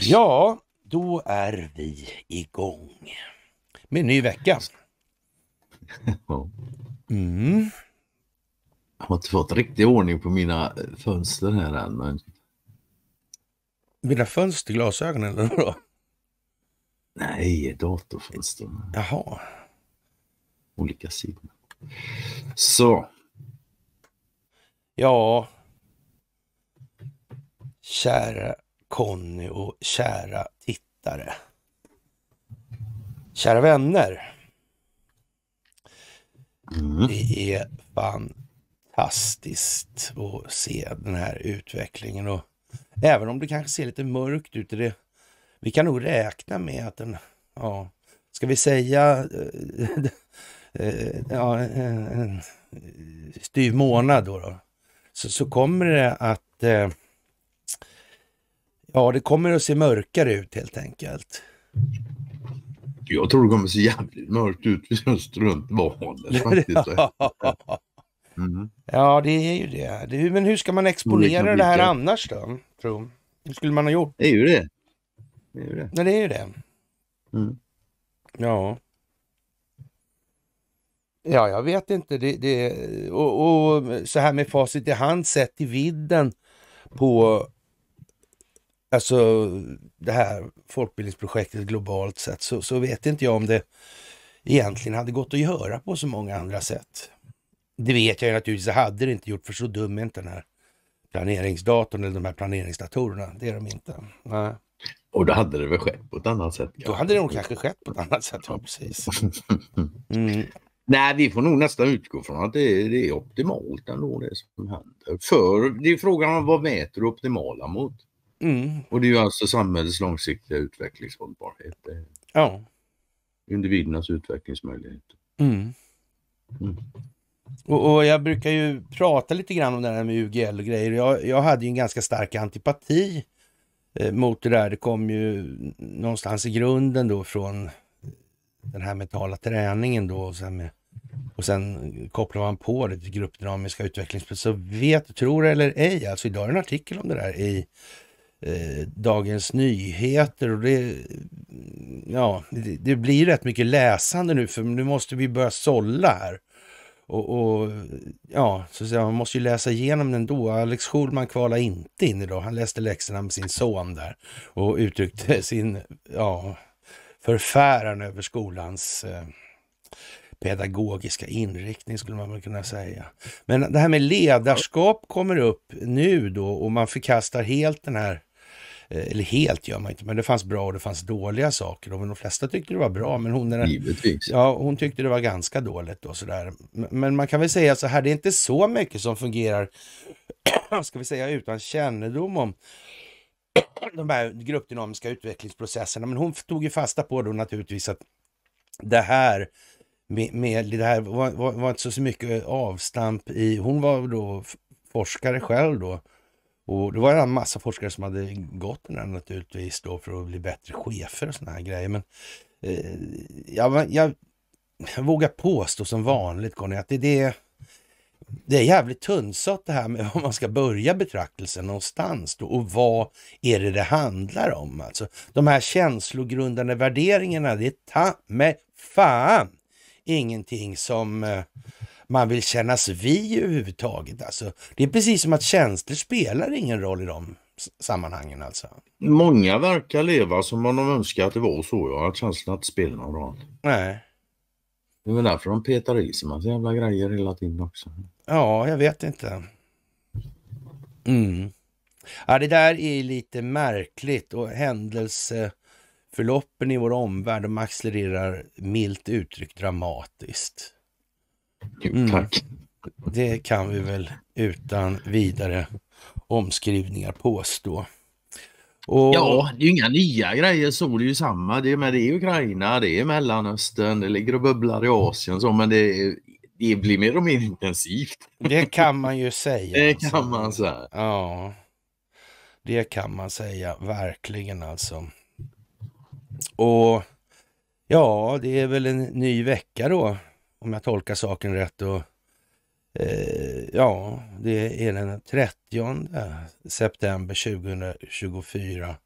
Ja, då är vi igång med en ny vecka. Mm. Jag har inte fått riktig ordning på mina fönster här än. Men... Mina fönsterglasögon eller vadå? Nej, datorfönster. Jaha. Olika sidor. Så. Ja. Kära Conny och kära tittare. Kära vänner. Mm. Det är fantastiskt att se den här utvecklingen och även om det kanske ser lite mörkt ut. Det, vi kan nog räkna med att den, ja, ska vi säga eh, Eh, ja, eh, en, en eh, styv månad då, då så, så, kommer det att eh, Ja, det kommer att se mörkare ut helt enkelt. Jag tror det kommer att se jävligt mörkt ut just runt valet faktiskt. Mm. Ja, det är ju det. det. Men hur ska man exponera det, det här annars då? Tror. Hur skulle man ha gjort? Det är ju det. Det är ju det. Nej, det, är ju det. Mm. Ja. Ja, jag vet inte. Det, det och, och, så här med facit i hand sett till vidden på alltså det här folkbildningsprojektet globalt sett så, så vet inte jag om det egentligen hade gått att göra på så många andra sätt. Det vet jag ju naturligtvis, det hade det inte gjort för så dum är inte den här planeringsdatorn eller de här planeringsdatorerna. Det är de inte. Nej. Och då hade det väl skett på ett annat sätt? Då hade det nog kanske skett på ett annat sätt, ja precis. Mm. Nej, vi får nog nästan utgå från att det, det är optimalt ändå det som händer. För det är frågan om vad mäter du optimala mot? Mm. Och det är ju alltså samhällets långsiktiga utvecklingshållbarhet. Ja. Individernas utvecklingsmöjligheter. Mm. Mm. Och, och, jag brukar ju prata lite grann om det här med UGL och grejer. Jag, jag hade ju en ganska stark antipati eh, mot det där. Det kom ju någonstans i grunden då från den här mentala träningen då och sen med och sen kopplar man på det till gruppdynamiska utvecklingsprocesser. Så vet, tror eller ej, alltså idag är det en artikel om det där i eh, Dagens Nyheter och det, mm, ja, det, det, blir rätt mycket läsande nu för nu måste vi börja sålla här. Och, och ja, så säga, man måste ju läsa igenom den då. Alex Schulman kvalade inte in idag. Han läste läxorna med sin son där och uttryckte sin ja, förfäran över skolans eh, pedagogiska inriktning skulle man kunna säga. Men det här med ledarskap kommer upp nu då och man förkastar helt den här eh, eller helt gör man inte, men det fanns bra och det fanns dåliga saker. Och de flesta tyckte det var bra, men hon, den, ja, hon tyckte det var ganska dåligt. Då, sådär. Men man kan väl säga så här, det är inte så mycket som fungerar, ska vi säga, utan kännedom om de här gruppdynamiska utvecklingsprocesserna. Men hon tog ju fasta på då naturligtvis att det här med, med det här var, var, var inte så mycket avstamp i, hon var då forskare själv då. Och det var en massa forskare som hade gått den här naturligtvis då för att bli bättre chefer och såna här grejer. Men eh, jag, jag, vågar påstå som vanligt Conny att det, det, det är jävligt tunnsått det här med var man ska börja betraktelsen någonstans då och vad är det det handlar om alltså. De här känslogrundande värderingarna, det är ta med fan ingenting som eh, man vill kännas vid överhuvudtaget. Alltså, det är precis som att känslor spelar ingen roll i de sammanhangen alltså. Många verkar leva som om de önskar att det var så, ja. Att känslorna inte spelar någon roll. Nej. Det är väl därför de petar i sig massa jävla grejer hela tiden också. Ja, jag vet inte. Mm. Ja, det där är lite märkligt och händelse Förloppen i vår omvärld de accelererar milt uttryckt dramatiskt. Mm. tack. Det kan vi väl utan vidare omskrivningar påstå. Och... Ja, det är ju inga nya grejer så. Det är ju samma. Det är, med, det är Ukraina, det är Mellanöstern, det ligger och bubblar i Asien så, men det, det blir mer och mer intensivt. Det kan man ju säga. det kan man säga. Ja, det kan man säga, verkligen alltså. Och ja, det är väl en ny vecka då, om jag tolkar saken rätt. Och, eh, ja, det är den 30 september 2024.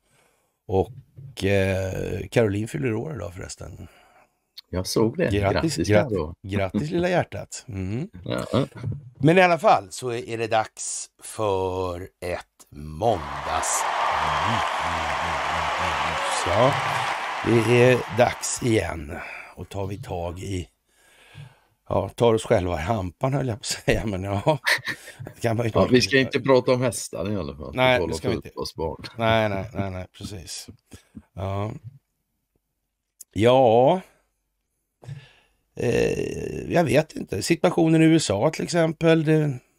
Och eh, Caroline fyller år idag förresten. Jag såg det. Grattis, grattis, grattis, grattis lilla hjärtat. Mm. Ja. Men i alla fall så är det dags för ett måndags... Ja. Det är dags igen. Och tar vi tag i... Ja, tar oss själva i hampan höll jag på att säga, men ja. Kan man ja vi ska inte prata om hästar i alla fall. Nej, det ska vi inte. Nej, nej, nej, nej, precis. Ja. Ja. Eh, jag vet inte. Situationen i USA till exempel.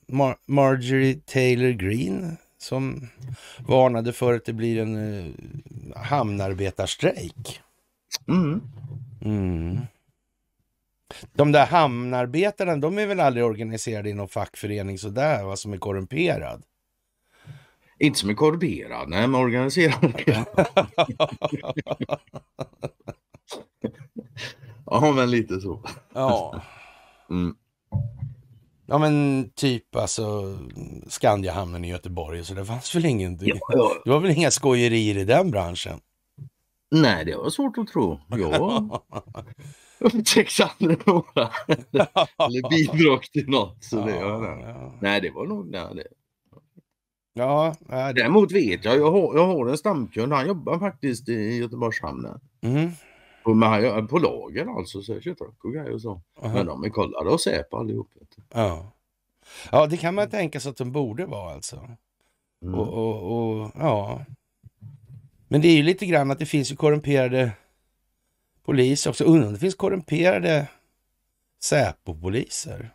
Mar Marjorie Taylor Green som varnade för att det blir en eh, hamnarbetarstrejk. Mm. Mm. De där hamnarbetarna, de är väl aldrig organiserade i någon fackförening sådär, vad som är korrumperad? Inte som är korrumperad, nej men organiserad. ja men lite så. Ja. Mm. Ja men typ alltså Skandiahamnen i Göteborg, så det fanns väl ingen... Ja, ja. Det var väl inga skojerier i den branschen? Nej, det var svårt att tro. Ja. upptäckte aldrig några. Eller bidrag till något. Så ja, det, ja. Nej, det var nog... Nej, det... Ja, det... Däremot vet jag, jag har, jag har en stamkund, han jobbar faktiskt i Göteborgshamnen. Mm. På, på lagen alltså, så jag kör truck och grejer och så. Aha. Men de är kollade och Säpo allihop. Ja. ja, det kan man tänka sig att de borde vara alltså. Mm. Och, och, och, ja. Men det är ju lite grann att det finns ju korrumperade poliser också. Undrar om det finns korrumperade Säpo-poliser.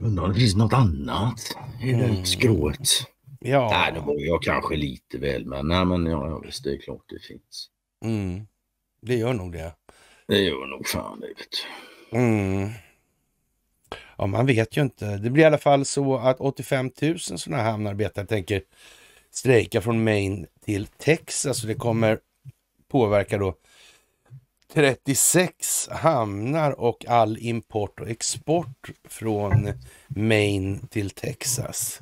Undrar om det finns något annat i mm. det skrået. Ja. Nej, det var jag kanske lite väl, men, nej, men ja, visst, det är klart det finns. Mm. Det gör nog det. Det gör nog fan det. mm. Ja, man vet ju inte. Det blir i alla fall så att 85 000 sådana hamnarbetare tänker strejka från Maine till Texas och det kommer påverka då 36 hamnar och all import och export från Maine till Texas.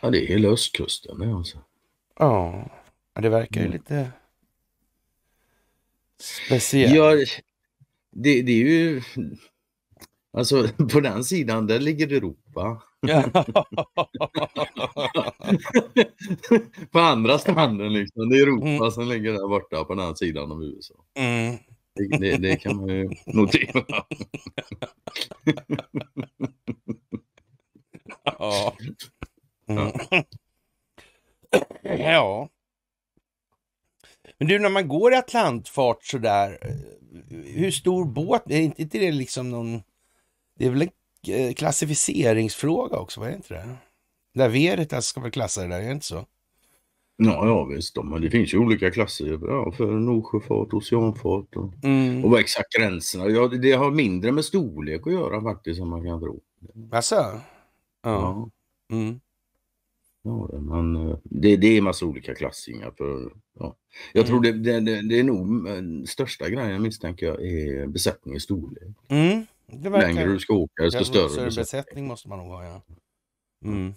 Ja, det är hela östkusten. Alltså. Ja, det verkar ju mm. lite Speciellt? Ja, det, det är ju... Alltså på den sidan, där ligger Europa. på andra stranden liksom. Det är Europa mm. som ligger där borta på den sidan av USA. Mm. Det, det, det, kan man ju notera. ja. Mm. ja. Men du, när man går i atlantfart sådär, eh, hur stor båt, är inte det liksom någon... Det är väl en eh, klassificeringsfråga också, vad är det inte det? Veritas alltså ska väl klassa det där, är det inte så? Ja, ja visst, men det finns ju olika klasser ja, för nordsjöfart, oceanfart och, mm. och vad exakt gränserna. Ja, det, det, har mindre med storlek att göra faktiskt som man kan tro. Alltså? Ja. ja. Mm. Ja, men eh, det, det är massa olika klassingar. För, ja. Jag tror mm. det, det, det, är nog största grejen misstänker jag är besättningens storlek. Mm, Längre du ska åka desto större besättning. besättning måste man nog ha ja. Mm,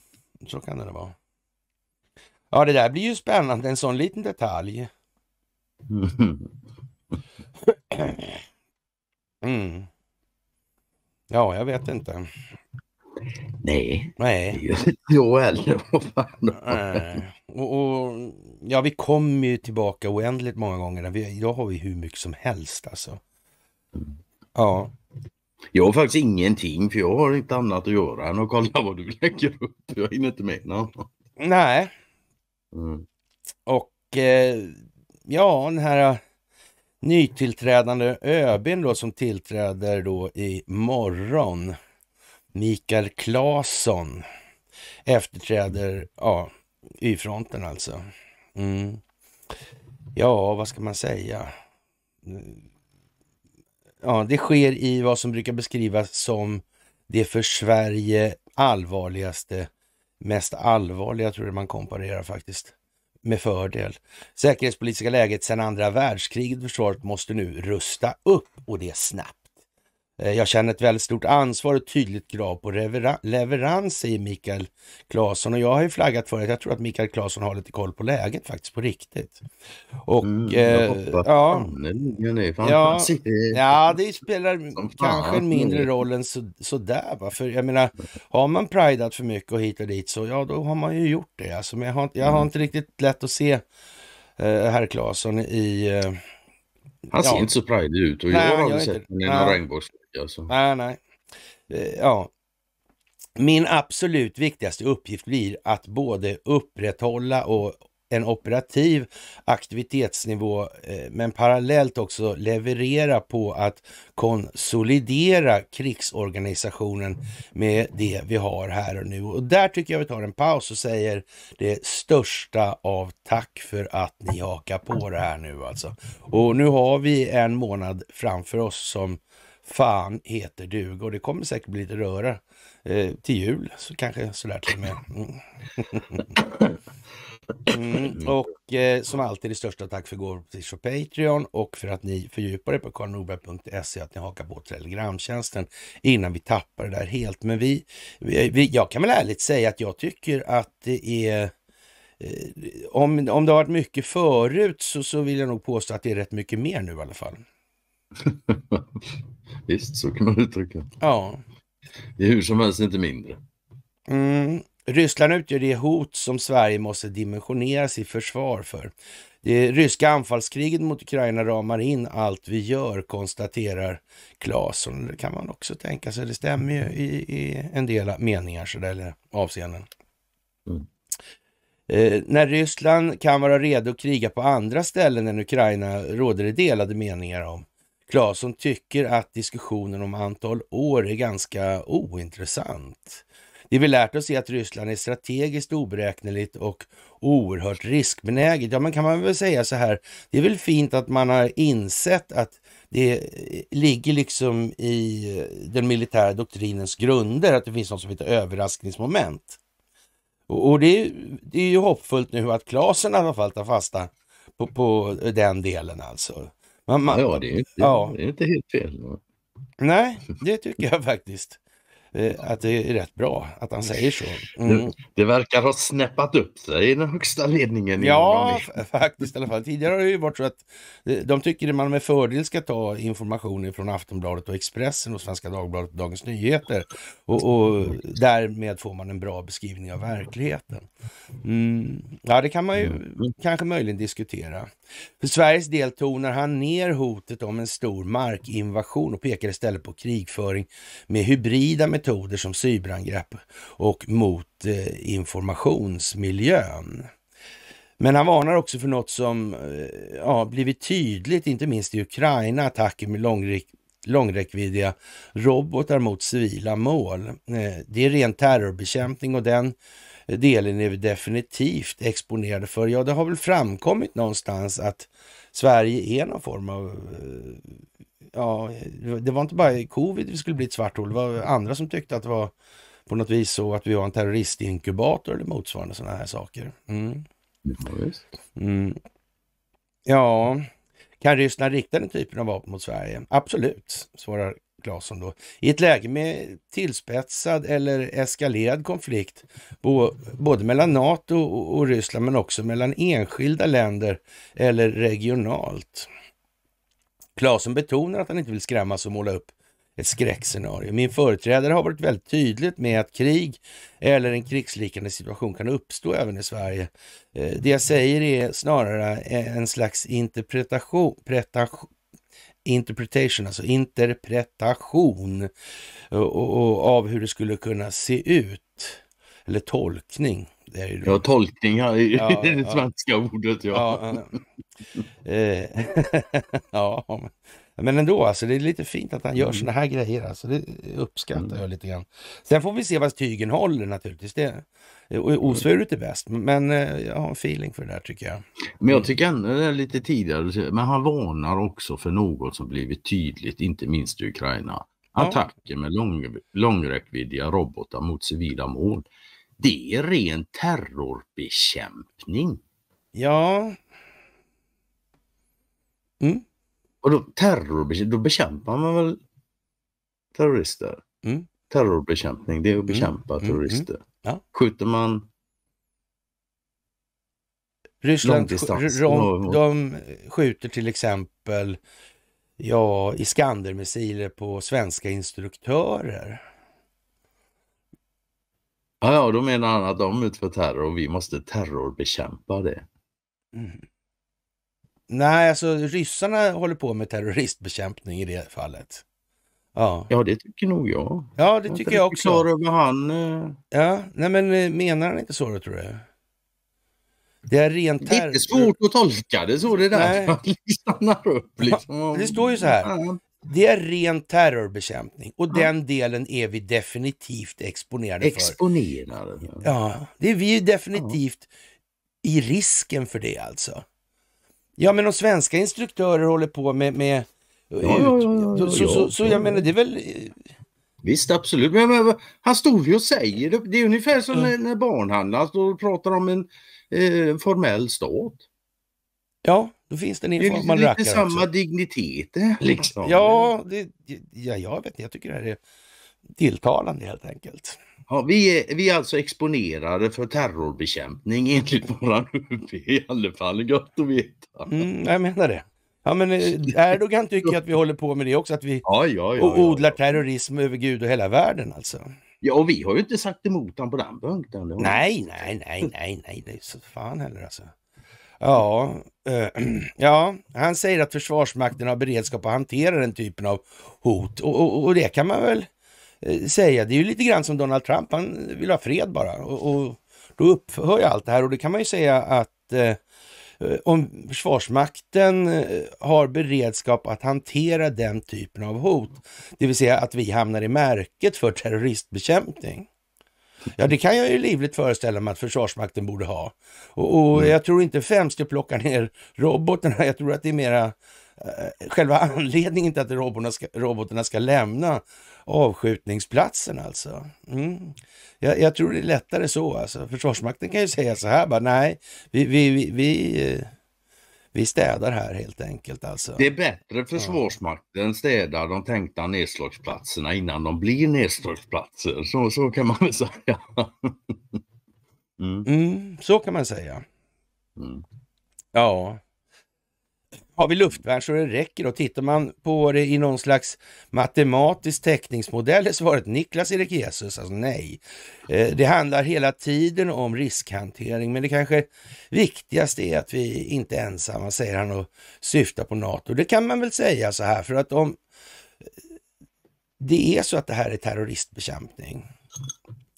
så kan det vara. Ja det där blir ju spännande, en sån liten detalj. Mm. Ja, jag vet inte. Nej, Nej. det gör inte jag och, och, ja, vi kommer ju tillbaka oändligt många gånger. Vi, idag har vi hur mycket som helst alltså. Ja. Jag har faktiskt ingenting för jag har inte annat att göra än att kolla vad du lägger upp. Jag hinner inte med något. Nej. Mm. Och eh, ja, den här eh, nytillträdande ÖBn då som tillträder då i morgon. Mikael Claesson efterträder, ja, i fronten alltså. Mm. Ja, vad ska man säga? Ja, det sker i vad som brukar beskrivas som det för Sverige allvarligaste, mest allvarliga tror jag man komparerar faktiskt, med fördel. Säkerhetspolitiska läget sedan andra världskriget försvaret måste nu rusta upp och det snabbt. Eh, jag känner ett väldigt stort ansvar och tydligt krav på leverans, säger Mikael Claesson. Och jag har ju flaggat för att jag tror att Mikael Claesson har lite koll på läget faktiskt på riktigt. Och mm, eh, ja, ja, ja, det spelar kanske en mindre roll än så, sådär. Va? För jag menar, har man pridat för mycket och hit och dit så ja, då har man ju gjort det. Alltså, men jag har, jag har mm. inte riktigt lätt att se eh, herr Claesson i eh, han ser ja. inte så prajdig ut och nej, jag har aldrig sett honom i någon regnbågsflagga. Alltså. Nej, nej. Eh, ja. Min absolut viktigaste uppgift blir att både upprätthålla och en operativ aktivitetsnivå eh, men parallellt också leverera på att konsolidera krigsorganisationen med det vi har här och nu. Och där tycker jag vi tar en paus och säger det största av tack för att ni hakar på det här nu alltså. Och nu har vi en månad framför oss som fan heter duga och det kommer säkert bli lite röra eh, till jul, så kanske sådär till och med. Mm. Mm, mm. Och eh, som alltid det största tack för går till Patreon och för att ni fördjupar er på karlnorberg.se att ni hakar på telegramtjänsten innan vi tappar det där helt. Men vi, vi, jag kan väl ärligt säga att jag tycker att det är eh, om, om det har varit mycket förut så, så vill jag nog påstå att det är rätt mycket mer nu i alla fall. Visst, så kan man uttrycka det. Ja. Det är hur som helst inte mindre. Mm, Ryssland utgör det hot som Sverige måste dimensionera sitt försvar för. Det ryska anfallskriget mot Ukraina ramar in allt vi gör, konstaterar Claesson. Det kan man också tänka sig. Det stämmer ju i, i en del meningar sådär, eller avseenden. Mm. Eh, när Ryssland kan vara redo att kriga på andra ställen än Ukraina råder det delade meningar om. Claesson tycker att diskussionen om antal år är ganska ointressant. Det vi lärt oss att Ryssland är strategiskt oberäkneligt och oerhört riskbenäget. Ja, men kan man väl säga så här, det är väl fint att man har insett att det ligger liksom i den militära doktrinens grunder att det finns något som heter överraskningsmoment. Och det är, det är ju hoppfullt nu att Klasen i alla fall tar fasta på, på den delen alltså. Man, man, ja, det är, inte, ja. det är inte helt fel. Nej, det tycker jag faktiskt. Eh, att det är rätt bra att han säger så. Mm. Det, verkar ha snäppat upp sig i den högsta ledningen. Ja, faktiskt i alla fall. Tidigare har det ju varit så att eh, de tycker att man med fördel ska ta information från Aftonbladet och Expressen och Svenska Dagbladet och Dagens Nyheter. Och, och därmed får man en bra beskrivning av verkligheten. Mm. Ja, det kan man ju mm. kanske möjligen diskutera. För Sveriges del tonar han ner hotet om en stor markinvasion och pekar istället på krigföring med hybrida metoder som cyberangrepp och mot eh, informationsmiljön. Men han varnar också för något som eh, ja, blivit tydligt, inte minst i Ukraina, attacker med långräckviddiga robotar mot civila mål. Eh, det är ren terrorbekämpning och den delen är vi definitivt exponerade för. Ja, det har väl framkommit någonstans att Sverige är någon form av... Eh, ja, det var inte bara covid vi skulle bli ett svart hål. Det var andra som tyckte att det var på något vis så att vi var en terroristinkubator eller motsvarande sådana här saker. Mm. Mm. Ja, kan Ryssland rikta den typen av vapen mot Sverige? Absolut, svarar Claesson då, i ett läge med tillspetsad eller eskalerad konflikt, både mellan NATO och Ryssland, men också mellan enskilda länder eller regionalt. Claesson betonar att han inte vill skrämmas och måla upp ett skräckscenario. Min företrädare har varit väldigt tydligt med att krig eller en krigsliknande situation kan uppstå även i Sverige. Eh, det jag säger är snarare en slags interpretation, interpretation, alltså interpretation och, och, av hur det skulle kunna se ut. Eller tolkning. Det är ju ja, tolkning är ja, det ja. svenska ordet. Ja, ja, ja. Eh, Men ändå, alltså, det är lite fint att han gör mm. såna här grejer. Alltså, det uppskattar mm. jag lite grann. Sen får vi se vad tygen håller naturligtvis. Det, eh, mm. osvuret är bäst, men eh, jag har en feeling för det där tycker jag. Men jag tycker ändå det är lite tidigare, men han varnar också för något som blivit tydligt, inte minst i Ukraina. Attacker med lång, långräckviddiga robotar mot civila mål. Det är ren terrorbekämpning. Ja. Mm. Och då, terror, då bekämpar man väl terrorister? Mm. Terrorbekämpning, det är att mm. bekämpa mm. terrorister. Mm. Ja. Skjuter man Ryssland, de, mm. de skjuter till exempel ja, missiler på svenska instruktörer. Ja, ja, då menar han att de utför terror och vi måste terrorbekämpa det. Mm. Nej, alltså ryssarna håller på med terroristbekämpning i det fallet. Ja, ja det tycker nog jag. Ja, det jag tycker jag också. Jag över han... Eh, ja, nej men eh, menar han inte så då tror du? Det är rent Det är inte svårt att tolka det så det där. Stannar upp liksom. Ja, det står ju så här. Det är ren terrorbekämpning och ja. den delen är vi definitivt exponerade, exponerade för. Exponerade? Ja, det är vi definitivt ja. i risken för det alltså. Ja, men om svenska instruktörer håller på med... med ja, ja, ja, så, så, så jag menar, det är väl... Visst, absolut. Men, men, han står ju och säger det. Det är ungefär som mm. när barnhandlaren står och pratar om en eh, formell stat. Ja, då finns det en inform man rackar Det är lite samma också. dignitet liksom. Ja, det, ja, jag vet inte. Jag tycker det här är tilltalande helt enkelt. Ja, vi, är, vi är alltså exponerade för terrorbekämpning enligt våran UB. i alla fall. Gott att veta. Mm, jag menar det. Ja men eh, Erdogan tycker att vi håller på med det också, att vi ja, ja, ja, odlar terrorism över Gud och hela världen alltså. Ja och vi har ju inte sagt emot honom på den punkten. Nej, nej, nej, nej, nej, det är så fan heller alltså. Ja, eh, ja, han säger att Försvarsmakten har beredskap att hantera den typen av hot och, och, och det kan man väl Eh, säga. Det är ju lite grann som Donald Trump, han vill ha fred bara och, och då upphör ju allt det här och det kan man ju säga att eh, om Försvarsmakten eh, har beredskap att hantera den typen av hot, det vill säga att vi hamnar i märket för terroristbekämpning. Ja, det kan jag ju livligt föreställa mig att Försvarsmakten borde ha. Och, och mm. jag tror inte främst det plockar ner robotarna, jag tror att det är mera eh, själva anledningen till att robotarna ska, robotarna ska lämna avskjutningsplatsen alltså. Mm. Jag, jag, tror det är lättare så alltså. Försvarsmakten kan ju säga så här bara, nej, vi, vi, vi, vi, eh, vi städar här helt enkelt alltså. Det är bättre Försvarsmakten städar de tänkta nedslagsplatserna innan de blir nedslagsplatser. Så, så kan man väl säga. mm. Mm, så kan man säga. Mm. Ja har vi luftvärn så det räcker. Och tittar man på det i någon slags matematisk täckningsmodell är svaret Niklas Erik Jesus, alltså nej. Eh, det handlar hela tiden om riskhantering, men det kanske viktigaste är att vi inte är ensamma, säger han och syftar på NATO. Det kan man väl säga så här, för att om eh, det är så att det här är terroristbekämpning,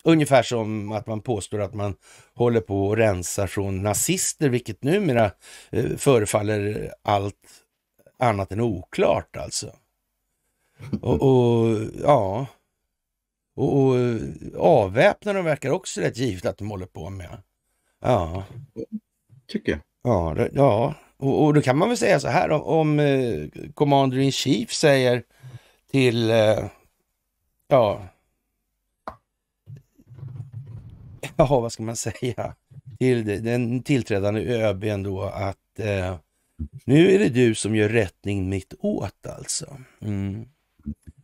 Ungefär som att man påstår att man håller på att rensa från nazister, vilket numera eh, förefaller allt annat än oklart alltså. Och, och ja, och, och eh, avväpnarna verkar också rätt givet att de håller på med. Ja. Tycker jag. Ja, ja. Och, och då kan man väl säga så här om, om eh, Commander in Chief säger till ja, ja, vad ska man säga, till den tillträdande ÖB ändå att eh, nu är det du som gör rättning mitt åt alltså. Mm.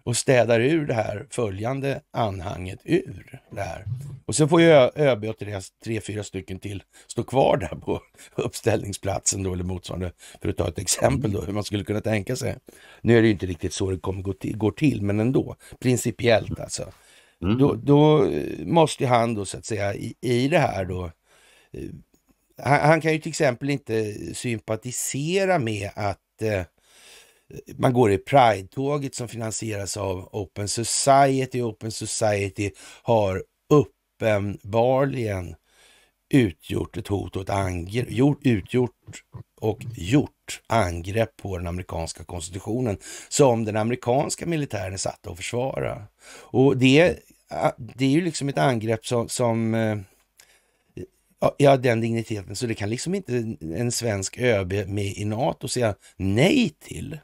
Och städar ur det här följande anhanget ur det här. Och så får ju ÖB och Therese tre, fyra stycken till stå kvar där på uppställningsplatsen då eller motsvarande. För att ta ett exempel då hur man skulle kunna tänka sig. Nu är det ju inte riktigt så det kommer gå till, går till men ändå. Principiellt alltså. Mm. Då, då, eh, måste han då så att säga i, i det här då eh, han, han, kan ju till exempel inte sympatisera med att eh, man går i Pride-tåget som finansieras av Open Society. Open Society har uppenbarligen utgjort ett hot och ett angrepp, gjort, utgjort och gjort angrepp på den amerikanska konstitutionen som den amerikanska militären är satt att försvara. Och det, det är ju liksom ett angrepp som, som eh, ja, den digniteten, så det kan liksom inte en svensk ÖB med i NATO säga nej till.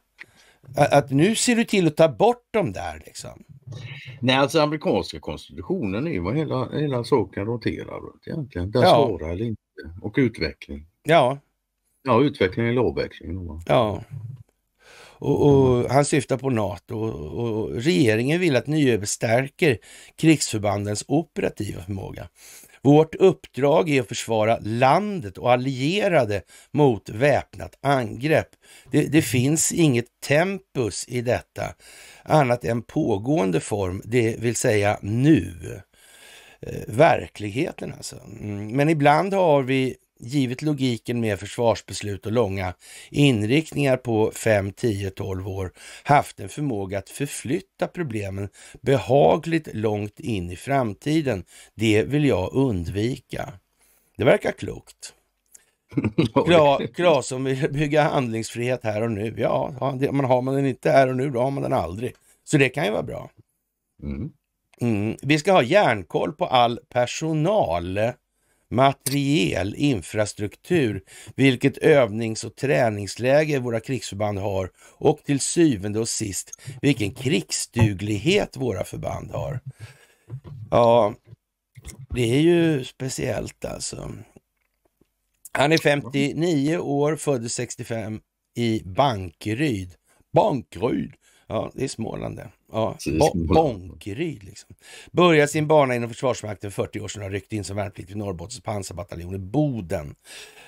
Att nu ser du till att ta bort dem där liksom. Nej, alltså amerikanska konstitutionen är ju vad hela, hela saken roterar runt egentligen. Där ja. svarar eller inte och utveckling. Ja, Ja, utveckling eller avveckling. Ja. Och, och, han syftar på NATO och, regeringen vill att nyöver stärker krigsförbandens operativa förmåga. Vårt uppdrag är att försvara landet och allierade mot väpnat angrepp. Det, det, finns inget tempus i detta annat än pågående form, det vill säga nu. Eh, verkligheten alltså. Mm, men ibland har vi givet logiken med försvarsbeslut och långa inriktningar på 5, 10, 12 år haft en förmåga att förflytta problemen behagligt långt in i framtiden. Det vill jag undvika. Det verkar klokt. Claesson vill bygga handlingsfrihet här och nu. Ja, det, man har man den inte här och nu, då har man den aldrig. Så det kan ju vara bra. Mm. Mm. Vi ska ha järnkoll på all personal materiel, infrastruktur, vilket övnings och träningsläge våra krigsförband har och till syvende och sist vilken krigsduglighet våra förband har. Ja, det är ju speciellt alltså. Han är 59 år, född 65 i Bankeryd. Bankeryd! Ja, det är Småland det. Ja, Bonkeryd liksom. Började sin bana inom Försvarsmakten för 40 år sedan och ryckte in som värnpliktig i Norrbottens pansarbataljon i Boden.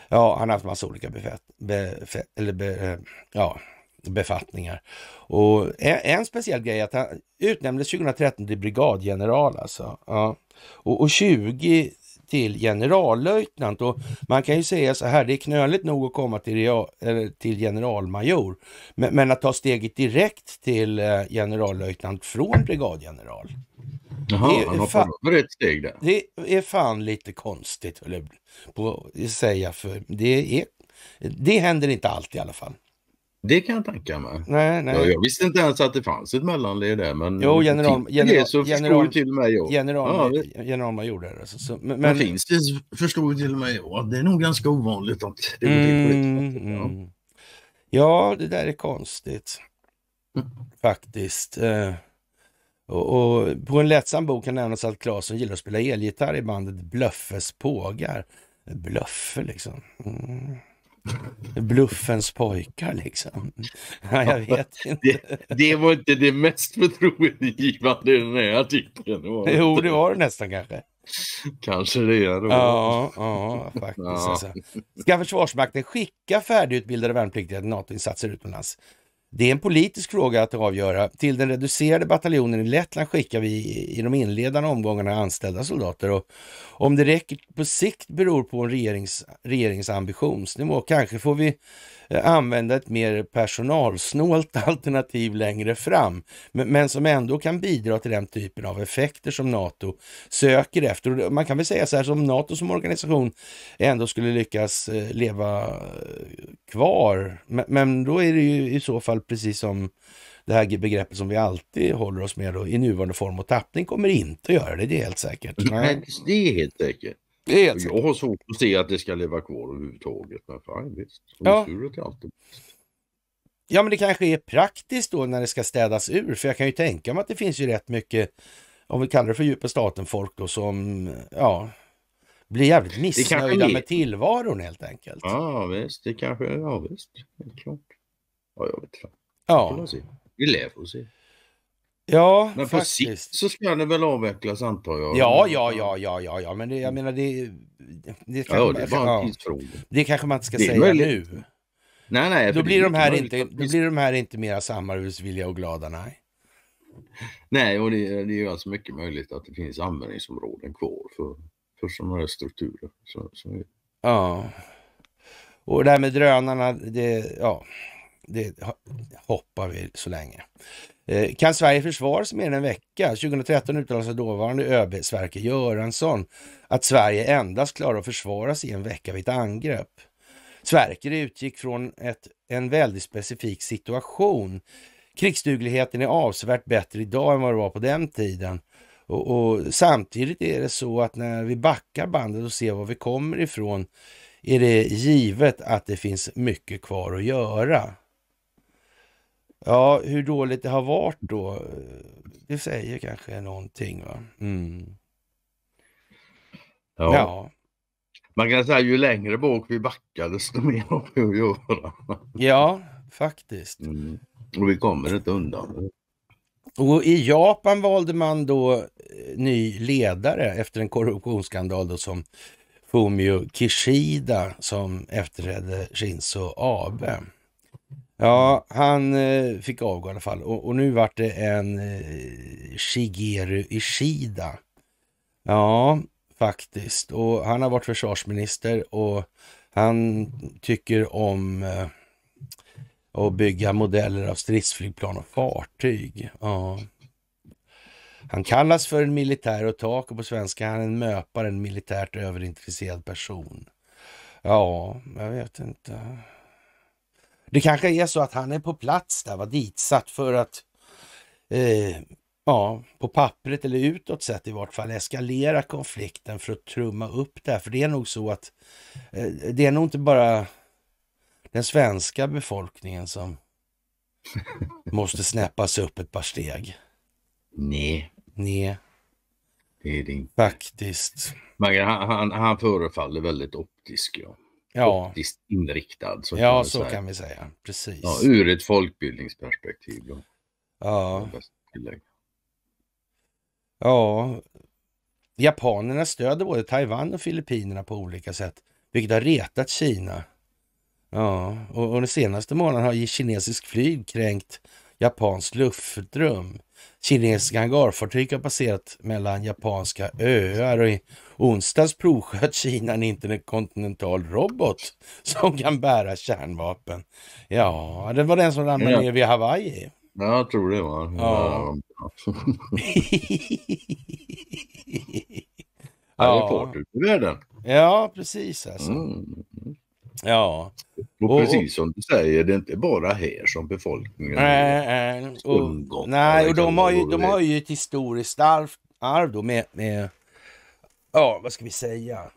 Ja, han har haft massa olika befett, befett, eller be, eh, ja, befattningar. Och en, en, speciell grej är att han utnämndes 2013 till brigadgeneral alltså. Ja. Och, och 20 till generallöjtnant. Och man kan ju säga så här, det är knöligt nog att komma till, till generalmajor, men, men, att ta steget direkt till eh, generallöjtnant från brigadgeneral. Jaha, det är, han ett steg där. Det är fan lite konstigt, höll på att säga, för det, är, det händer inte alltid i alla fall. Det kan jag tänka mig. Nej, nej. Jag, jag, visste inte ens att det fanns ett mellanled där. Men jo, general, general, det så general, förstod till och med jag. General, ja, generalmajor där. Alltså, så, men, men, finns det förstod till och med jag. Det är nog ganska ovanligt att det går till mm, mm, ja. det där är konstigt. Faktiskt. Eh. och, och, på en lättsam bok kan nämnas att Claesson gillar att spela elgitarr i bandet Blöffes pågar. Blöffe liksom. Mm. Bluffens pojkar liksom. Ja, jag vet inte. Det, det, var inte det mest förtroendegivande i den här artikeln. Det jo, det var det nästan kanske. Kanske det är det. Ja, ja, faktiskt. Ja. Alltså. Ska Försvarsmakten skicka färdigutbildade värnpliktiga till NATO-insatser utomlands? Det är en politisk fråga att avgöra. Till den reducerade bataljonen i Lettland skickar vi i de inledande omgångarna anställda soldater och om det räcker på sikt beror på en regerings, regeringens ambitionsnivå. Kanske får vi Eh, använda ett mer personalsnålt alternativ längre fram, men som ändå kan bidra till den typen av effekter som NATO söker efter. Man kan väl säga så här som NATO som organisation ändå skulle lyckas eh, leva eh, kvar, men då är det ju i så fall precis som det här begreppet som vi alltid håller oss med då, i nuvarande form och tappning kommer inte att göra det, det är helt säkert. Nej, det är helt säkert. Det jag har svårt att se att det ska leva kvar överhuvudtaget. Men fine, visst, ja. är alltid Ja men det kanske är praktiskt då när det ska städas ur. För jag kan ju tänka mig att det finns ju rätt mycket, om vi kallar det för djupa staten-folk då som, ja, blir jävligt missnöjda med tillvaron helt enkelt. Ja visst, det kanske, ja visst, helt klart. Ja jag vet inte. Ja. Vi lär få se. Ja, Men på sikt så ska det väl avvecklas antar jag? Ja, ja, ja, ja, ja, ja. men det, jag mm. menar det... det, kanske, ja, det är bara en tidsfråga. Ja, det kanske man inte ska säga möjligt. nu. Nej, nej. Då blir, de här inte, då blir de här inte mera samarbetsvilliga och glada, nej. Nej, och det, det är ju alltså mycket möjligt att det finns användningsområden kvar för, för sådana här strukturer. Så, så. Ja. Och det här med drönarna, det, ja, det hoppar vi så länge. Eh, kan Sverige försvara sig mer än en vecka? 2013 uttalade sig dåvarande ÖB Sverker Göransson att Sverige endast klarar att försvara sig en vecka vid ett angrepp. Sverker utgick från ett, en väldigt specifik situation. Krigsdugligheten är avsevärt bättre idag än vad det var på den tiden. Och, och samtidigt är det så att när vi backar bandet och ser var vi kommer ifrån är det givet att det finns mycket kvar att göra. Ja, hur dåligt det har varit då, det säger kanske någonting. va? Mm. Ja. ja. Man kan säga ju längre bak vi backade desto mer har vi att göra. Ja, faktiskt. Mm. Och vi kommer inte undan. Och I Japan valde man då eh, ny ledare efter en korruptionsskandal då som Fumio Kishida som efterträdde Shinzo Abe. Ja, han eh, fick avgå i alla fall. Och, och nu vart det en eh, Shigeru Ishida. Ja, faktiskt. Och han har varit försvarsminister och han tycker om eh, att bygga modeller av stridsflygplan och fartyg. Ja. Han kallas för en militär och tak och på svenska han är en möpare, en militärt överintresserad person. Ja, jag vet inte. Det kanske är så att han är på plats där, var ditsatt för att eh, ja, på pappret eller utåt sett i vart fall eskalera konflikten för att trumma upp det här. För det är nog så att eh, det är nog inte bara den svenska befolkningen som måste snäppas upp ett par steg. Nej. Nej. Det är det inte. Faktiskt. Men han, han, han förefaller väldigt optisk. Ja ja. optiskt inriktad. Så ja, kan så säga. kan vi säga. Precis. Ja, ur ett folkbildningsperspektiv. Då. Ja. Ja. Japanerna stöder både Taiwan och Filippinerna på olika sätt, vilket har retat Kina. Ja, och, och den senaste månaden har kinesisk flyg kränkt japanskt luftrum. Kinesiska hangarfartyg har passerat mellan japanska öar och i onsdags provsköt Kina en interkontinental robot som kan bära kärnvapen. Ja, det var den som ramlade ja. ner vid Hawaii. Ja, jag tror det var. Ja. ja. Harry Ja, precis alltså. Mm. Ja, och, och, precis som du säger, det är inte bara här som befolkningen äh, äh, och, undgått, Nej, och liksom de har, ju, de har ju ett historiskt arv, arv då med, med, ja vad ska vi säga,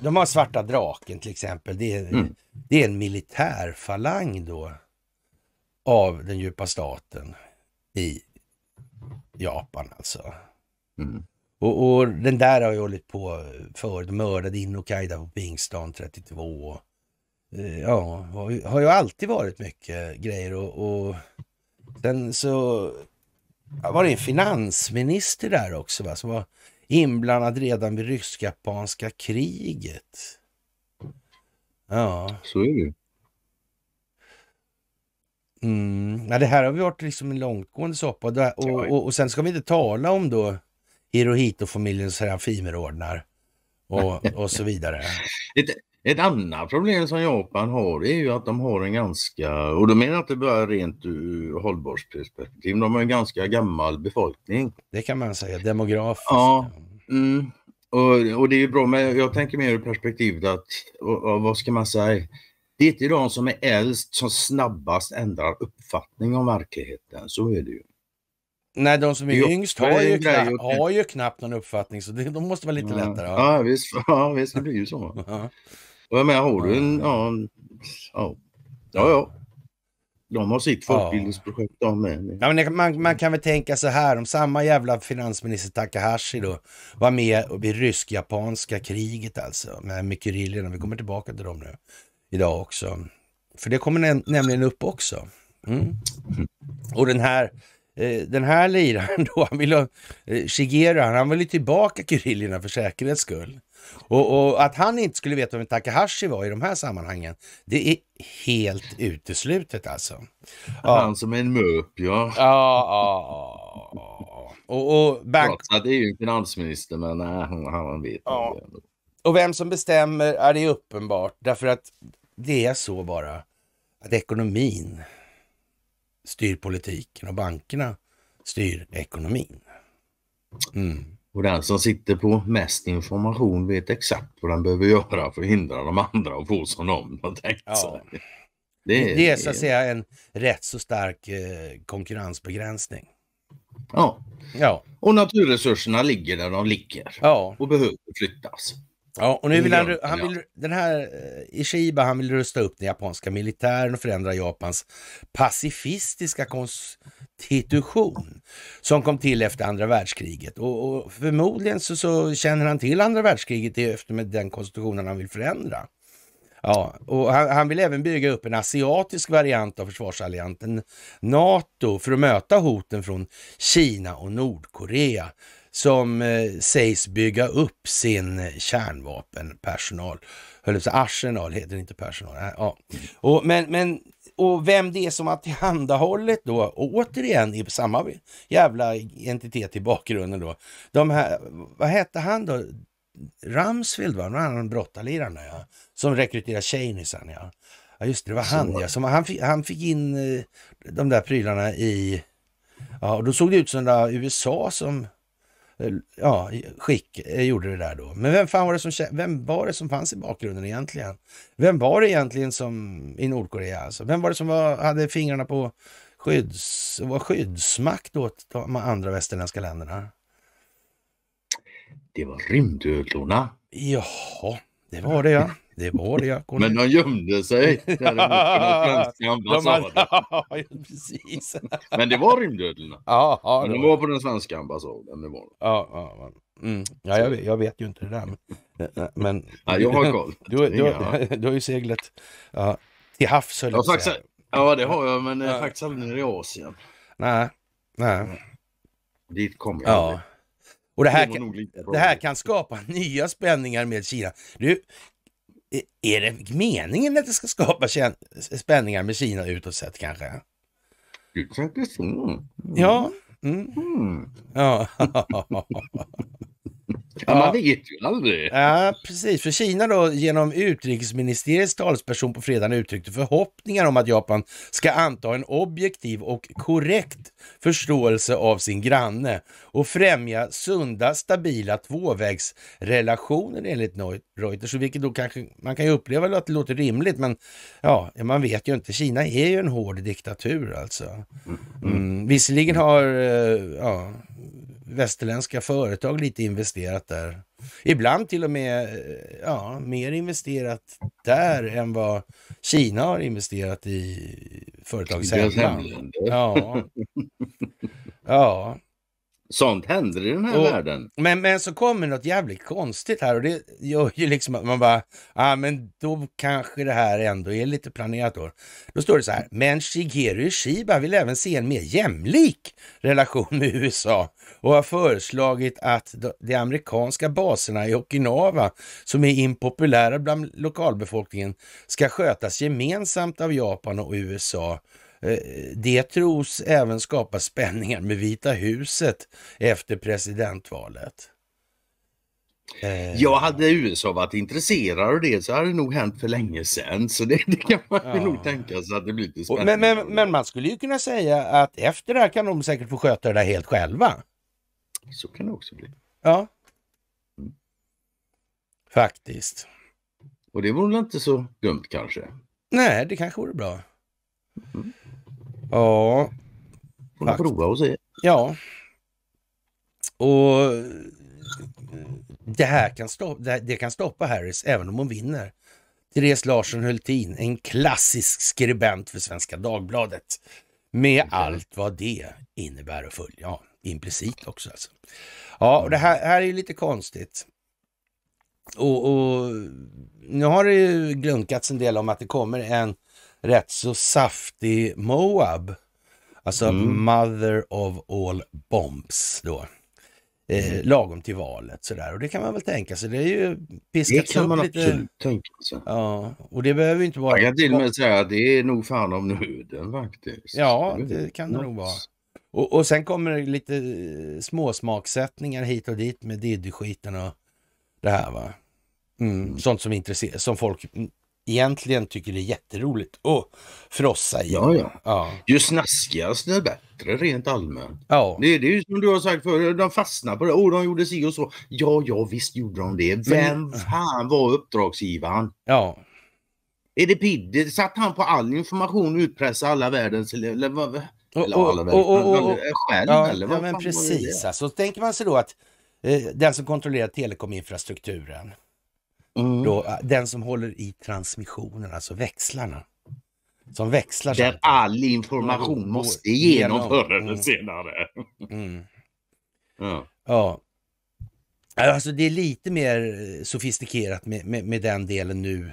de har svarta draken till exempel. Det är, mm. det är en militärfalang då av den djupa staten i Japan alltså. Mm. Och, och, den där har ju hållit på förut, mördade Inokajda på pingstdagen 32. Eh, ja, har ju alltid varit mycket grejer och, och sen så var det en finansminister där också va, som var inblandad redan vid rysk-japanska kriget. Ja. Så är det Mm. Ja, det här har varit liksom en långtgående soppa och, och, och, och sen ska vi inte tala om då Hirohito-familjens serafimerordnar och, och så vidare. Ett annat problem som Japan har är ju att de har en ganska, och då menar jag inte bara rent ur eh, hållbarhetsperspektiv, de har en ganska gammal befolkning. Det kan man säga, demografiskt. Ja, mm. och, och, det är ju bra, men jag tänker mer ur perspektivet att, och, och, vad ska man säga, det är inte de som är äldst som snabbast ändrar uppfattning om verkligheten, så är det ju. Nej, de som är jo, yngst har ju, knapp, har ju knappt någon uppfattning, så det, de måste vara lite ja, lättare. ja visst, ja, visst, det blir ju så. Jag menar, har du en... Ja, en, ja, ja. ja. De har sitt folkbildningsprojekt ja. de med. Ja, men man, man, kan väl tänka så här om samma jävla finansminister Takahashi då var med vid rysk-japanska kriget alltså med, med Vi kommer tillbaka till dem nu idag också. För det kommer nämligen upp också. Mm. Och den här eh, den här liraren då, han vill ha, Shigeru, han vill ju tillbaka kyrillerna för säkerhets skull. Och, och, att han inte skulle veta vem Takahashi var i de här sammanhangen, det är helt uteslutet alltså. Ja. Han som är en mupp ja. Ja, ja, ja. Och, och bank... ja, det är ju finansminister, men nej, han vet ja. Och vem som bestämmer är det uppenbart, därför att det är så bara att ekonomin styr politiken och bankerna styr ekonomin. Mm. Och den som sitter på mest information vet exakt vad den behöver göra för att hindra de andra att få som de har tänkt ja. sig. Det är, det är så att säga en rätt så stark eh, konkurrensbegränsning. Ja. ja, och naturresurserna ligger där de ligger ja. och behöver flyttas. Ja, och nu vill han, han vill, den här eh, Ishiba, han vill rusta upp den japanska militären och förändra Japans pacifistiska konstitution som kom till efter andra världskriget. Och, och förmodligen så, så, känner han till andra världskriget efter med den konstitutionen han vill förändra. Ja, och han, han, vill även bygga upp en asiatisk variant av försvarsalliansen NATO för att möta hoten från Kina och Nordkorea som eh, sägs bygga upp sin eh, kärnvapenpersonal. Höll arsenal heter det inte personal. Äh, ja. Och, men, men, och vem det är som har tillhandahållit då, och återigen i samma jävla entitet i bakgrunden då. De här, vad hette han då? Ramsfeld var han brottarliraren ja. Som rekryterade tjejnisar ja. Ja just det, det var han Så. ja. Som, han, fick, han fick in eh, de där prylarna i... Ja, och då såg det ut som det USA som ja, skick eh, gjorde det där då. Men vem fan var det som, vem var det som fanns i bakgrunden egentligen? Vem var det egentligen som i Nordkorea? Alltså? Vem var det som var, hade fingrarna på skydds, var skyddsmakt åt de andra västerländska länderna? Det var rymdödlorna. Jaha, det var det ja. Det var det, jag Men de gömde sig däremot på den precis. men det var rymdödlorna. Ja, ja, men de var på den svenska ambassaden. Det var ja, ja, mm. ja jag, vet, jag, vet, ju inte det där. Men, eh, eh, men... Ja, jag har koll. Du, du, du, du har ju seglat ja, till havs, höll jag faktiskt, Ja, det har jag, men eh, ja. faktiskt aldrig nere i Asien. Nej, nej. Mm. Dit kom jag ja. Aldrig. Och det här, kan, det här kan skapa nya spänningar med Kina. Du, är det meningen att det ska skapa spänningar med Kina utåt sett kanske? Det kanske så. Ja. Mm. Mm. Ja. Ja, man vet ju aldrig. Ja, precis. För Kina då, genom utrikesministeriets talsperson på fredagen uttryckte förhoppningar om att Japan ska anta en objektiv och korrekt förståelse av sin granne och främja sunda, stabila tvåvägsrelationer enligt Reuters. Vilket då kanske, man kan ju uppleva att det låter rimligt, men ja, man vet ju inte. Kina är ju en hård diktatur alltså. Mm. mm visserligen har, eh, ja, västerländska företag lite investerat där. Ibland till och med eh, ja, mer investerat där än vad Kina har investerat i företagshemland. Ja. ja, Sånt händer i den här och, världen. Men, men så kommer något jävligt konstigt här och det gör ju liksom att man bara, ah, men då kanske det här ändå är lite planerat då. Då står det så här, men Shigeru Shiba vill även se en mer jämlik relation med USA och har föreslagit att de amerikanska baserna i Okinawa, som är impopulära bland lokalbefolkningen, ska skötas gemensamt av Japan och USA Eh, det tros även skapa spänningar med Vita huset efter presidentvalet. Eh. Ja hade USA varit intresserad av det så hade det nog hänt för länge sedan. Så det, det kan man ja. nog tänka sig att det blir lite spännande. Men, men, men, man skulle ju kunna säga att efter det här kan de säkert få sköta det där helt själva. Så kan det också bli. Ja. Faktiskt. Och det vore väl inte så dumt kanske? Nej, det kanske vore bra. Mm. Ja. Får du prova och se. Ja. Och det här kan stoppa, det, kan stoppa Harris även om hon vinner. Therese Larsson Hultin, en klassisk skribent för Svenska Dagbladet. Med allt vad det innebär att följa. Ja, implicit också alltså. Ja, och det här, här är ju lite konstigt. Och, och, nu har det ju glunkats en del om att det kommer en rätt så saftig Moab. Alltså mm. Mother of All Bombs då. Eh, mm. Lagom till valet sådär och det kan man väl tänka sig. Det är ju piskat Det kan man absolut tänka sig. Ja, och det behöver ju inte vara... Jag kan till och med säga att det är nog fan om nöden faktiskt. Ja, det kan det nog vara. Och, och sen kommer det lite eh, småsmaksättningar hit och dit med Diddy-skiten och det här va. Mm. mm. Sånt som, som folk egentligen tycker det är jätteroligt att frossa i. Ja, ja. ja. Ju snaskigast desto bättre rent allmänt. Ja. Det, det är ju som du har sagt förut, de fastnar på det. Åh, oh, de gjorde si och så. Ja, ja, visst gjorde de det. Vem fan var uppdragsgivaren? Ja. Är det Pidde? Satt han på all information och utpressade alla världens... Eller, vad, eller alla världens... själv, ja, eller vad ja, men precis. Så alltså, tänker man sig då att eh, den som kontrollerar telekominfrastrukturen Mm. Då, ah, den som håller i transmissionen, alltså växlarna. Som växlar. Där all information mm. måste igenom förr eller mm. senare. Mm. ja. ja. Alltså det är lite mer eh, sofistikerat med, med, med den delen nu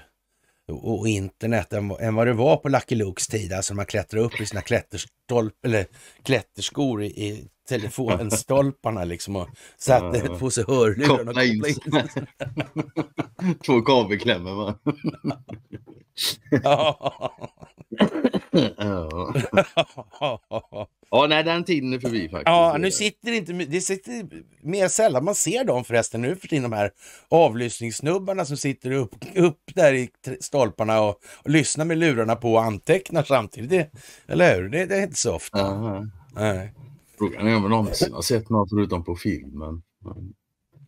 och, och internet än, än, vad det var på Lucky Lukes tid. Alltså man klättrar upp i sina klätterstolp, eller klätterskor i, i telefonstolparna liksom och satte ja, på sig hörlurarna. Koppla in. in. Två kabelklämmor va? ja. ja. Ja, nej, den tiden är förbi faktiskt. Ja, nu sitter inte, det sitter mer sällan man ser dem förresten nu för tiden, de här avlyssningssnubbarna som sitter upp, upp där i stolparna och, och lyssnar med lurarna på och antecknar samtidigt. Det, eller hur? Det, det är inte så ofta. Aha. Nej. Frågan är om jag någonsin har sett något förutom på filmen.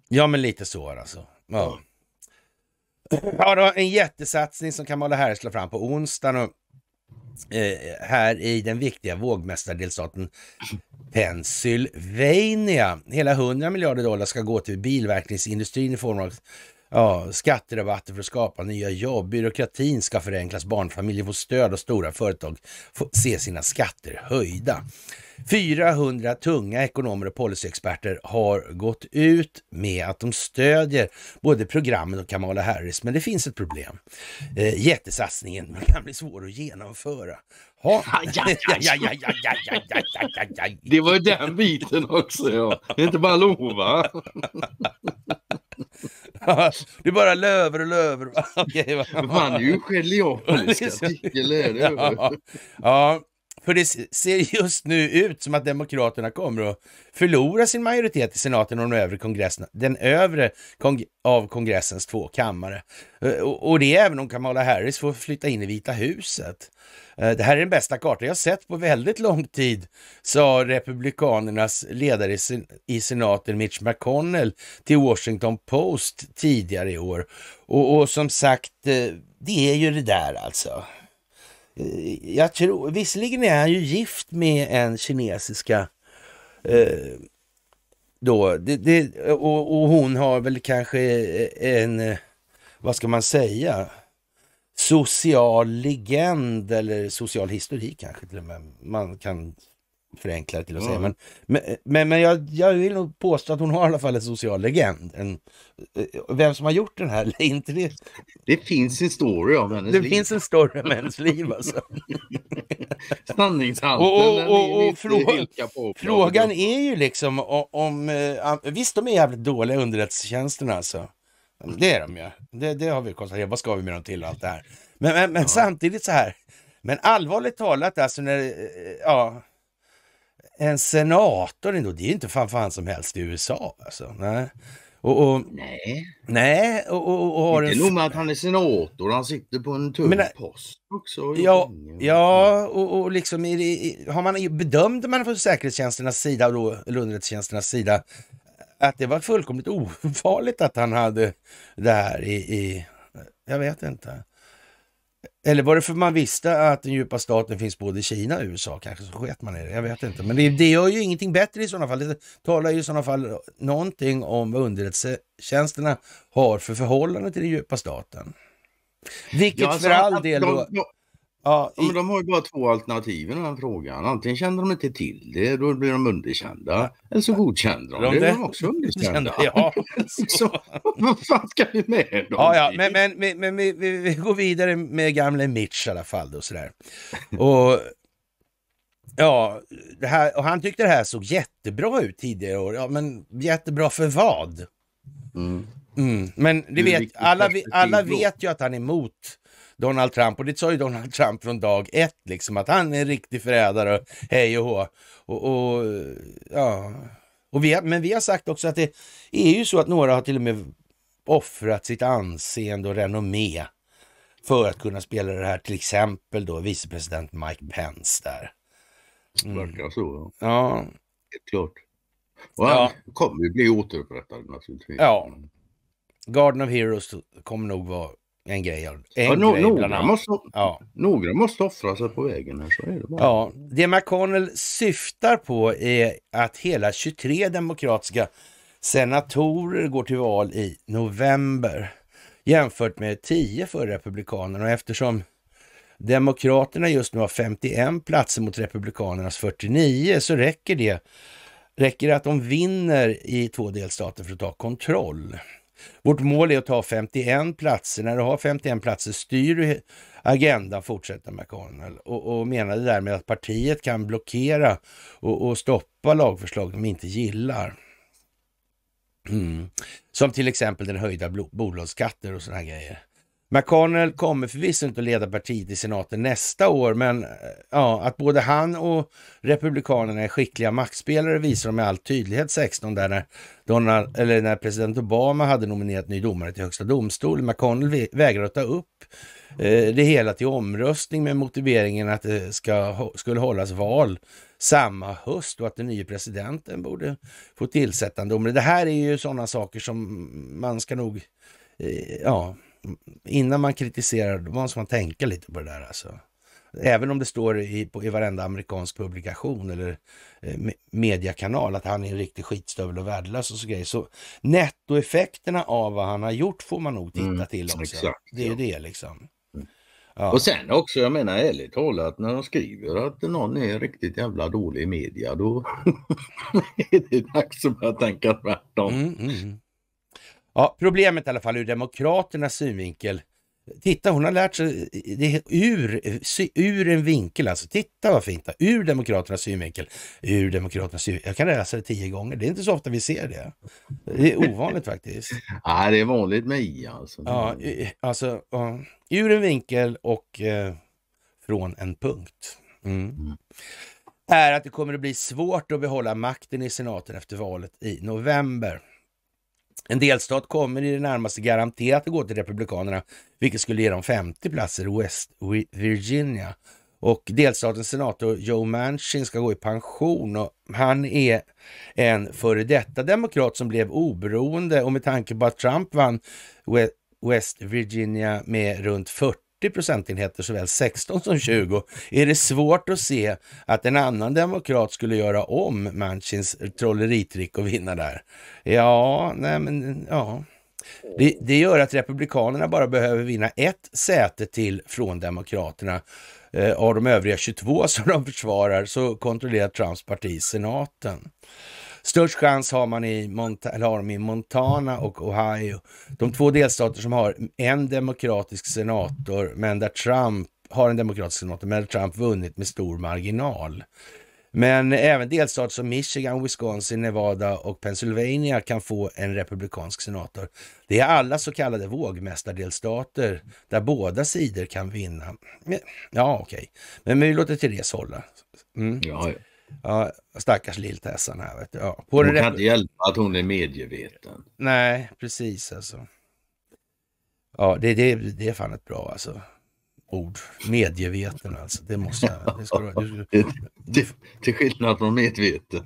Ja, men lite så alltså. Ja. Ja, då, en jättesatsning som Kamala Harris la fram på onsdagen och, eh, här i den viktiga vågmästardelstaten Pennsylvania. Hela 100 miljarder dollar ska gå till bilverkningsindustrin i form av Ja, skatterabatter för att skapa nya jobb, byråkratin ska förenklas, barnfamiljer får stöd och stora företag får se sina skatter höjda. 400 tunga ekonomer och policyexperter har gått ut med att de stödjer både programmen och Kamala Harris. Men det finns ett problem. Eh, jättesatsningen kan bli svår att genomföra. Ja. Det var den biten också ja. Det är inte bara lova. det är bara löver och löver. okay, va? Fan, det är ju genialisk ja. För det ser just nu ut som att Demokraterna kommer att förlora sin majoritet i senaten och den övre kongressen, den övre kong av kongressens två kammare. Eh, och det även om Kamala Harris får flytta in i Vita huset. Eh, det här är den bästa kartan jag sett på väldigt lång tid, sa Republikanernas ledare i senaten Mitch McConnell till Washington Post tidigare i år. Och, och som sagt, eh, det är ju det där alltså. Eh, jag tror, visserligen är han ju gift med en kinesiska eh, då, det, det, och, och, hon har väl kanske en, eh, vad ska man säga, social legend eller social historik kanske till och med man kan Förenklade till att mm. säga. Men, eh, men, men jag, jag vill nog påstå att hon har i alla fall en social legend. En, eh, vem som har gjort den här, eller inte det? Det finns en story om hennes det liv. Det finns en story om hennes liv alltså. Sanningshalten och, och, och, och frå Frågan är ju liksom om, om... Eh, visst, de är jävligt dåliga underrättelsetjänsterna alltså. Det är de ju. Det, det har vi konstaterat. Vad ska vi med dem till och allt det här? Men, men, men ja. samtidigt så här. Men allvarligt talat alltså när... Ja, en senator ändå, det är ju inte fan, fan som helst i USA alltså. Nej. Och, och, nej. Nej. Och, och, och har inte en... nog med att han är senator, han sitter på en tung Men, eh, post också. Ja, ja och, och liksom i, i, har man, bedömde man från säkerhetstjänsternas sida, och då, eller underrättelsetjänsternas sida, att det var fullkomligt ofarligt att han hade det här i, i jag vet inte. Eller var det för man visste att den djupa staten finns både i Kina och USA kanske, så sket man i det. Jag vet inte. Men det, det gör ju ingenting bättre i sådana fall. Det talar ju i sådana fall någonting om vad underrättelsetjänsterna har för förhållande till den djupa staten. Vilket ja, alltså för all del då... Ja, i... ja, men de har ju bara två alternativ i den här frågan. Antingen känner de inte till det, då blir de underkända. Eller så godkänner de, de det, blir de också underkända. Ja, så. så vad fan ska vi med dem ja, ja, Men, men, men, men vi, vi, vi, går vidare med gamle Mitch i alla fall. Då, sådär. Och, ja, här, och han tyckte det här såg jättebra ut tidigare år. Ja, men jättebra för vad? Mm. Mm. Men du vet, alla, alla vet ju att han är emot Donald Trump. Och det sa ju Donald Trump från dag ett, liksom att han är en riktig förrädare och hej och hå. Och, och, ja. och vi men vi har sagt också att det är ju så att några har till och med offrat sitt anseende och renommé för att kunna spela det här, till exempel då vicepresident Mike Pence där. Mm. Verkar så. Ja. ja. Helt klart. Och han ja. kommer ju bli återupprättad naturligtvis. Ja. Garden of Heroes kommer nog vara en grej. En ja, grej några, måste, ja. några måste offra sig på vägen. Här, så är det, bara. Ja, det McConnell syftar på är att hela 23 demokratiska senatorer går till val i november jämfört med 10 för Republikanerna. Och eftersom Demokraterna just nu har 51 platser mot Republikanernas 49 så räcker det räcker det att de vinner i två delstater för att ta kontroll. Vårt mål är att ta 51 platser. När du har 51 platser styr du agendan, fortsätter McConnell och, och menade därmed att partiet kan blockera och, och stoppa lagförslag de inte gillar. Mm. Som till exempel den höjda bolagsskatter och sådana grejer. McConnell kommer förvisso inte att leda partiet i senaten nästa år, men eh, ja, att både han och republikanerna är skickliga maktspelare visar de med all tydlighet 16 där när, Donald, eller när president Obama hade nominerat ny domare till högsta domstolen. McConnell vägrar att ta upp eh, det hela till omröstning med motiveringen att det ska, skulle hållas val samma höst och att den nya presidenten borde få tillsättande. Men det här är ju sådana saker som man ska nog, eh, ja, innan man kritiserar, då måste man tänka lite på det där alltså. Även om det står i, på, i varenda amerikansk publikation eller eh, mediakanal att han är en riktig skitstövel och värdelös och så grejer. Så nettoeffekterna av vad han har gjort får man nog titta mm, till också. Exakt, det är ja. det liksom. Mm. Ja. Och sen också, jag menar ärligt talat, när de skriver att någon är riktigt jävla dålig i media, då är det dags att börja tänka tvärtom. Mm, mm. mm. Ja, problemet i alla fall ur demokraternas synvinkel. Titta, hon har lärt sig det, ur, ur en vinkel alltså. Titta vad fint, ur demokraternas synvinkel. Ur demokraternas synvinkel. Jag kan läsa det tio gånger. Det är inte så ofta vi ser det. Det är ovanligt faktiskt. Ja, det är vanligt med i alltså. Ja, alltså ur en vinkel och eh, från en punkt. Mm. Mm är att det kommer att bli svårt att behålla makten i senaten efter valet i november. En delstat kommer i det närmaste garanterat att gå till Republikanerna, vilket skulle ge dem 50 platser i West Virginia. Och delstatens senator Joe Manchin ska gå i pension och han är en före detta demokrat som blev oberoende och med tanke på att Trump vann West Virginia med runt 40 40 procentenheter, såväl 16 som 20, är det svårt att se att en annan demokrat skulle göra om Manchins trolleritrick och vinna där. Ja, nej men ja. Det, det, gör att Republikanerna bara behöver vinna ett säte till från Demokraterna. Eh, av de övriga 22 som de försvarar så kontrollerar Trumps parti senaten. Störst chans har, man i Monta eller har de i Montana och Ohio. De två delstater som har en demokratisk senator, men där Trump har en demokratisk senator, men där Trump vunnit med stor marginal. Men även delstater som Michigan, Wisconsin, Nevada och Pennsylvania kan få en republikansk senator. Det är alla så kallade vågmästardelstater där båda sidor kan vinna. Ja, okej. Okay. Men vi låter Therese hålla. Mm. Ja, ja. Ja, stackars lilltässan här vet du. Ja, på hon kan inte hjälpa att hon är medieveten. Nej, precis alltså. Ja, det, det, det är fan ett bra alltså ord. Medieveten alltså. Det måste jag... Det ska du, du, du. Till, till skillnad från medveten.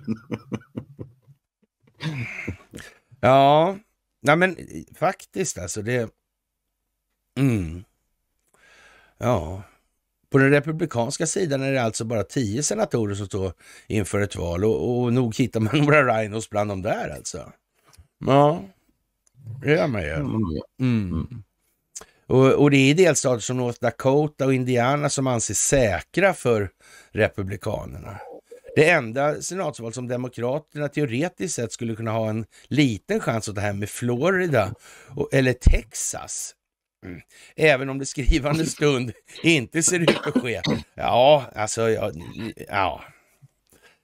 ja, nej men faktiskt alltså det... Mm. Ja, på den republikanska sidan är det alltså bara tio senatorer som står inför ett val och, och nog hittar man några rhinos bland dem där alltså. Ja, det gör man ju. Mm. mm. Och, och, det är delstater som North Dakota och Indiana som anses säkra för republikanerna. Det enda senatsval som demokraterna teoretiskt sett skulle kunna ha en liten chans att ta hem är Florida och, eller Texas. Mm. Även om det skrivande stund inte ser ut att ske. Ja, alltså, ja. ja.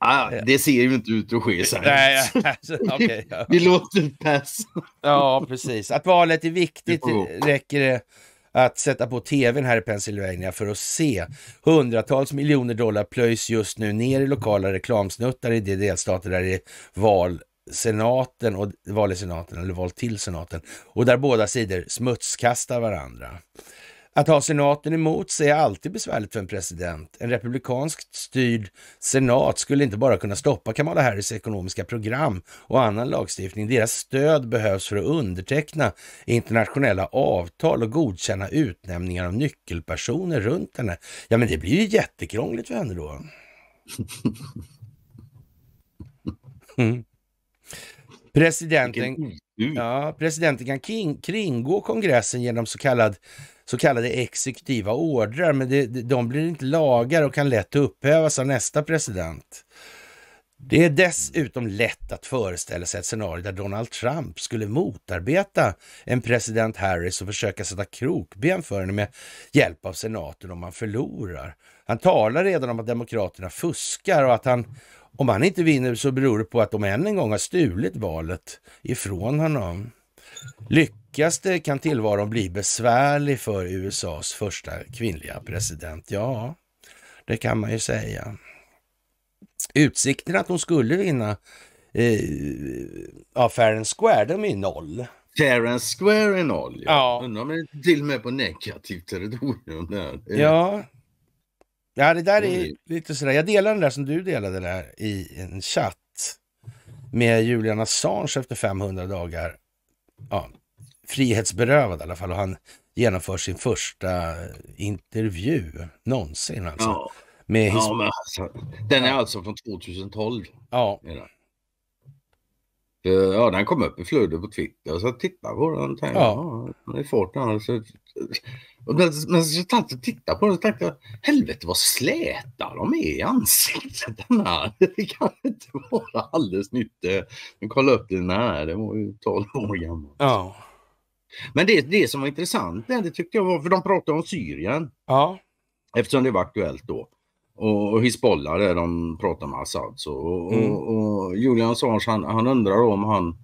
Ah, eh. det ser ju inte ut att ske så här. Nej, alltså, okay, ja. Vi låter pass. Ja, precis. Att valet är viktigt räcker det att sätta på tvn här i Pennsylvania för att se. Hundratals miljoner dollar plöjs just nu ner i lokala reklamsnuttar i de delstater där det är val senaten och val senaten eller val till senaten och där båda sidor smutskastar varandra. Att ha senaten emot sig är alltid besvärligt för en president. En republikanskt styrd senat skulle inte bara kunna stoppa Kamala Harris ekonomiska program och annan lagstiftning. Deras stöd behövs för att underteckna internationella avtal och godkänna utnämningar av nyckelpersoner runt henne. Ja, men det blir ju jättekrångligt för henne då. Mm. Presidenten, ja, presidenten kan king, kringgå kongressen genom så, kallad, så kallade exekutiva ordrar, men det, de blir inte lagar och kan lätt upphävas av nästa president. Det är dessutom lätt att föreställa sig ett scenario där Donald Trump skulle motarbeta en president Harris och försöka sätta krokben för henne med hjälp av senaten om han förlorar. Han talar redan om att demokraterna fuskar och att han om han inte vinner så beror det på att de än en gång har stulit valet ifrån honom. Lyckas det kan tillvaron bli besvärlig för USAs första kvinnliga president. Ja, det kan man ju säga. Utsikten att hon skulle vinna eh, ja, fair and square, de är ju noll. Fair and square är noll, ja. ja. Undrar om det är till och med på negativt territorium där. Ja, Ja, det där är lite sådär. Jag delar den där som du delade där i en chatt med Julian Assange efter 500 dagar. Ja, frihetsberövad i alla fall och han genomför sin första intervju någonsin alltså. Ja. Med ja, men alltså, den är alltså från 2012. Ja. Eh, ja, den kom upp i flödet på Twitter. Så jag tittade på den och tänkte, ja, ja är fart den. men, men så jag och tittade på den och tänkte, jag, helvete vad släta de är i ansiktet den här. Det kan inte vara alldeles nytt. Eh, nu kolla upp den här, det var ju 12 år gammalt. Ja. Men det, det som var intressant, det tyckte jag var, för de pratade om Syrien. Ja. Eftersom det var aktuellt då. Och Hizbollah där de pratar med Assad. Så, och, mm. och, och Julian Assange han, han undrar om han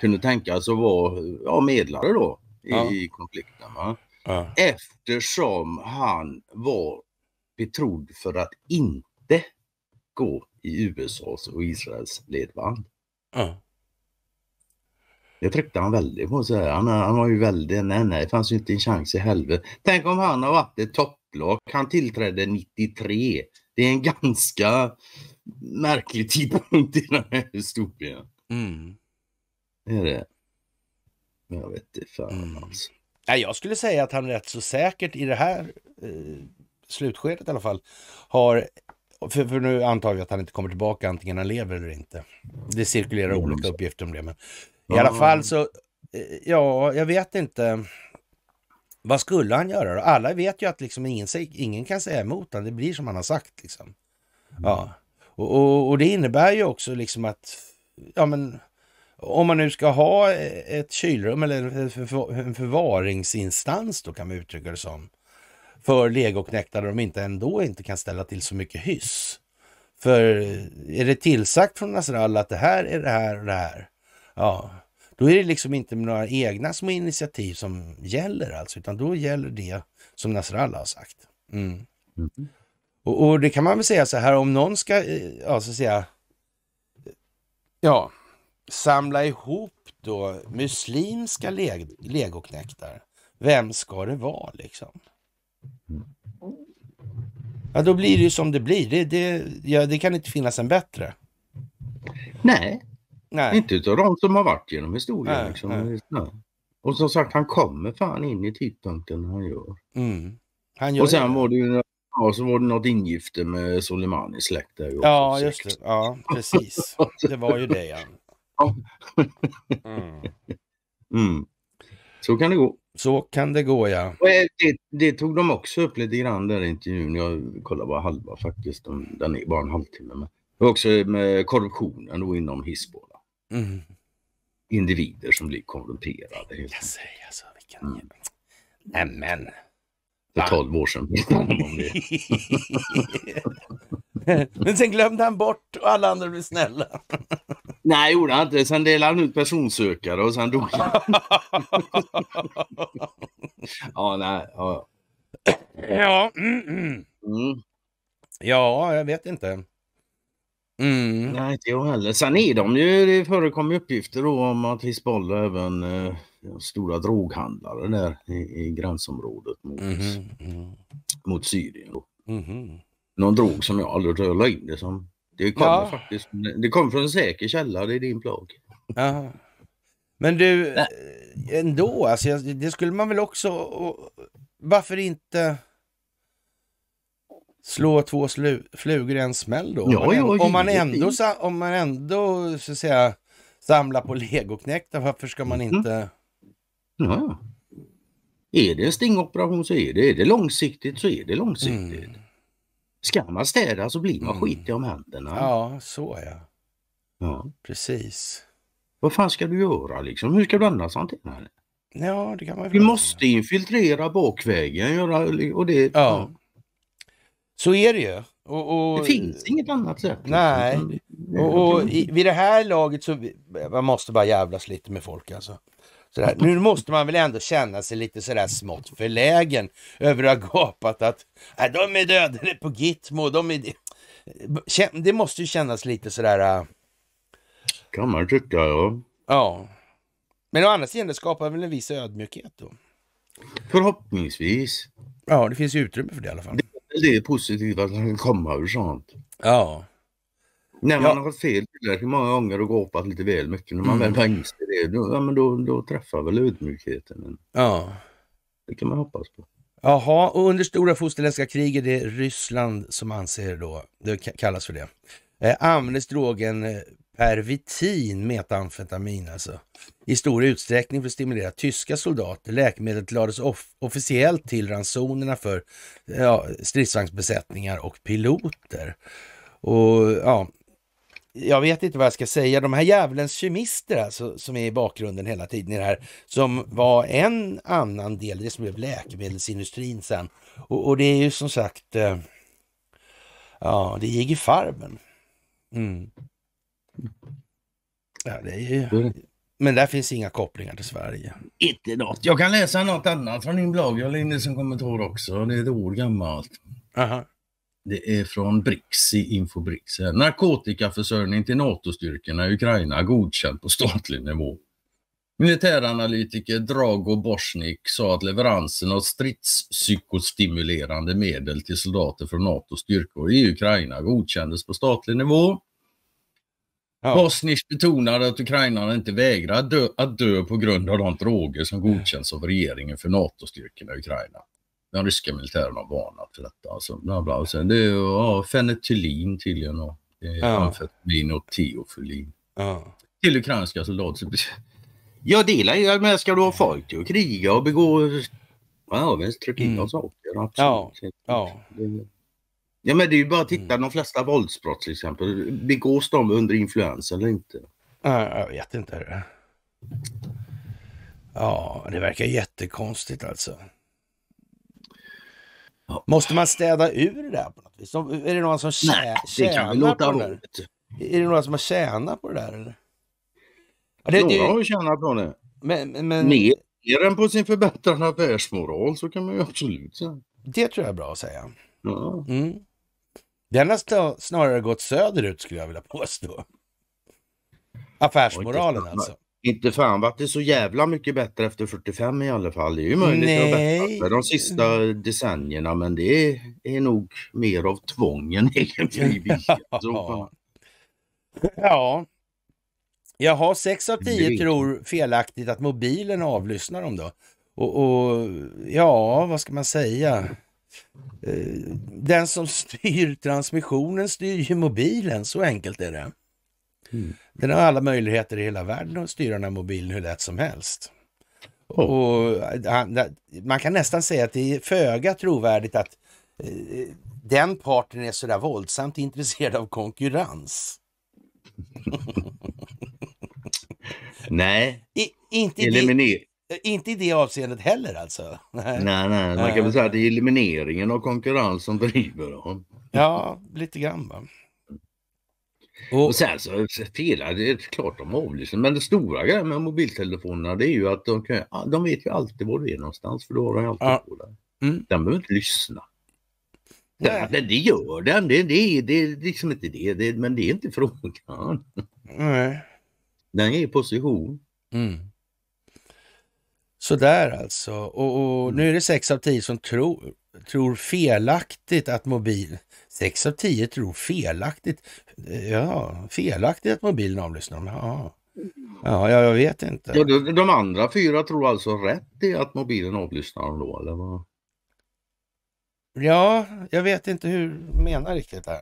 kunde tänka sig att vara ja, medlare då i, ja. i konflikten. Va? Ja. Eftersom han var betrodd för att inte gå i USAs och Israels ledband. Ja. Det tryckte han väldigt på. Så här. Han, han var ju väldigt, nej nej, det fanns ju inte en chans i helvete. Tänk om han har varit ett topp topplag. Han tillträdde 93. Det är en ganska märklig tidpunkt i den här historien. Mm. Är det? Jag vet inte fan mm. alltså. jag skulle säga att han rätt så säkert i det här eh, slutskedet i alla fall har för, för, nu antar vi att han inte kommer tillbaka, antingen han lever eller inte. Det cirkulerar mm. olika uppgifter om det. Men I alla fall så, eh, ja, jag vet inte. Vad skulle han göra då? Alla vet ju att liksom ingen, ingen kan säga emot honom. Det blir som han har sagt. Liksom. Mm. Ja. Och, och, och, det innebär ju också liksom att ja, men, om man nu ska ha eh, ett kylrum eller en förvaringsinstans då kan man uttrycka det som för legoknektar där de inte ändå inte kan ställa till så mycket hyss. För eh, är det tillsagt från Nasrallah att det här är det här och det här, ja, då är det liksom inte några egna små initiativ som gäller alltså, utan då gäller det som Nasrallah har sagt. Mm. Mm. Och, och, det kan man väl säga så här, om någon ska, eh, ja så säga, ja, samla ihop då muslimska leg legoknäktar, vem ska det vara liksom? Mm. Ja, då blir det ju som det blir. Det, det, ja, det kan inte finnas en bättre. Nej, Nej. Inte utav de som har varit genom historien. Nej, liksom. nej. Och som sagt, han kommer fan in i tidpunkten han gör. Mm. Han gör och sen det. var det ju ja, så var det något ingifte med Soleimanis släkt. Där ja, just det. Ja, precis. Det var ju det. Ja. Mm. Mm. Så kan det gå. Så kan det gå ja. Eh, det, det, tog de också upp lite grann där i intervjun. Jag kollade bara halva faktiskt. Den är bara en halvtimme. Men det var också med korruptionen då inom Hizbollah mm. individer som blir korrumperade. Jag säger alltså, vilken mm. Nämen. För tolv år sedan Men sen glömde han bort och alla andra blev snälla. Nej, det gjorde han inte. Sen delade han ut personsökare och sen dog han. ja, nej. Ja, ja. Mm, mm. Mm. ja jag vet inte. Mm. Nej, inte jag heller. Sen är de ju, det förekommer uppgifter då om att Hizbollah även eh, stora droghandlare där i, i gränsområdet mot, mm. mot Syrien. Då. Mm. Någon drog som jag aldrig hört la in det som. Det kommer ja. faktiskt det kommer från en säker källa, det är din plåg. Men du, Nej. Eh, ändå, alltså, det skulle man väl också... Varför inte slå två flugor i en smäll då? Ja, om, man, ja, om man ändå, om man ändå så att säga, samlar på legoknektar, varför ska man mhm. inte... Mm. Ja. Är det en stingoperation så är det, är det långsiktigt så är det långsiktigt. Mm. Ska man städa så blir man mm. skitig om händerna. Ja, så ja. ja. Precis. Vad fan ska du göra liksom? Hur ska du annars hantera det? Ja, det kan man Vi måste infiltrera bakvägen och det... Ja. ja. Så är det ju. Och, och, det finns inget annat sätt. Liksom, Nej, och, och i, vid det här laget så man måste bara jävlas lite med folk alltså. Sådär. Nu måste man väl ändå känna sig lite sådär smått förlägen över att ha gapat att äh, de är dödade på Gitmo. De är... Det måste ju kännas lite sådär... Äh... Kan man tycka ja. Ja. Men å andra sidan det skapar väl en viss ödmjukhet då. Förhoppningsvis. Ja, det finns ju utrymme för det i alla fall. Det det positiva som kan komma ur sånt. Ja. När man ja. har fel tillräckligt många gånger och gapat lite väl mycket, när man mm. väl inser det, då, ja, men då, då träffar väl ödmjukheten Ja. Det kan man hoppas på. Jaha, och under stora fosterländska kriget det är Ryssland som anser då, det kallas för det, eh, användes drogen eh, pervitin, metamfetamin alltså, i stor utsträckning för att stimulera tyska soldater. Läkemedlet lades off officiellt till ransonerna för ja, stridsvagnsbesättningar och piloter. Och ja, jag vet inte vad jag ska säga. De här djävulens kemister alltså, som är i bakgrunden hela tiden i det här, som var en annan del, det som blev läkemedelsindustrin sen. Och, och det är ju som sagt, eh, ja, det är J.G. Farben. Mm. Ja, det är ju... Mm. Men där finns inga kopplingar till Sverige. Inte något. Jag kan läsa något annat från din blogg. Jag lägger in det som kommentar också. Det är ett år gammalt. Aha. Det är från Brixi, Infobrix. Narkotikaförsörjning till NATO-styrkorna i Ukraina godkänd på statlig nivå. Militäranalytiker Drago Bosnik sa att leveransen av stridspsykostimulerande medel till soldater från Nato styrkor i Ukraina godkändes på statlig nivå. Ja. Bosnisch betonade att ukrainarna inte vägrar dö, att dö på grund av de droger som godkänns av regeringen för NATO-styrkorna i Ukraina. Den ryska militären har varnat för detta. Alltså, bla bla. Och sen det är ja, fenetylin tydligen och ja. amfetamin och teofilin. Ja. Till ukrainska soldater. Jag delar ju, men ska du ha folk till att kriga och begå ja, väl, mm. saker? Absolut. Ja. ja. Ja men det är ju bara att titta, mm. de flesta våldsbrott till exempel, begås de under influens eller inte? Ja, jag vet inte. Ja, det verkar jättekonstigt alltså. Måste man städa ur det där på något vis? Är det någon som tjä Nej, tjänar det låta på det där? Är det någon som har tjänat på det där eller? Ja, det, Några har ju tjänat på det. Men, men... Mer, mer än på sin förbättrade affärsmoral så kan man ju absolut säga. Det tror jag är bra att säga. Ja. Mm. Den har snarare gått söderut skulle jag vilja påstå. Affärsmoralen inte alltså. Inte fan vart det så jävla mycket bättre efter 45 i alla fall. Det är ju möjligt Nej. att bättre de sista decennierna men det är, nog mer av tvång än egen frivillighet. ja. Jaha, 6 av 10 tror felaktigt att mobilen avlyssnar dem då. Och, och ja, vad ska man säga? Eh, den som styr transmissionen styr ju mobilen, så enkelt är det. Mm. Den har alla möjligheter i hela världen att styra den här mobilen hur lätt som helst. Oh. Och eh, man kan nästan säga att det är föga trovärdigt att eh, den parten är sådär våldsamt intresserad av konkurrens. Nej, I, inte Eliminer Eh, inte i det avseendet heller alltså? Nej, nej, nej. man kan eh. väl säga att det är elimineringen av konkurrens som driver dem. Ja, lite grann va. Och, och sen så felar det är klart de avlyssnar. Men det stora grejen med mobiltelefonerna det är ju att de, kan, de vet ju alltid var du är någonstans för då har de alltid ja. på dig. Mm. Den behöver inte lyssna. Den, det, det gör den, det, det, det är liksom inte det, det, men det är inte frågan. Nej. Den är i position. Mm. Sådär alltså. Och, och mm. nu är det sex av tio som tror, tror felaktigt att mobil... sex av tio tror felaktigt. Eh, ja, felaktigt att mobilen avlyssnar dem. Ja. Mm. Ja, jag vet inte. de, de, andra fyra tror alltså rätt i att mobilen avlyssnar dem då, eller vad? Ja, jag vet inte hur du menar riktigt där.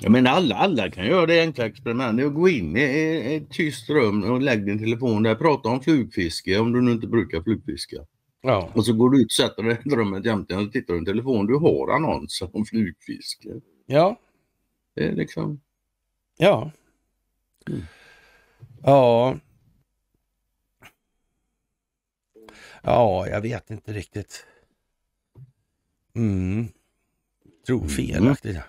Jag menar alla, alla kan göra det enkla experimentet. Gå in i ett tyst rum och lägg din telefon där. Prata om flugfiske om du nu inte brukar flugfiska. Ja. Och så går du ut och sätter dig i rummet jämte och tittar i din telefon. Du har annonser om flugfiske. Ja. Det är liksom... Ja. Mm. Ja. Ja, jag vet inte riktigt. Mm. Tror mm. felaktigt. Mm.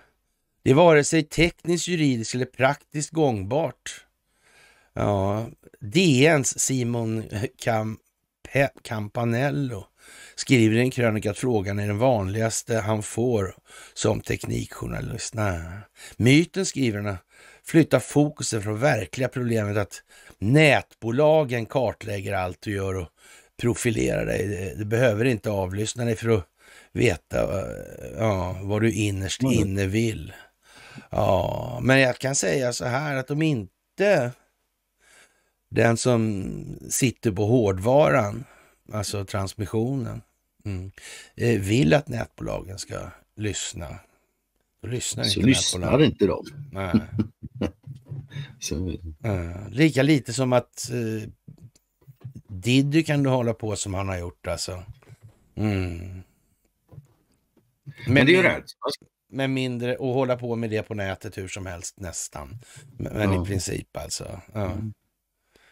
Det är vare sig tekniskt, juridiskt eller praktiskt gångbart. Ja, DNs Simon Cam Campanello skriver i en krönika att frågan är den vanligaste han får som teknikjournalist. Nej. Myten, skriver han, flyttar fokuset från verkliga problemet att nätbolagen kartlägger allt du gör och profilerar dig. Du behöver inte avlyssna dig för att veta eh, ja, vad du innerst inne vill. Ja, men jag kan säga så här att om inte den som sitter på hårdvaran, alltså transmissionen, mm, eh, vill att nätbolagen ska lyssna, då lyssnar så inte lyssnar nätbolagen. inte de. Nej. så. Lika lite som att eh, Diddy kan du hålla på som han har gjort alltså. Mm. Men, Men, det är ju rätt. Med mindre och hålla på med det på nätet hur som helst nästan. Men ja. i princip alltså. Ja. Mm.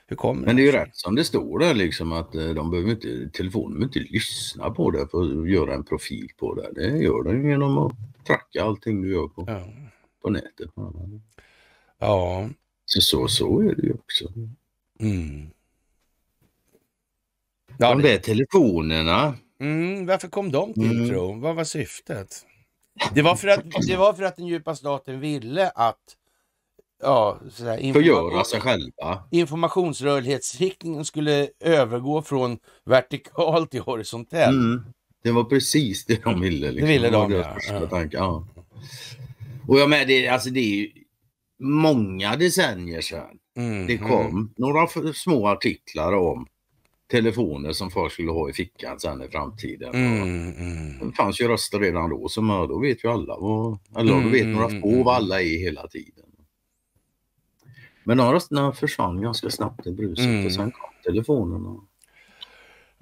Hur kommer Men det är ju rätt som det står där liksom att eh, de behöver inte, telefonen behöver inte lyssna på det för att göra en profil på det. Det gör den genom att tracka allting du gör på, ja. på nätet. Ja. Så, så, så är det ju också. Mm. Ja, de det... där telefonerna. Mm, varför kom de till mm. tro? Vad var syftet? Det var för att, det var för att den djupa staten ville att ja, sådär, information, sig själva. Informationsrörlighetsriktningen skulle övergå från vertikal till horisontell. Mm. Det var precis det de ville. Liksom. Det ville de, det ja. ja. Och jag med, det, alltså det är ju många decennier sedan mm. det kom några små artiklar om telefoner som folk skulle ha i fickan sen i framtiden. Mm, mm. Det fanns ju röster redan då, så då vet ju alla vad, eller mm, då vet några mm, få vad mm. alla är hela tiden. Men de rösterna försvann ganska snabbt i bruset mm. och sen kom telefonerna.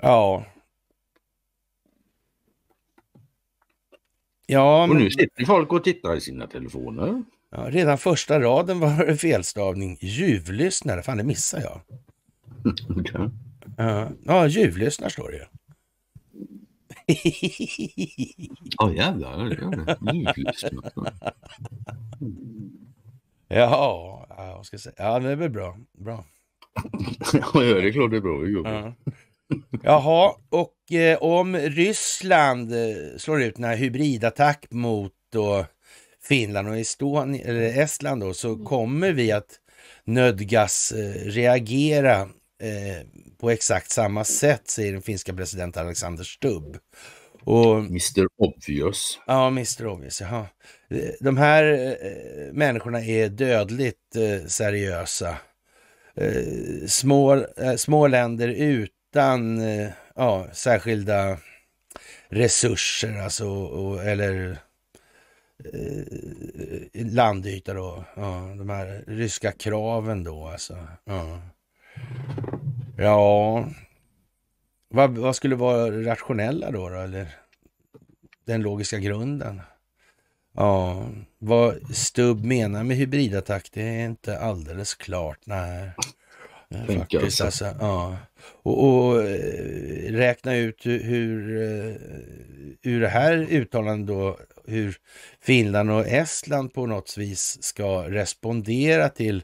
Ja. Ja, men... Och nu sitter folk och tittar i sina telefoner. Ja, redan första raden var det felstavning. Ljuvlyssnare, fan det missade jag. Okay. Eh, ja, ja ljuvlyssnar står det ju. Ja oh, jävlar, det ja, vad ska jag säga? Ja, det är väl bra. bra. ja, det är klart det är bra. Ja. Jaha, och eh, om Ryssland eh, slår ut den här hybridattack mot då, Finland och Estonien, eller Estland då, så mm. kommer vi att nödgas eh, reagera Eh, på exakt samma sätt, säger den finska presidenten Alexander Stubb. Och, Mr Obvious. Ja, Mr Obvious. Jaha. Eh, de här eh, människorna är dödligt eh, seriösa. Eh, små, eh, små länder utan ja, särskilda resurser alltså, och, eller landyta då. Ja, de här ryska kraven då alltså. Ja. Ja, vad, vad skulle vara rationella då, då, Eller den logiska grunden? Ja, vad Stubb menar med hybridattack, det är inte alldeles klart. Nej. Faktiskt, alltså. ja. och, och, eh, räkna ut hur, eh, ur det här uttalandet då, hur Finland och Estland på något vis ska respondera till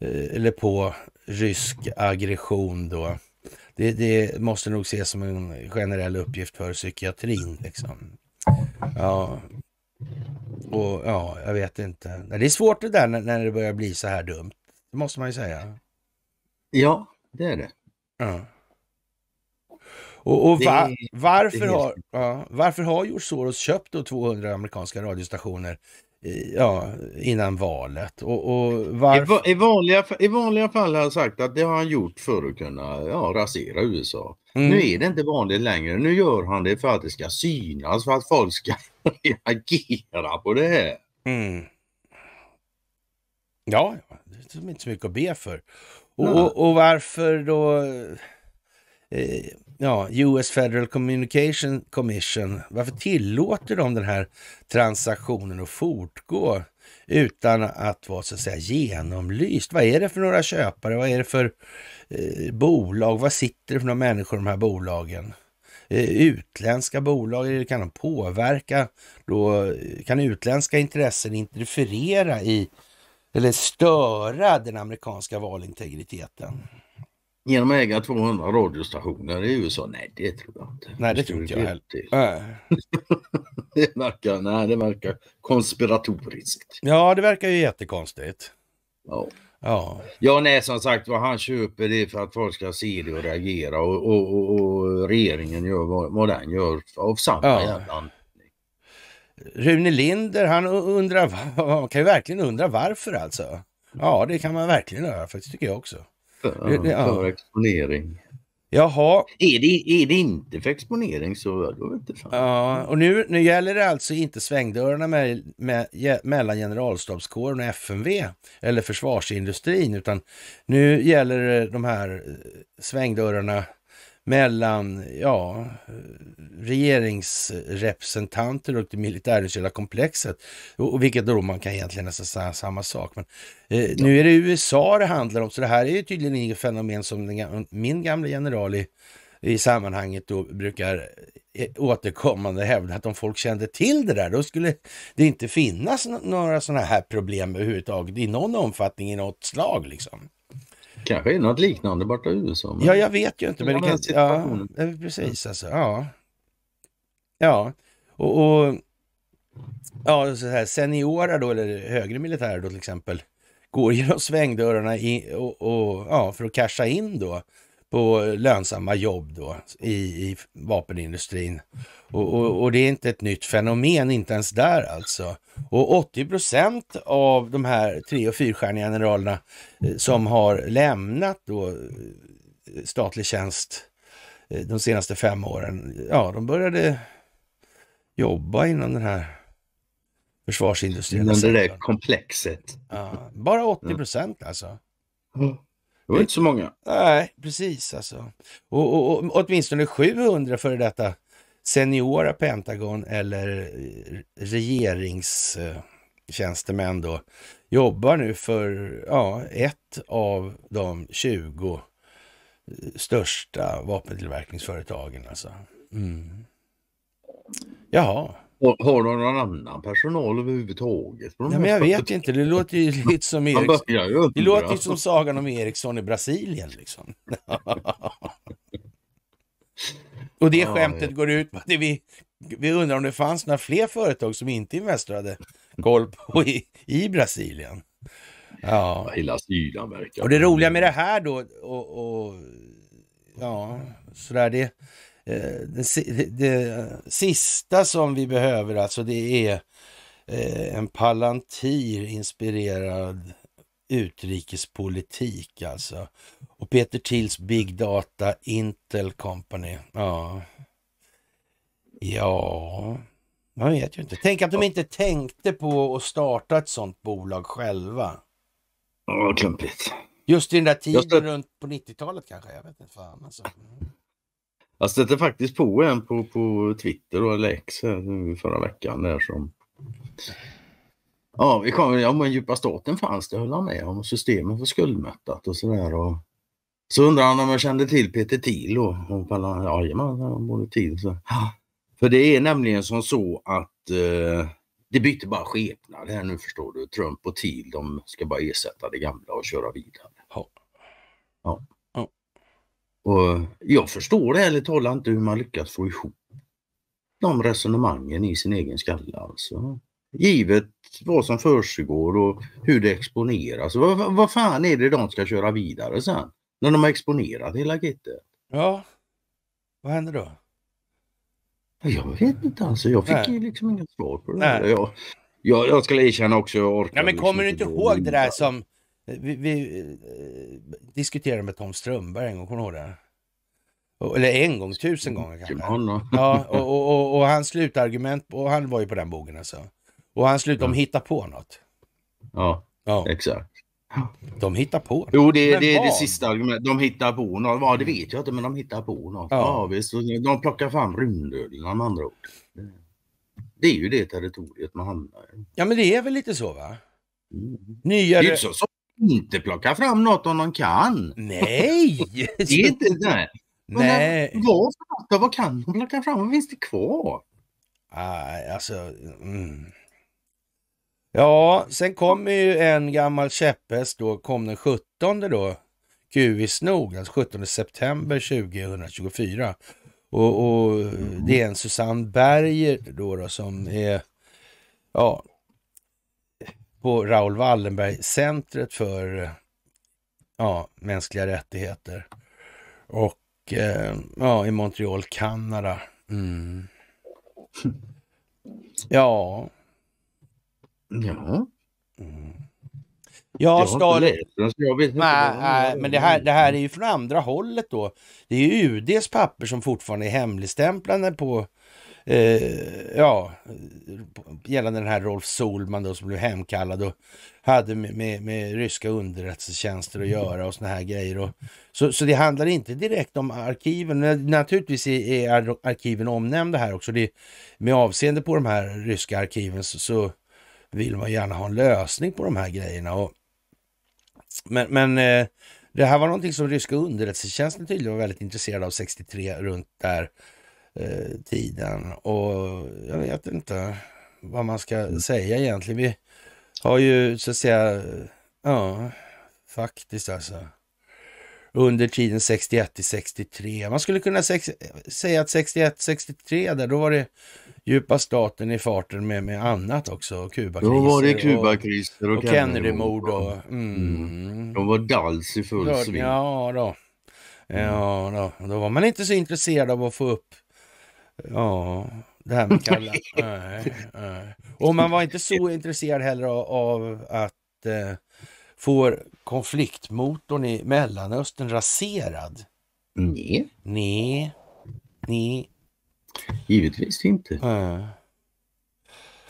Eh, eller på rysk aggression då. Det, det, måste nog ses som en generell uppgift för psykiatrin. Liksom. Ja. Och ja, jag vet inte. Det är svårt det där när, det börjar bli så här dumt. Det måste man ju säga. Ja, det är det. Ja. Och, och va, varför, har, ja, varför har George Soros köpt då 200 amerikanska radiostationer ja, innan valet. Och, och varför... I, I, vanliga, I vanliga fall har jag sagt att det har han gjort för att kunna ja, rasera USA. Mm. Nu är det inte vanligt längre. Nu gör han det för att det ska synas, för att folk ska reagera på det här. Mm. Ja, det är inte så mycket att be för. Och, och, och varför då? Eh, ja, US Federal Communication Commission, varför tillåter de den här transaktionen att fortgå utan att vara så att säga genomlyst? Vad är det för några köpare? Vad är det för eh, bolag? Vad sitter det för några människor i de här bolagen? Eh, utländska bolag, kan de påverka? Då eh, kan utländska intressen interferera i eller störa den amerikanska valintegriteten? genom att äga 200 radiostationer i USA? Nej, det tror jag inte. Nej, det, tror inte jag heller. Äh. det, verkar, nej, det verkar konspiratoriskt. Ja, det verkar ju jättekonstigt. Ja. Ja. ja, nej som sagt vad han köper det för att folk ska se det och reagera och, och, och, och regeringen gör vad, vad den gör av samma ja. jävla Rune Linder, han undrar, man kan ju verkligen undra varför alltså. Ja, det kan man verkligen göra faktiskt, tycker jag också. För, ja. för exponering. Jaha. Är det, är det inte för exponering så då det inte fan. Ja, och nu, nu gäller det alltså inte svängdörrarna med, med, mellan generalstabskåren och FMV eller försvarsindustrin utan nu gäller det de här eh, svängdörrarna mellan ja, regeringsrepresentanter och det militärindustriella komplexet. Och, och vilket då man kan egentligen nästan säga samma sak. Men, eh, Nu är det USA det handlar om, så det här är ju tydligen inget fenomen som den, min gamla general i, i sammanhanget då brukar eh, återkommande hävda att om folk kände till det där, då skulle det inte finnas några sådana här problem överhuvudtaget i någon omfattning i något slag. liksom. Kanske är något liknande borta i USA. Men... Ja, jag vet ju inte. Men det kan... ja, precis alltså. Ja. Ja, och, och ja, så här, seniora då, eller högre militärer då till exempel, går genom svängdörrarna i, och, och, ja, för att casha in då på lönsamma jobb då i, i vapenindustrin. Och, och, och, det är inte ett nytt fenomen, inte ens där alltså. Och 80 procent av de här tre och fyrstjärniga generalerna eh, som har lämnat då eh, statlig tjänst eh, de senaste fem åren, ja, de började jobba inom den här försvarsindustrin. Inom det där komplexet. Ja, bara 80 procent alltså. Det var inte så många. Nej, precis alltså. Och, och, och åtminstone 700 före detta seniora Pentagon eller eh, regeringstjänstemän då jobbar nu för ja, ett av de 20 eh, största vapentillverkningsföretagen. Alltså. Mm. Jaha. Har de någon annan personal överhuvudtaget? Ja, men jag vet inte, det låter ju lite som, Eriks... det låter ju som sagan om Eriksson i Brasilien. Liksom. Och det skämtet går ut på att vi, vi undrar om det fanns några fler företag som inte Investor hade koll på i, i Brasilien. Ja. Hela Sydamerika. Och det roliga med det här då, och, och ja, sådär det, eh, det, det, sista som vi behöver alltså det är eh, en Palantir inspirerad utrikespolitik alltså. Och Peter Tills Big Data Intel Company. Ja. Ja, man vet ju inte. Tänk att de inte tänkte på att starta ett sånt bolag själva. Ja, klumpigt. Just i den där tiden stöt... runt på 90-talet kanske. Jag vet inte fan alltså. Jag stötte faktiskt på en på, på Twitter och Alex eh, förra veckan där som Ja, vi kom, ja men djupa staten fanns det, höll han med om. Systemet för skuldmättat och sådär. Och, så undrade han om jag kände till Peter Thiel och, och Pallan, jajamän, han både till så. För det är nämligen som så att eh, det byter bara skepnad här nu förstår du. Trump och Thiel de ska bara ersätta det gamla och köra vidare. Ja. ja. Och jag förstår ärligt talat inte hur man lyckas få ihop de resonemangen i sin egen skalle alltså. Givet vad som försiggår och hur det exponeras. Vad, vad fan är det de ska köra vidare sen? När de har exponerat hela kittet. Ja, vad händer då? Jag vet inte alltså. Jag fick Nej. ju liksom inget svar på det Nej. där. Jag, jag, jag skulle erkänna också, jag orkar Nej, men liksom Kommer liksom du inte ihåg det där som vi, vi eh, diskuterade med Tom Strömberg en gång? Kommer du Eller en gång, tusen gånger kanske. Ja, och, och, och, och hans slutargument, och han var ju på den bogen alltså. Och han slutade ja. de hitta på något. Ja, ja. exakt. De hittar på. Något. Jo, det, det är det sista argumentet. De hittar på något. Ja, det vet jag inte, men de hittar på något. Ja. ja visst. De plockar fram rymdödlorna med andra ord. Det är ju det territoriet man hamnar i. Ja, men det är väl lite så, va? Mm. Nyare... Det är ju så, så inte plockar fram något om de kan. Nej! det är inte det. Nej. Vad, vad kan de plocka fram? Vad finns det kvar? Ah, alltså... Mm. Ja, sen kommer ju en gammal käpphäst då, kom den 17 då, kuviskt nog, alltså 17 september 2024. Och, och det är en Susanne Berger då, då som är, ja, på Raoul Wallenberg-centret för ja, mänskliga rättigheter. Och eh, ja, i Montreal, Kanada. Mm. Ja, Ja. Mm. Jag, jag ska... Läst, jag vet inte nej, nej, men det här, det här är ju från andra hållet då. Det är ju UDs papper som fortfarande är hemligstämplande på eh, ja, gällande den här Rolf Solman då som blev hemkallad och hade med, med, med ryska underrättelsetjänster att göra och såna här grejer. Och, så, så det handlar inte direkt om arkiven. naturligtvis är, är arkiven omnämnda här också. Det, med avseende på de här ryska arkiven så, så vill man gärna ha en lösning på de här grejerna. Och, men, men eh, det här var någonting som ryska underrättelsetjänsten tydligen var väldigt intresserad av 63 runt där eh, tiden. Och jag vet inte vad man ska mm. säga egentligen. Vi har ju så att säga, ja, faktiskt alltså under tiden 61 till 63. Man skulle kunna sex, säga att 61, 63 då var det djupa staten i farten med, med annat också. Kubakriser. Då var det Kubakriser och, och, och Kennedymord. Och, mm. mm. De var dals i full ja, sving. Ja då. ja mm. då. Då var man inte så intresserad av att få upp ja, det här med Kalle. nej, nej. Och man var inte så intresserad heller av, av att eh, få konfliktmotorn i Mellanöstern raserad. Nej. Nej. Nej. Givetvis inte. Mm.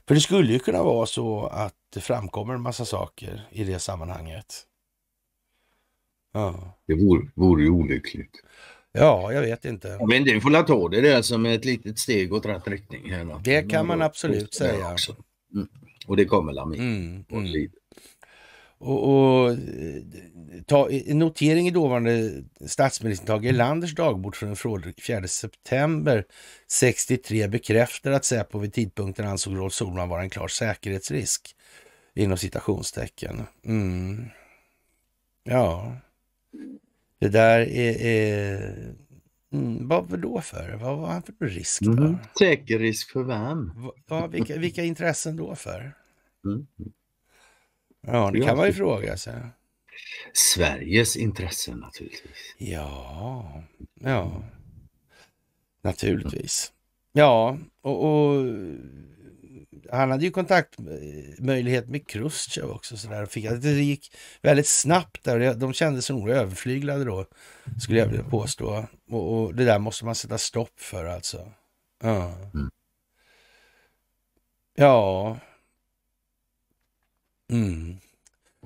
För det skulle ju kunna vara så att det framkommer en massa saker i det sammanhanget. Mm. Det vore, vore ju olyckligt. Ja, jag vet inte. Men du får ta det där som ett litet steg åt rätt riktning. Här, det kan man mm. absolut säga. Mm. Och det kommer Lamin. Mm, mm och, och eh, ta, notering i dåvarande statsministern Tage Erlanders dagbok från den 4 september 63 bekräftar att Säpo vid tidpunkten ansåg Rolf Solman vara en klar säkerhetsrisk. Inom citationstecken. Mm. Ja, det där är... är mm, vad då för? Vad var han för risk? Då? Mm. Säkerhetsrisk för vem? Ja, vilka, vilka intressen då för? Mm. Ja, det kan man ju fråga sig. Sveriges intressen naturligtvis. Ja, ja. Naturligtvis. Ja, och, och han hade ju kontaktmöjlighet med Chrusjtjov också. Så där, och fick, det gick väldigt snabbt där de kände sig nog överflyglade då, skulle jag vilja påstå. Och, och, det där måste man sätta stopp för alltså. Ja. Mm. Ja, Mm.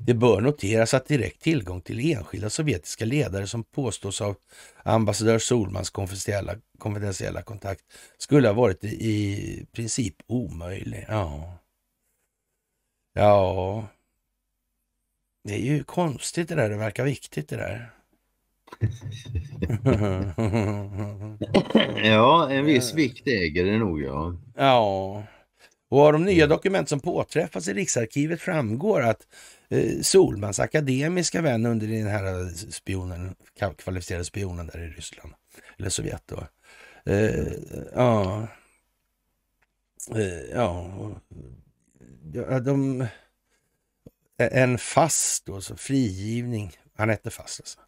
Det bör noteras att direkt tillgång till enskilda sovjetiska ledare som påstås av ambassadör Solmans konfidentiella, konfidentiella kontakt skulle ha varit i princip omöjlig. Ja. ja, det är ju konstigt det där. Det verkar viktigt det där. ja, en viss vikt äger det nog ja. Ja, och av de nya mm. dokument som påträffas i Riksarkivet framgår att eh, Solmans akademiska vän under den här eh, spionen, kvalificerade spionen där i Ryssland, eller Sovjet då. Eh, ja, eh, ja, de, eh, en fast då, så frigivning, han hette fast alltså,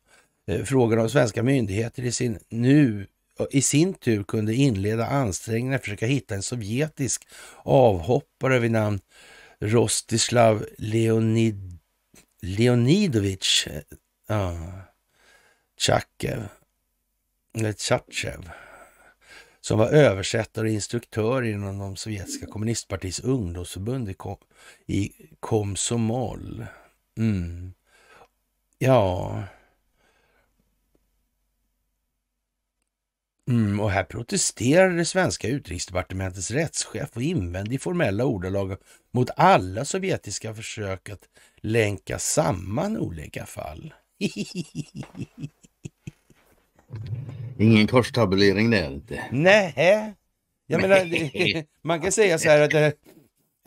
eh, frågar de svenska myndigheter i sin nu i sin tur kunde inleda ansträngningar att försöka hitta en sovjetisk avhoppare vid namn Rostislav Leonid, Leonidovich ja, eh, ah, Tjakev, eller Tjatjev som var översättare och instruktör inom de sovjetiska kommunistpartiets ungdomsförbund i, Kom i Komsomol. Mm. Ja, Mm, och här protesterade det svenska utrikesdepartementets rättschef och invände i formella ordalag mot alla sovjetiska försök att länka samman olika fall. Ingen korstablering där inte. Nej. Jag menar, man kan säga så här att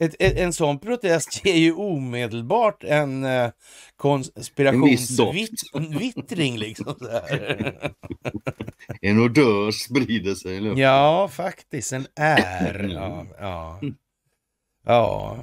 ett, ett, en sån protest ger ju omedelbart en eh, konspirationsvittring. liksom, en odör sprider sig i luften. Ja, faktiskt. En är. Ja, ja. ja.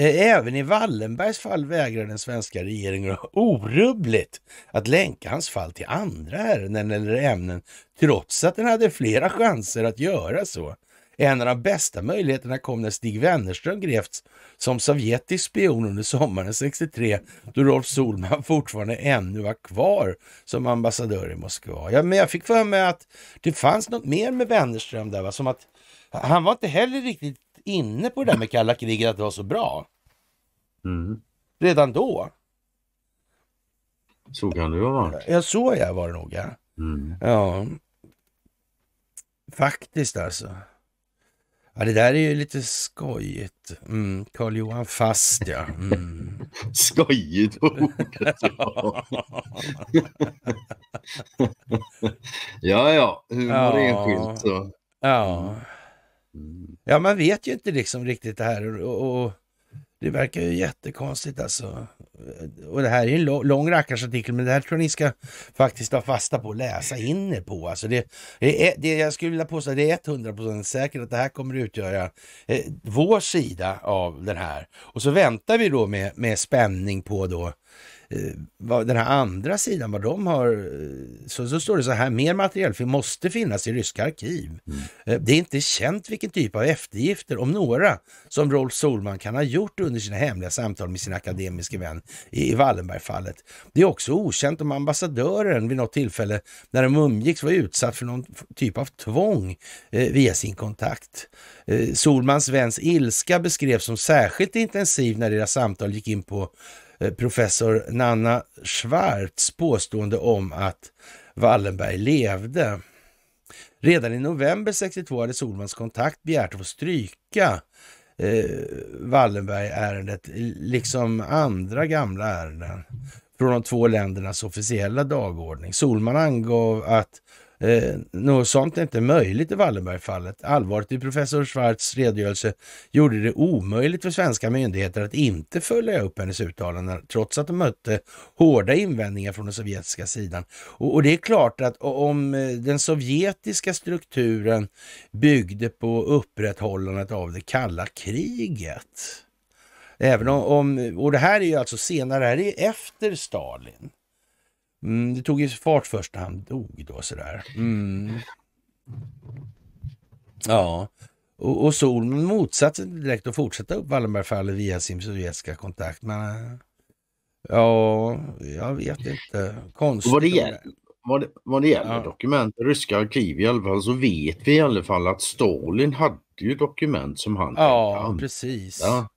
Eh, även i Wallenbergs fall vägrar den svenska regeringen orubbligt att länka hans fall till andra ärenden eller ämnen trots att den hade flera chanser att göra så. En av de bästa möjligheterna kom när Stig Wennerström greps som sovjetisk spion under sommaren 63 då Rolf Solman fortfarande ännu var kvar som ambassadör i Moskva. Ja, men jag fick för mig att det fanns något mer med Wennerström där, va? som att han var inte heller riktigt inne på det där med kalla kriget, att det var så bra. Mm. Redan då. Så kan det ju ha varit. Ja, så jag var det nog ja. Mm. ja. Faktiskt alltså. Ja, det där är ju lite skojigt. Mm, Carl Johan Fast, ja. Mm. skojigt ordet, ja. ja, ja, humor ja. enskilt. Så. Ja. Mm. ja, man vet ju inte liksom riktigt det här. och, och det verkar ju jättekonstigt alltså. Och det här är en lång rackarsartikel, men det här tror jag ni ska faktiskt ta fasta på och läsa in er på. Alltså det, det, det jag skulle vilja påstå att det är 100% säkert att det här kommer utgöra eh, vår sida av den här. Och så väntar vi då med, med spänning på då Eh, den här andra sidan, vad de har, eh, så, så står det så här, mer materiellfilm måste finnas i ryska arkiv. Mm. Eh, det är inte känt vilken typ av eftergifter, om några, som Rolf Solman kan ha gjort under sina hemliga samtal med sin akademiske vän i Wallenbergfallet. Det är också okänt om ambassadören vid något tillfälle när de umgicks var utsatt för någon typ av tvång eh, via sin kontakt. Eh, Solmans väns ilska beskrevs som särskilt intensiv när deras samtal gick in på Eh, professor Nanna Schwartz påstående om att Wallenberg levde. Redan i november 62 hade Solmans kontakt begärt att få stryka eh, Wallenberg-ärendet, liksom andra gamla ärenden, från de två ländernas officiella dagordning. Solman angav att Eh, något sånt är inte möjligt i Wallenbergfallet. Allvaret i professor Schwarz redogörelse gjorde det omöjligt för svenska myndigheter att inte följa upp hennes uttalanden trots att de mötte hårda invändningar från den sovjetiska sidan. Och, och det är klart att om eh, den sovjetiska strukturen byggde på upprätthållandet av det kalla kriget Även om, och det här är ju alltså senare, det här är efter Stalin. Mm, det tog ju fart först när han dog då sådär. Mm. Ja, och, och Solman motsatte sig direkt att fortsätta upp Wallenbergfallet via sin sovjetiska kontakt. Men ja, jag vet inte. Konstigt. Vad det, gäller, vad det, vad det gäller ja. dokument, ryska arkiv i alla fall, så vet vi i alla fall att Stalin hade ju dokument som han Ja, precis. Ja.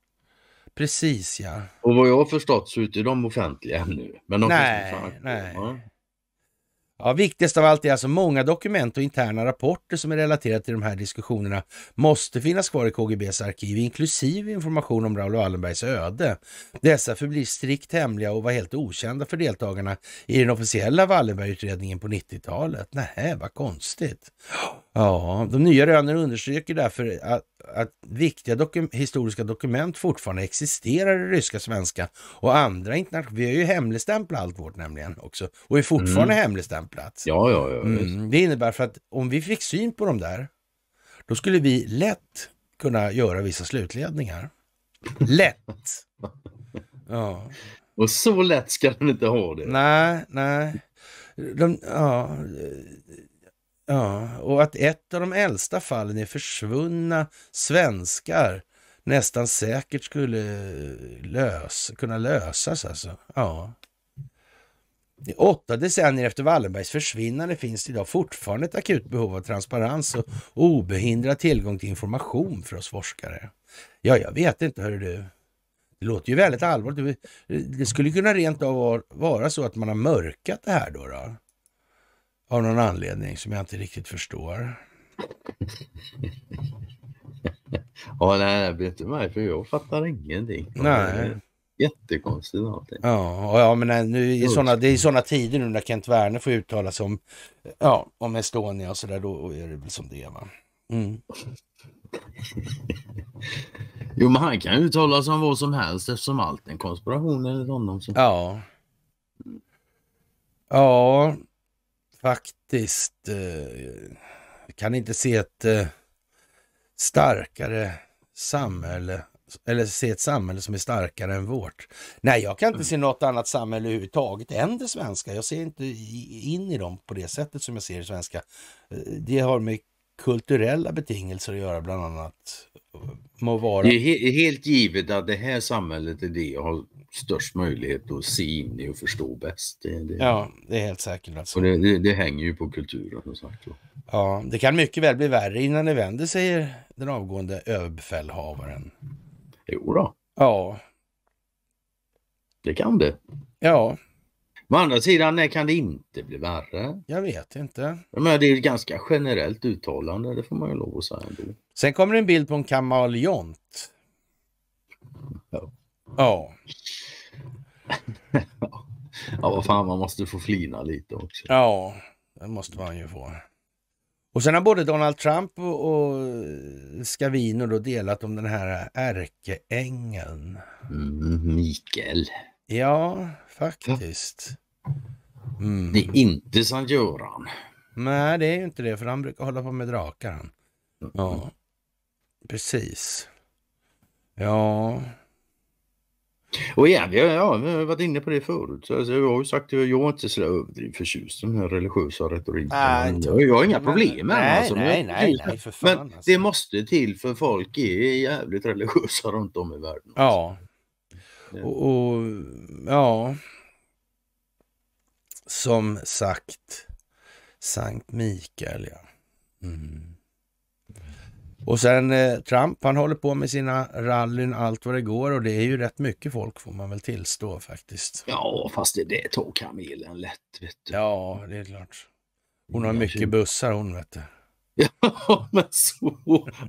Precis ja. Och vad jag har förstått så är inte de offentliga ännu. Men de nej, finns nej. Ja. Ja, viktigast av allt är alltså många dokument och interna rapporter som är relaterade till de här diskussionerna måste finnas kvar i KGBs arkiv, inklusive information om Raoul Wallenbergs öde. Dessa förblir strikt hemliga och var helt okända för deltagarna i den officiella Wallenbergutredningen på 90-talet. Nej, vad konstigt. Ja, de nya rönen understryker därför att, att viktiga dokum historiska dokument fortfarande existerar i ryska, svenska och andra internationella. Vi har ju hemligstämplat allt vårt nämligen också och är fortfarande mm. hemligstämplat. Ja, ja, ja. Mm. Det innebär för att om vi fick syn på de där, då skulle vi lätt kunna göra vissa slutledningar. Lätt! ja. Och så lätt ska den inte ha det. Nej, nej. De, ja, Ja, och att ett av de äldsta fallen är försvunna svenskar nästan säkert skulle eh, lös, kunna lösas alltså. Ja. I åtta decennier efter Wallenbergs försvinnande finns det idag fortfarande ett akut behov av transparens och obehindrad tillgång till information för oss forskare. Ja, jag vet inte, hör du. Det låter ju väldigt allvarligt. Det skulle kunna rent av vara så att man har mörkat det här då. då. Av någon anledning som jag inte riktigt förstår. ja, nej, nej, vet du varför? Jag fattar ingenting. Nej. Jättekonstigt allting. Ja, ja men nej, nu i såna, det är sådana tider nu när Kent Werner får uttala sig om, ja, om Estonia och sådär, då är det väl som det är. Va? Mm. jo, men han kan uttala sig om vad som helst eftersom allt är en konspiration enligt honom. Så. Ja. Ja, faktiskt eh, kan inte se ett eh, starkare samhälle eller se ett samhälle som är starkare än vårt. Nej, jag kan inte mm. se något annat samhälle överhuvudtaget än det svenska. Jag ser inte in i dem på det sättet som jag ser det svenska. Eh, det har med kulturella betingelser att göra bland annat. Eh, må vara... Det är helt givet att det här samhället är det jag har störst möjlighet att se in i och förstå bäst. Det, det... Ja, det är helt säkert. Alltså. Och det, det, hänger ju på kulturen som sagt. Ja, det kan mycket väl bli värre innan det vänder, säger den avgående överbefälhavaren. Jo då. Ja. Det kan det. Ja, Å andra sidan, när kan det inte bli värre? Jag vet inte. Men det är ett ganska generellt uttalande, det får man ju lov att säga. Ändå. Sen kommer det en bild på en kameleont. Ja. Ja. ja, vad fan, man måste få flina lite också. Ja, det måste man ju få. Och sen har både Donald Trump och, och Scavino då delat om den här ärkeängeln. Mm, Mikael. Ja, faktiskt. Mm. Det är mm. inte Sankt Göran. Nej, det är ju inte det, för han brukar hålla på med drakar. Mm. Ja, precis. Ja. Och igen, ja, ja, vi har varit inne på det förut. Så alltså, jag har ju sagt att jag är inte så överdrivet förtjust i den här religiösa retoriken. Äh, jag, jag har inga problem med den. alltså. nej, nej, nej, för fan, Men alltså. det måste till för folk är jävligt religiösa runt om i världen. Alltså. Ja, och, och, ja, som sagt, Sankt Mikael ja. Mm. Och sen eh, Trump, han håller på med sina rallyn allt vad det går och det är ju rätt mycket folk får man väl tillstå faktiskt. Ja, fast det, det tog kamelen lätt. Vet du. Ja, det är klart. Hon har mycket bussar hon vet du. Ja, men så.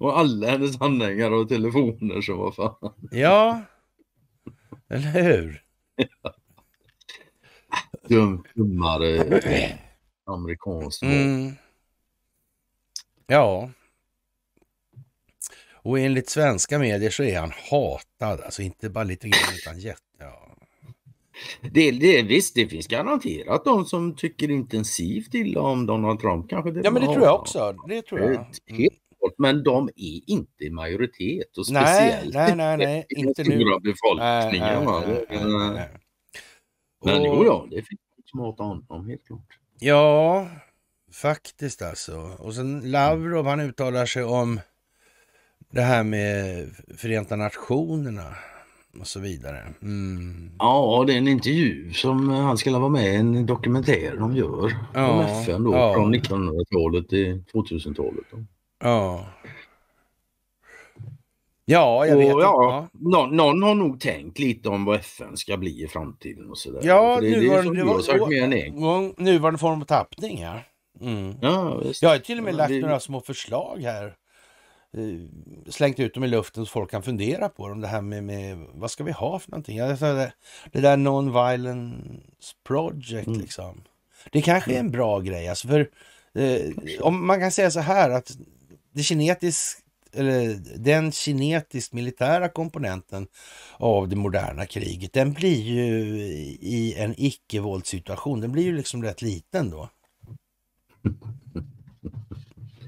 Och alla hennes anhängare och telefoner så vad fan. Ja, eller hur? Dum, dummare amerikansk. Mm. Ja. Och enligt svenska medier så är han hatad, alltså inte bara lite grann utan jätte. Ja. Det, det, visst, det finns garanterat de som tycker intensivt illa om Donald Trump. Kanske det ja, men det tror jag också. Det tror jag. Helt mm folk, men de är inte i majoritet. Och speciellt nej, nej, nej, inte nu. stora befolkningen. Nej, nej, eh, nej, nej. Men och... jo, det finns fick som hatar honom helt klart. Ja, faktiskt alltså. Och sen Lavrov, han uttalar sig om det här med Förenta Nationerna och så vidare. Mm. Ja, det är en intervju som han ska vara med i, en dokumentär de gör ja, om FN då, ja. från 1900-talet till 2000-talet. Ja. Ja, jag och, vet. Ja, någon, någon, har nog tänkt lite om vad FN ska bli i framtiden och sådär. Ja, nuvarande, form av tappning här. Mm. Ja, visst. jag har till och med ja, lagt det... några små förslag här. Eh, slängt ut dem i luften så folk kan fundera på dem. Det här med, med vad ska vi ha för någonting? det, det där Non-Violence Project mm. liksom. Det kanske är en bra grej alltså för eh, om man kan säga så här att det kinetisk, eller den kinetiskt militära komponenten av det moderna kriget, den blir ju i en icke-våldssituation, den blir ju liksom rätt liten då.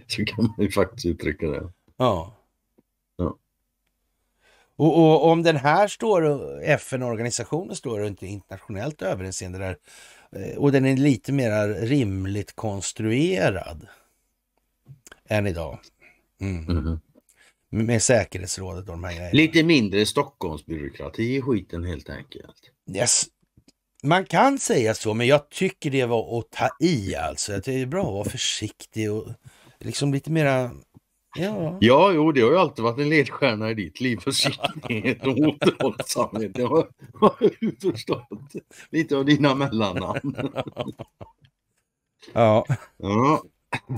Så kan man ju faktiskt uttrycka det. Ja. ja. Och, och, om den här står, FN-organisationen står inte internationellt överinseende där eh, och den är lite mer rimligt konstruerad än idag. Mm. Mm. Med säkerhetsrådet och de här grejerna. Lite mindre Stockholmsbyråkrati i skiten helt enkelt. Yes. Man kan säga så, men jag tycker det var att ta i alltså. Det är bra att vara försiktig och liksom lite mera Ja. ja, jo, det har ju alltid varit en ledstjärna i ditt liv. Försiktighet och återhållsamhet. Det har jag förstått. Lite av dina mellannamn. Ja. ja.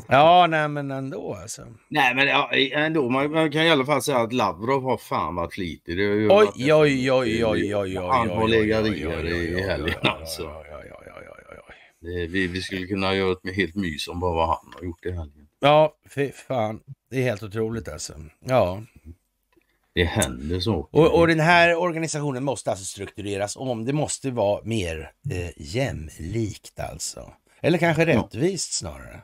Ja, nej men ändå alltså. Nej men ändå, man, man, kan i alla fall säga att Lavrov har fan varit flitig. Oj, oj, oj, oj, oj, oj, oj. Han har legat i helgen alltså. Vi, vi skulle kunna göra ett helt mys om bara vad han har gjort i helgen. Ja, fy fan. Det är helt otroligt alltså. Ja. Det händer saker. Och, och den här organisationen måste alltså struktureras om. Det måste vara mer eh, jämlikt alltså. Eller kanske rättvist ja. snarare.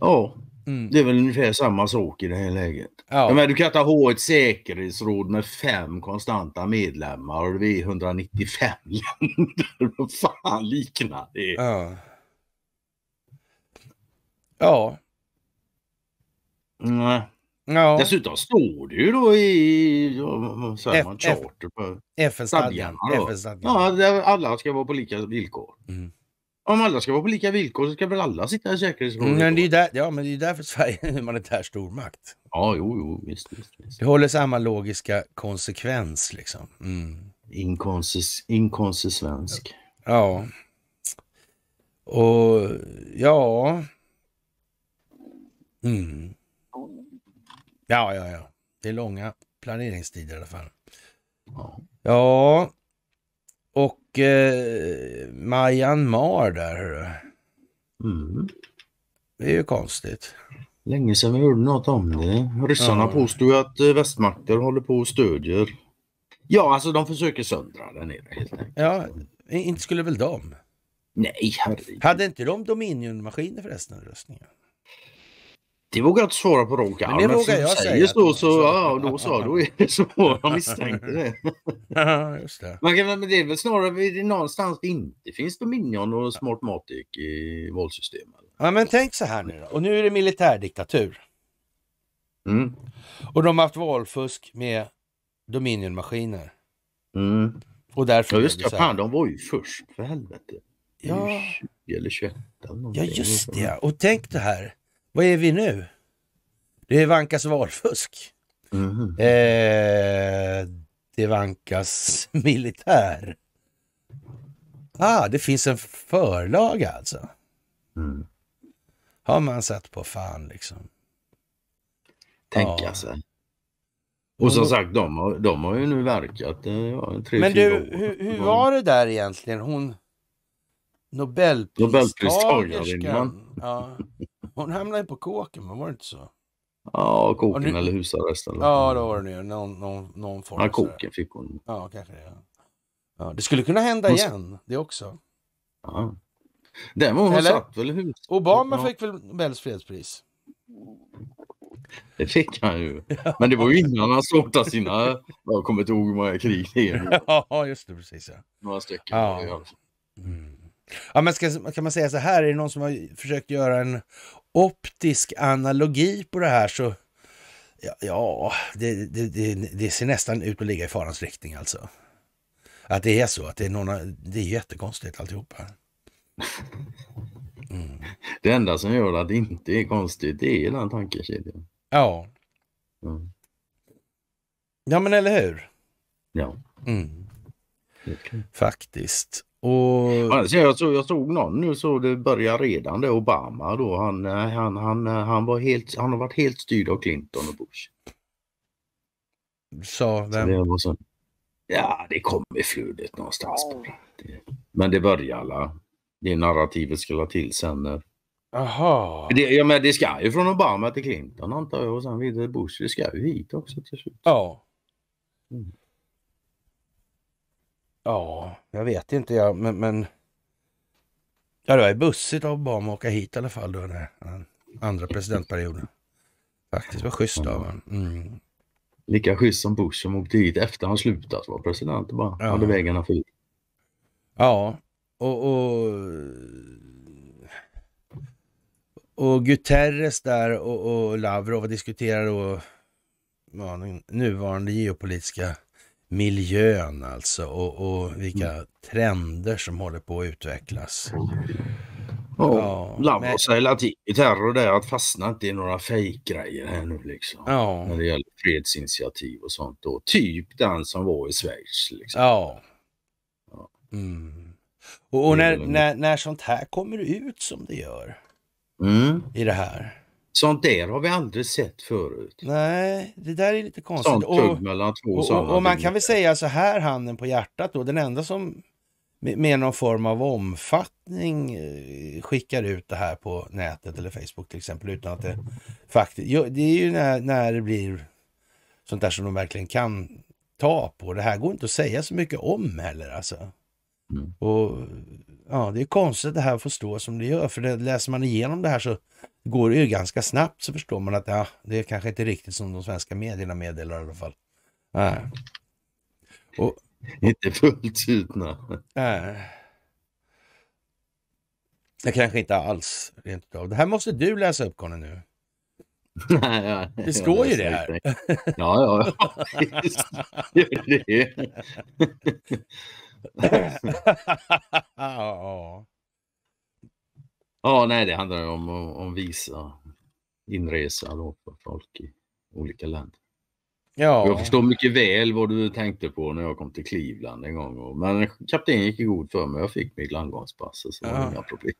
Ja, mm. det är väl ungefär samma sak i det här läget. Ja. Men du kan inte ha ett säkerhetsråd med fem konstanta medlemmar och vi är 195 länder. Vad fan liknar det? Ja. Ja. Nej. Ja. Dessutom står det ju då i säger man, fn stadgarna FN ja, alla ska vara på lika villkor. Mm. Om alla ska vara på lika villkor så ska väl alla sitta i säkerhetsrådet? Mm, ja, men det är ju därför Sverige är en humanitär stormakt. Ja, jo, jo, visst, visst, visst. Det håller samma logiska konsekvens liksom. Mm. Inkonsis, inkonsisvensk. Ja. Och ja... Mm. Ja, ja, ja. Det är långa planeringstider i alla fall. Ja, och mycket eh, Myanmar där. Hörru. Mm. Det är ju konstigt. Länge sedan vi gjorde något om det. Ryssarna påstod ju att eh, västmakter håller på och stödjer. Ja, alltså de försöker söndra där nere helt enkelt. Ja, inte skulle väl de? Nej, herregud. Hade inte de Dominion-maskiner förresten röstningen? Det vågar jag inte svara på rak Men det vågar jag säga. Så, så, ja, då så, då är det så. Jag misstänkte det. Ja, just det. men det är väl snarare det någonstans det inte finns Dominion och Smartmatic i valsystemet. Ja, men tänk så här nu då. Och nu är det militärdiktatur. Mm. Och de har haft valfusk med Dominion-maskiner. Mm. Och därför... Ja, just det. Fan, de var ju först. För helvete. Ja. 20 eller 21 eller Ja, just det. Och tänk det här. Vad är vi nu? Det är vankas valfusk. Mm. Eh, det vankas militär. Ah, det finns en förlaga alltså. Mm. Har man satt på fan liksom. Tänka ja. sig. Alltså. Och som sagt, de har, de har ju nu verkat eh, ja, tre, Men du, år. Hur, hur, var det där egentligen? Hon Nobelpristagerskan. Nobelpristagerskan. Ja. Hon hamnade ju på kåken, men var det inte så? Ja, kåken nu... eller husarresten. Ja, det var det ju. Någon, någon, någon form. Ja, koken fick hon. Ja, kanske det. Ja. ja det skulle kunna hända hon... igen, det också. Ja. Där var hon eller? satt väl hus. Obama ja. fick väl Nobels fredspris? Det fick han ju. Men det var ju innan han startade sina, jag kommer inte ihåg hur många krig det är. Ja, just det, precis. Ja. Några stycken. Ja. Mm. Ja, men ska, kan man säga så här, är det någon som har försökt göra en optisk analogi på det här så ja, ja det, det, det, det, ser nästan ut att ligga i farans riktning alltså. Att det är så, att det är, någon, det är jättekonstigt alltihopa. Mm. Det enda som gör att det inte är konstigt, det är den tankekedjan. Ja. Mm. Ja men eller hur? Ja. Mm. Faktiskt. Och... Alltså, jag, såg, jag såg någon nu så det börjar redan det Obama då. Han, han, han, han, var helt, han har varit helt styrd av Clinton och Bush. Sa vem? Så det var så, ja det kommer flödet någonstans. Oh. Men det börjar alla. Det narrativet skulle till sen. Jaha. Det, ja, men det ska ju från Obama till Clinton antar jag och sen vidare Bush. Det ska ju hit också till slut. Ja. Mm. Ja, jag vet inte. Jag, men, men... Ja, det var ju bussigt av Obama att åka hit i alla fall då, den andra presidentperioden. Faktiskt, var schysst av honom. Mm. Lika schysst som Bush som åkte hit efter han slutat vara president och bara ja. hade vägarna fria. Ja, och, och, och Guterres där och, och Lavrov diskuterar då ja, nuvarande geopolitiska miljön alltså och, och vilka mm. trender som håller på att utvecklas. Ja, ja, Lavros men... hela tiden terror är att fastna inte i några fejkgrejer här nu liksom. Ja. När det gäller fredsinitiativ och sånt då. Typ den som var i Schweiz. Liksom. Ja. ja. Mm. Och, och när, när, när sånt här kommer ut som det gör mm. i det här. Sånt där har vi aldrig sett förut. Nej, det där är lite konstigt. Sånt tugg och, mellan två och, och, och man kan väl säga så här, handen på hjärtat då, den enda som med någon form av omfattning eh, skickar ut det här på nätet eller Facebook till exempel utan att det faktiskt... Det är ju när, när det blir sånt där som de verkligen kan ta på. Det här går inte att säga så mycket om heller alltså. Mm. Och Ja, det är konstigt det här att få stå som det gör, för det, läser man igenom det här så går det ju ganska snabbt så förstår man att ja, det är kanske inte riktigt som de svenska medierna meddelar i alla fall. Nej. Och, och, inte fullt ut, nej. Det kanske inte alls rent utav. Det här måste du läsa upp Conny nu. Nej, ja, det står ju det här. Ja, ja. ja. ja. ja, nej, det handlar om, om visa inresa då för folk i olika länder. Ja. Jag förstår mycket väl vad du tänkte på när jag kom till Cleveland en gång. Men kapten gick i god för mig. Jag fick mitt landgångspass så det var ja. inga problem.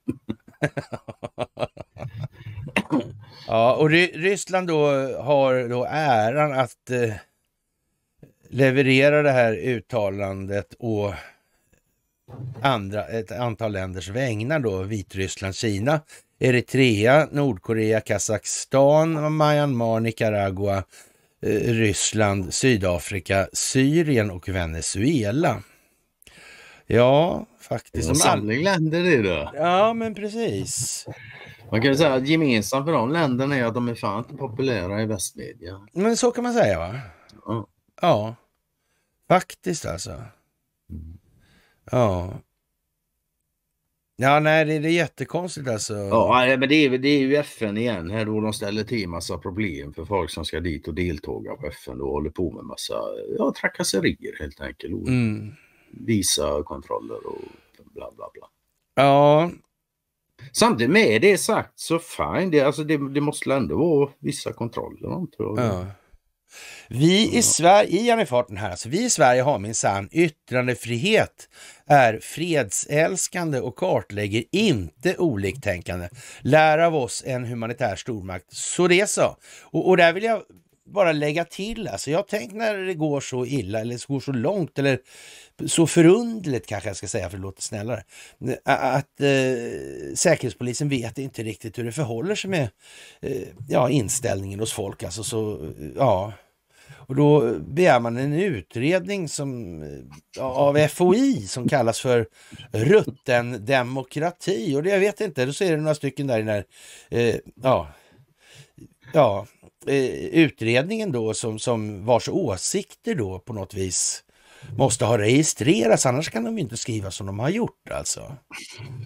ja, och Ryssland då har då äran att eh levererar det här uttalandet och andra, ett antal länders vägnar då, Vitryssland, Kina, Eritrea, Nordkorea, Kazakstan, Myanmar, Nicaragua, eh, Ryssland, Sydafrika, Syrien och Venezuela. Ja, faktiskt. En samling länder det då. Ja, men precis. Man kan ju säga att gemensamt för de länderna är att de är fan inte populära i västmedia. Men så kan man säga va? Ja. ja. Faktiskt alltså. Mm. Ja. Ja, nej, det, det är jättekonstigt alltså. Ja, men det är, det är ju FN igen här då de ställer till massa problem för folk som ska dit och deltaga på FN och håller på med massa ja, trakasserier helt enkelt. mm. Visa kontroller och bla bla bla. Ja. Samtidigt med det sagt så fine, det, alltså, det, det måste ändå vara vissa kontroller. Tror jag. Ja. Vi i Sverige, i här, alltså vi i Sverige har minsann yttrandefrihet, är fredsälskande och kartlägger inte oliktänkande. Lär av oss en humanitär stormakt. Så det så. Och, och där vill jag bara lägga till, alltså jag tänker när det går så illa eller så går så långt eller så förundligt kanske jag ska säga för det låter snällare, att eh, Säkerhetspolisen vet inte riktigt hur det förhåller sig med eh, ja, inställningen hos folk. Alltså så, ja, och då begär man en utredning som, av FOI som kallas för rutten demokrati. Och det, jag vet inte, då ser det några stycken där i den här, eh, ja, ja eh, utredningen då som, som vars åsikter då på något vis måste ha registrerats, annars kan de ju inte skriva som de har gjort alltså.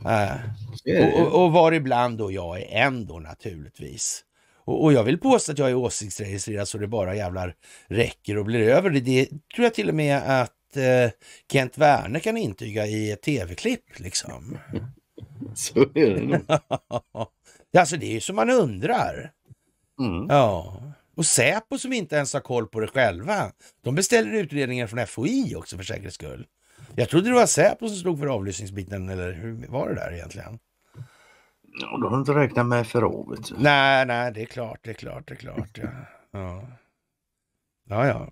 Äh. Och, och, och var ibland då jag är en då naturligtvis. Och, och jag vill påstå att jag är åsiktsregistrerad så det bara jävlar räcker och blir över. Det, det tror jag till och med att eh, Kent Werner kan intyga i ett tv-klipp liksom. Så är det nog. alltså det är ju som man undrar. Mm. Ja. Och Säpo som inte ens har koll på det själva, de beställer utredningar från FOI också för säkerhets skull. Jag trodde det var Säpo som stod för avlyssningsbiten, eller hur var det där egentligen? Ja, då har du inte räknat med FRA. Nej, nej, det är klart, det är klart, det är klart. Ja, ja, ja. ja.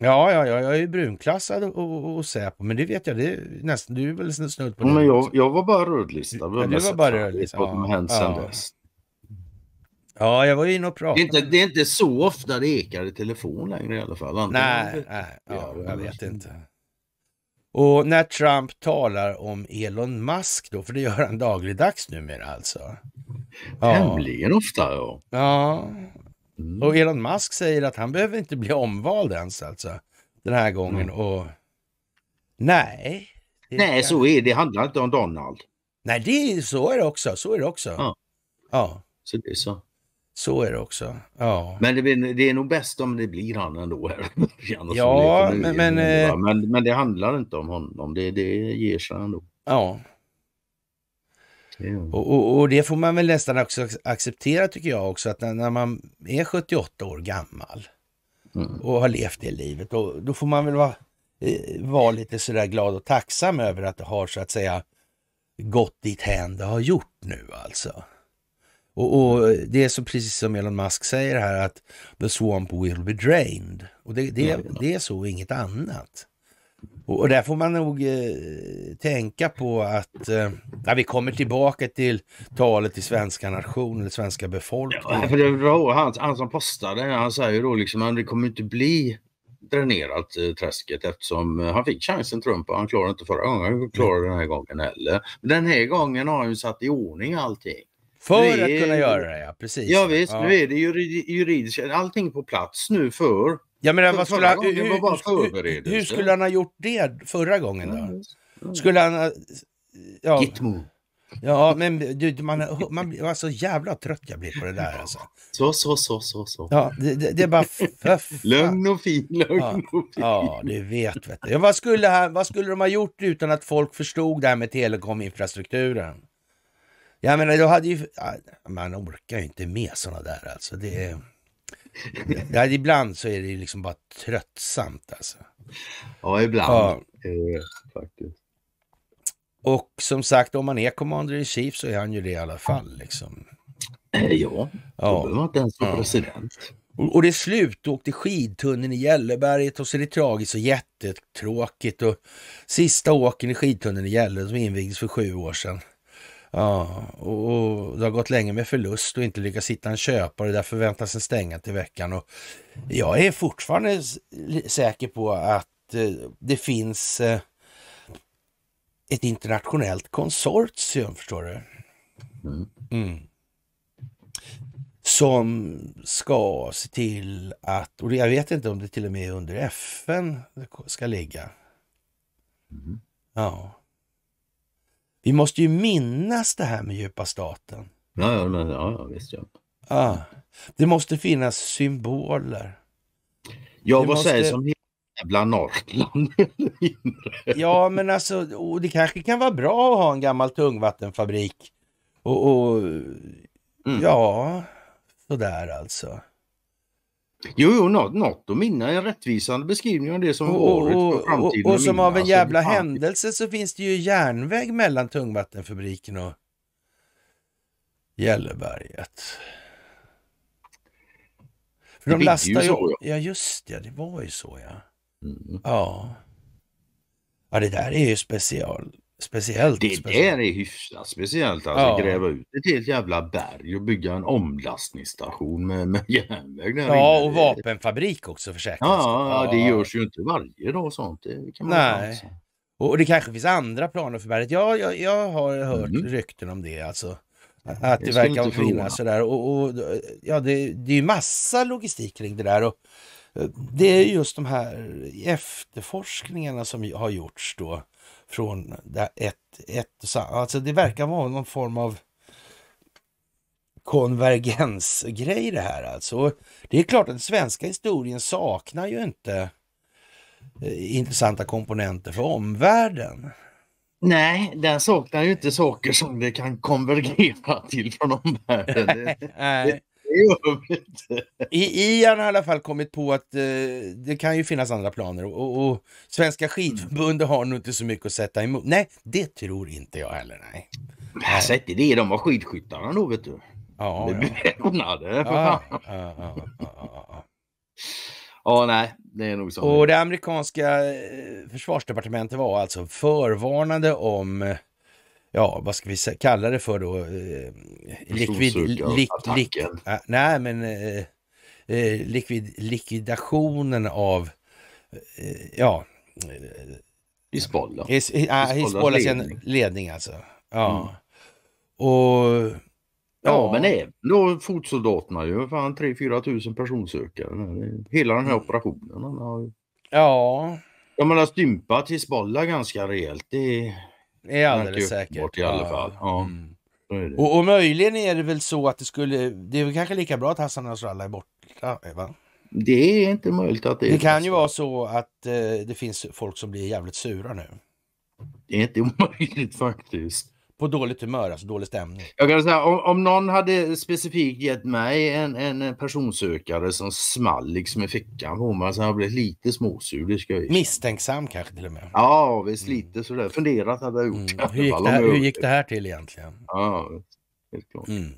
Ja, ja, jag är ju brunklassad och, och, och Säpo, men det vet jag, det är nästan, du är väl snudd på det? Men jag, jag var bara rödlistad. Ja, du var bara rödlistad. ja, hänt sedan ja. dess. Ja, jag var ju inne och pratade. Det är inte, det är inte så ofta det ekar i telefon längre i alla fall. Antingen nej, nej ja, jag vet inte. Och när Trump talar om Elon Musk då, för det gör han dagligdags numera alltså. Ja. Tämligen ofta ja. Ja. Mm. Och Elon Musk säger att han behöver inte bli omvald ens alltså. Den här gången mm. och nej. Nej, så är det. Det handlar inte om Donald. Nej, det är, så är det också. Så är det också. Ja. ja. Så det är så. Så är det också. Ja. Men det, det är nog bäst om det blir han ändå. ja, men, men, eh, men, men, det handlar inte om honom. Det, det ger sig ändå. Ja. Och, och, och, det får man väl nästan också acceptera tycker jag också att när, man är 78 år gammal mm. och har levt det livet, då, då får man väl vara, eh, vara lite sådär glad och tacksam över att det har så att säga gått dit hän det har gjort nu alltså. Och, och, det är så precis som Elon Musk säger här att the swamp will be drained. Och det, det, det är så och inget annat. Och, och där får man nog eh, tänka på att eh, när vi kommer tillbaka till talet i svenska nationen, eller svenska befolkningen. Ja, för det var han, han som postade, han säger då liksom att det kommer inte bli dränerat eh, träsket eftersom eh, han fick chansen Trump och han klarade inte förra gången, han klarade den här gången heller. Men den här gången har han ju satt i ordning allting. För är, att kunna göra det, ja. Precis. Ja, visst, ja. nu är det juridiskt, allting på plats nu för. Ja, men vad skulle han, hur, hur, hur, skulle han ha gjort det förra gången då? Mm. Skulle han ha... Ja. Gitmo. Ja, men du, man, man blir så jävla trött jag blir på det där alltså. Så, så, så, så, så. Ja, det, det, det är bara för Lögn och fin, lögn ja, och fin. Ja, du vet. vet du. Ja, vad, skulle, vad skulle de ha gjort utan att folk förstod det här med telekominfrastrukturen? Jag menar, jag hade ju... Man orkar ju inte med sådana där alltså. Det är... Ja, ibland så är det ju liksom bara tröttsamt alltså. Ja, ibland ja. är eh, faktiskt. Och som sagt, om man är commander in chief så är han ju det i alla fall. Liksom. Eh, ja, då behöver man inte ens vara ja. president. Och, och det är slut, du åkte skidtunneln i Gällöberget och så är det tragiskt och jättetråkigt. Och sista åken i skidtunneln i Gällö som invigdes för sju år sedan. Ja, och, och det har gått länge med förlust och inte lyckats hitta en köpare. Därför väntas den stänga till veckan. Och jag är fortfarande säker på att eh, det finns eh, ett internationellt konsortium, förstår du. Mm. mm. Som ska se till att, och jag vet inte om det till och med är under FN det ska ligga. Mm. Ja. Vi måste ju minnas det här med djupa staten. Ja, ja, men, ja, ja visst ja. Ah, det måste finnas symboler. Ja, vad måste... sägs om jävla Norrland? ja, men alltså, det kanske kan vara bra att ha en gammal tungvattenfabrik. Och, och mm. ja, sådär alltså. Jo, jo något, något minna, En rättvisande beskrivning av det som och, varit och, framtiden. Och, och som av en alltså, jävla händelse så finns det ju järnväg mellan tungvattenfabriken och Gälleberget. För det de lastar ju... Så, ja. ja, just ja. Det var ju så, ja. Mm. Ja. Ja, det där är ju special Speciellt. Det speciellt. där är hyfsat speciellt. Alltså ja. gräva ut ett helt jävla berg och bygga en omlastningsstation med, med järnväg. Där ja, inne. och vapenfabrik också för ja, ja, ja, det görs ju inte varje dag sånt. Det kan man Nej. Och det kanske finns andra planer för berget. Ja, jag, jag har hört mm. rykten om det alltså. Att det, verkar finnas sådär. Och, och, ja, det, det är ju massa logistik kring det där. Och, eh, det är just de här efterforskningarna som har gjorts då från ett, ett Alltså det verkar vara någon form av konvergensgrej det här alltså. Det är klart att den svenska historien saknar ju inte eh, intressanta komponenter för omvärlden. Nej, den saknar ju inte saker som det kan konvergera till från omvärlden. Det, det, I Ian har i alla fall kommit på att eh, det kan ju finnas andra planer och, och Svenska skidförbundet har nog inte så mycket att sätta emot. Nej, det tror inte jag heller. Nej. nej. Säg inte det, de var skidskyttarna nog vet du. Ja, ja. ja, fan. nej, det är nog så. Och det amerikanska eh, försvarsdepartementet var alltså förvarnade om eh, ja, vad ska vi kalla det för då? Eh, likvid, lik, lik, nej, men eh, eh, likvid, likvidationen av, eh, ja. Hizbollah. Eh, His, Hizbollahs ledning. ledning alltså. Ja. Mm. Och Ja, ja, men även fotsoldaterna ju. Fan 3-4 tusen personsökare. Hela den här mm. operationen. har ju... Ja. De har stympat Hizbollah ganska rejält. Det är alldeles säkert. Bort i alla fall. Ja. Mm. mm. Och, och möjligen är det väl så att det skulle, det är väl kanske lika bra att Hassan Nasrallah är borta? Va? Det är inte möjligt att det är Det kan ju vara så att eh, det finns folk som blir jävligt sura nu. Det är inte omöjligt faktiskt på dåligt humör, alltså dålig stämning. Jag kan säga, om, om någon hade specifikt gett mig en, en personsökare som small liksom i fickan på mig så hade jag blivit lite småsur. Misstänksam kanske till och med? Ja, visst mm. lite sådär. Funderat hade jag gjort. Mm. Hur, gick det här, hur gick det här till egentligen? Ja, helt klart. Mm.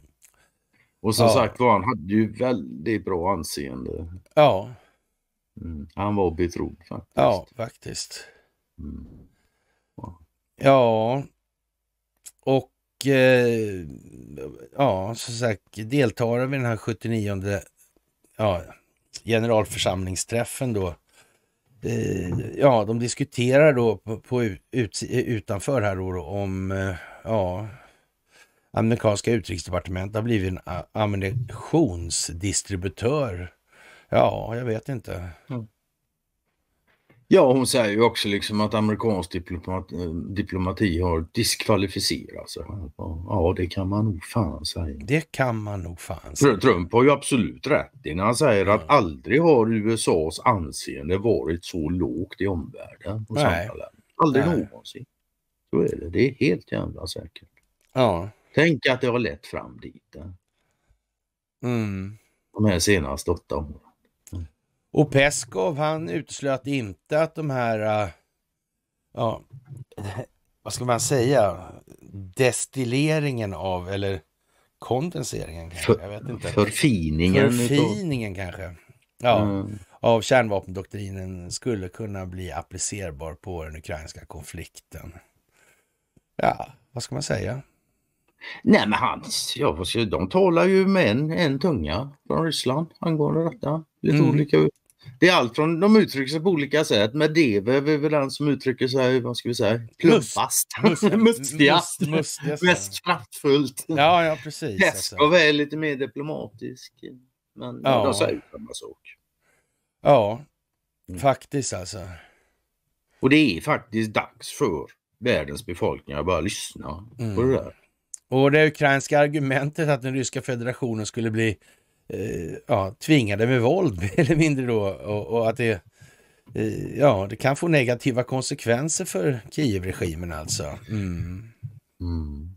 Och som ja. sagt var, han hade ju väldigt bra anseende. Ja. Mm. Han var betrodd faktiskt. Ja, faktiskt. Mm. Ja. ja. Och eh, ja, som sagt, deltar vid den här 79 ja, generalförsamlingsträffen då. Eh, ja, de diskuterar då på, på ut, utanför här då, då om eh, ja, amerikanska utrikesdepartementet har blivit en ammunitionsdistributör. Ja, jag vet inte. Mm. Ja, hon säger ju också liksom att amerikansk diplomati, eh, diplomati har diskvalificerats. Ja, det kan man nog fan säga. Det kan man nog fan säga. Trump har ju absolut rätt i när han säger ja. att aldrig har USAs anseende varit så lågt i omvärlden. Och Nej. Aldrig Nej. någonsin. Så är det. Det är helt jävla säkert. Ja. Tänk att det har lett fram dit. Eh. Mm. De här senaste åtta åren. Och Peskov, han uteslöt inte att de här, uh, ja, vad ska man säga, destilleringen av, eller kondenseringen kanske, För, jag vet inte. Förfiningen. Förfiningen kanske. Ja, mm. av kärnvapendoktrinen skulle kunna bli applicerbar på den ukrainska konflikten. Ja, vad ska man säga? Nej men hans, ja, de talar ju med en, en tunga från Ryssland angående detta. Lite mm. olika det är allt från, de uttrycker sig på olika sätt. med Medvev är väl den som uttrycker sig, vad ska vi säga, plumpast. Must, mustigast. Must, must, mest kraftfullt. Ja, ja precis. Peskov alltså. är lite mer diplomatisk. Men ja. de säger samma sak. Ja, mm. faktiskt alltså. Och det är faktiskt dags för världens befolkning att bara lyssna mm. på det där. Och det ukrainska argumentet att den ryska federationen skulle bli Eh, ja, tvingade med våld eller mindre då och, och att det eh, Ja, det kan få negativa konsekvenser för Kievregimen alltså. Mm. Mm.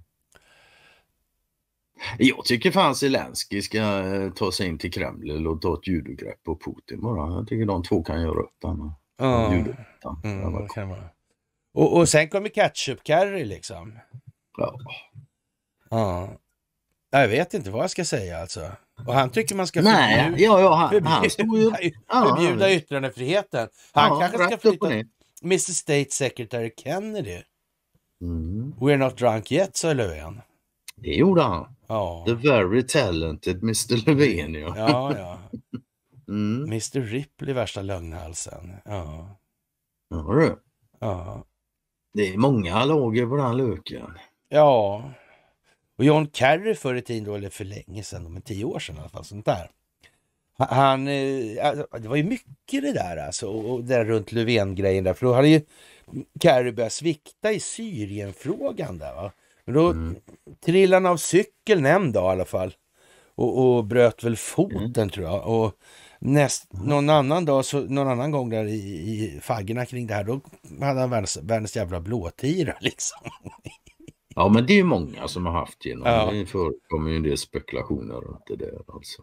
Jag tycker fan Zelenskyj ska eh, ta sig in till Kreml och ta ett judogrepp på Putin bara. Jag tycker de två kan göra upp. Denna. Ja, mm, Och, och sen kommer ketchup-curry liksom. Ja. Ja. Jag vet inte vad jag ska säga alltså. Och han tycker man ska förbjuda, ja, ja, han, förbjuda, han ju, förbjuda ja, yttrandefriheten. Han ja, kanske ska flytta Mr State Secretary Kennedy. Mm. We're not drunk yet, sa Löfven. Det gjorde han. Ja. The very talented Mr Löfven, ja. ja, ja. Mm. Mr Ripley, värsta lögnhalsen. Ja. Ja, du. Ja. Det är många lager på den löken. Ja. Och John Kerry förr i tiden, då, eller för länge sedan, men tio år sedan i alla fall, sånt där. Han, eh, alltså, det var ju mycket det där alltså, och det där runt Löfven-grejen där, för då hade ju Kerry börjat svikta i Syrien-frågan där va. Men då mm. trillade han av cykeln en dag i alla fall och, och bröt väl foten mm. tror jag. Och näst, mm. någon annan dag, så, någon annan gång där i, i faggorna kring det här, då hade han världens, världens jävla blåtira liksom. Ja, men det är ju många som har haft genom. Ja. Det förekommer ju en del spekulationer runt det där alltså.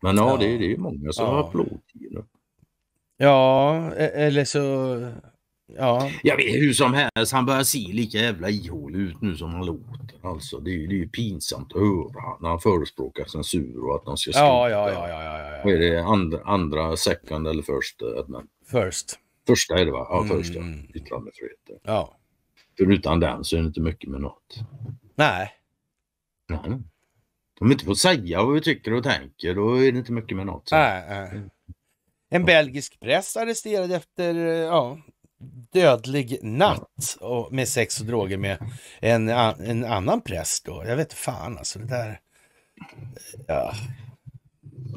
Men ja, ja. Det, det är många som ja. har plåtgenom. Ja, e-, eller så... Ja. Jag vet hur som helst, han börjar se lika jävla ihålig ut nu som han låter. Alltså, det, är, det är pinsamt att höra när han förespråkar censur och att de ska skriva. Ja, ja, ja, ja, ja, ja. är det? Andra, andra second eller first? First. Första är det va? Ja, första. Mm. Yttrandefrihet. Ja. För utan den så är det inte mycket med något. Nej. Nej. Om vi inte får säga vad vi tycker och tänker då är det inte mycket med något. Så. Nej, nej. En belgisk press arresterad efter eh, ja, dödlig natt och med sex och droger med en, en annan präst. Då. Jag vet fan alltså. Det där... Ja.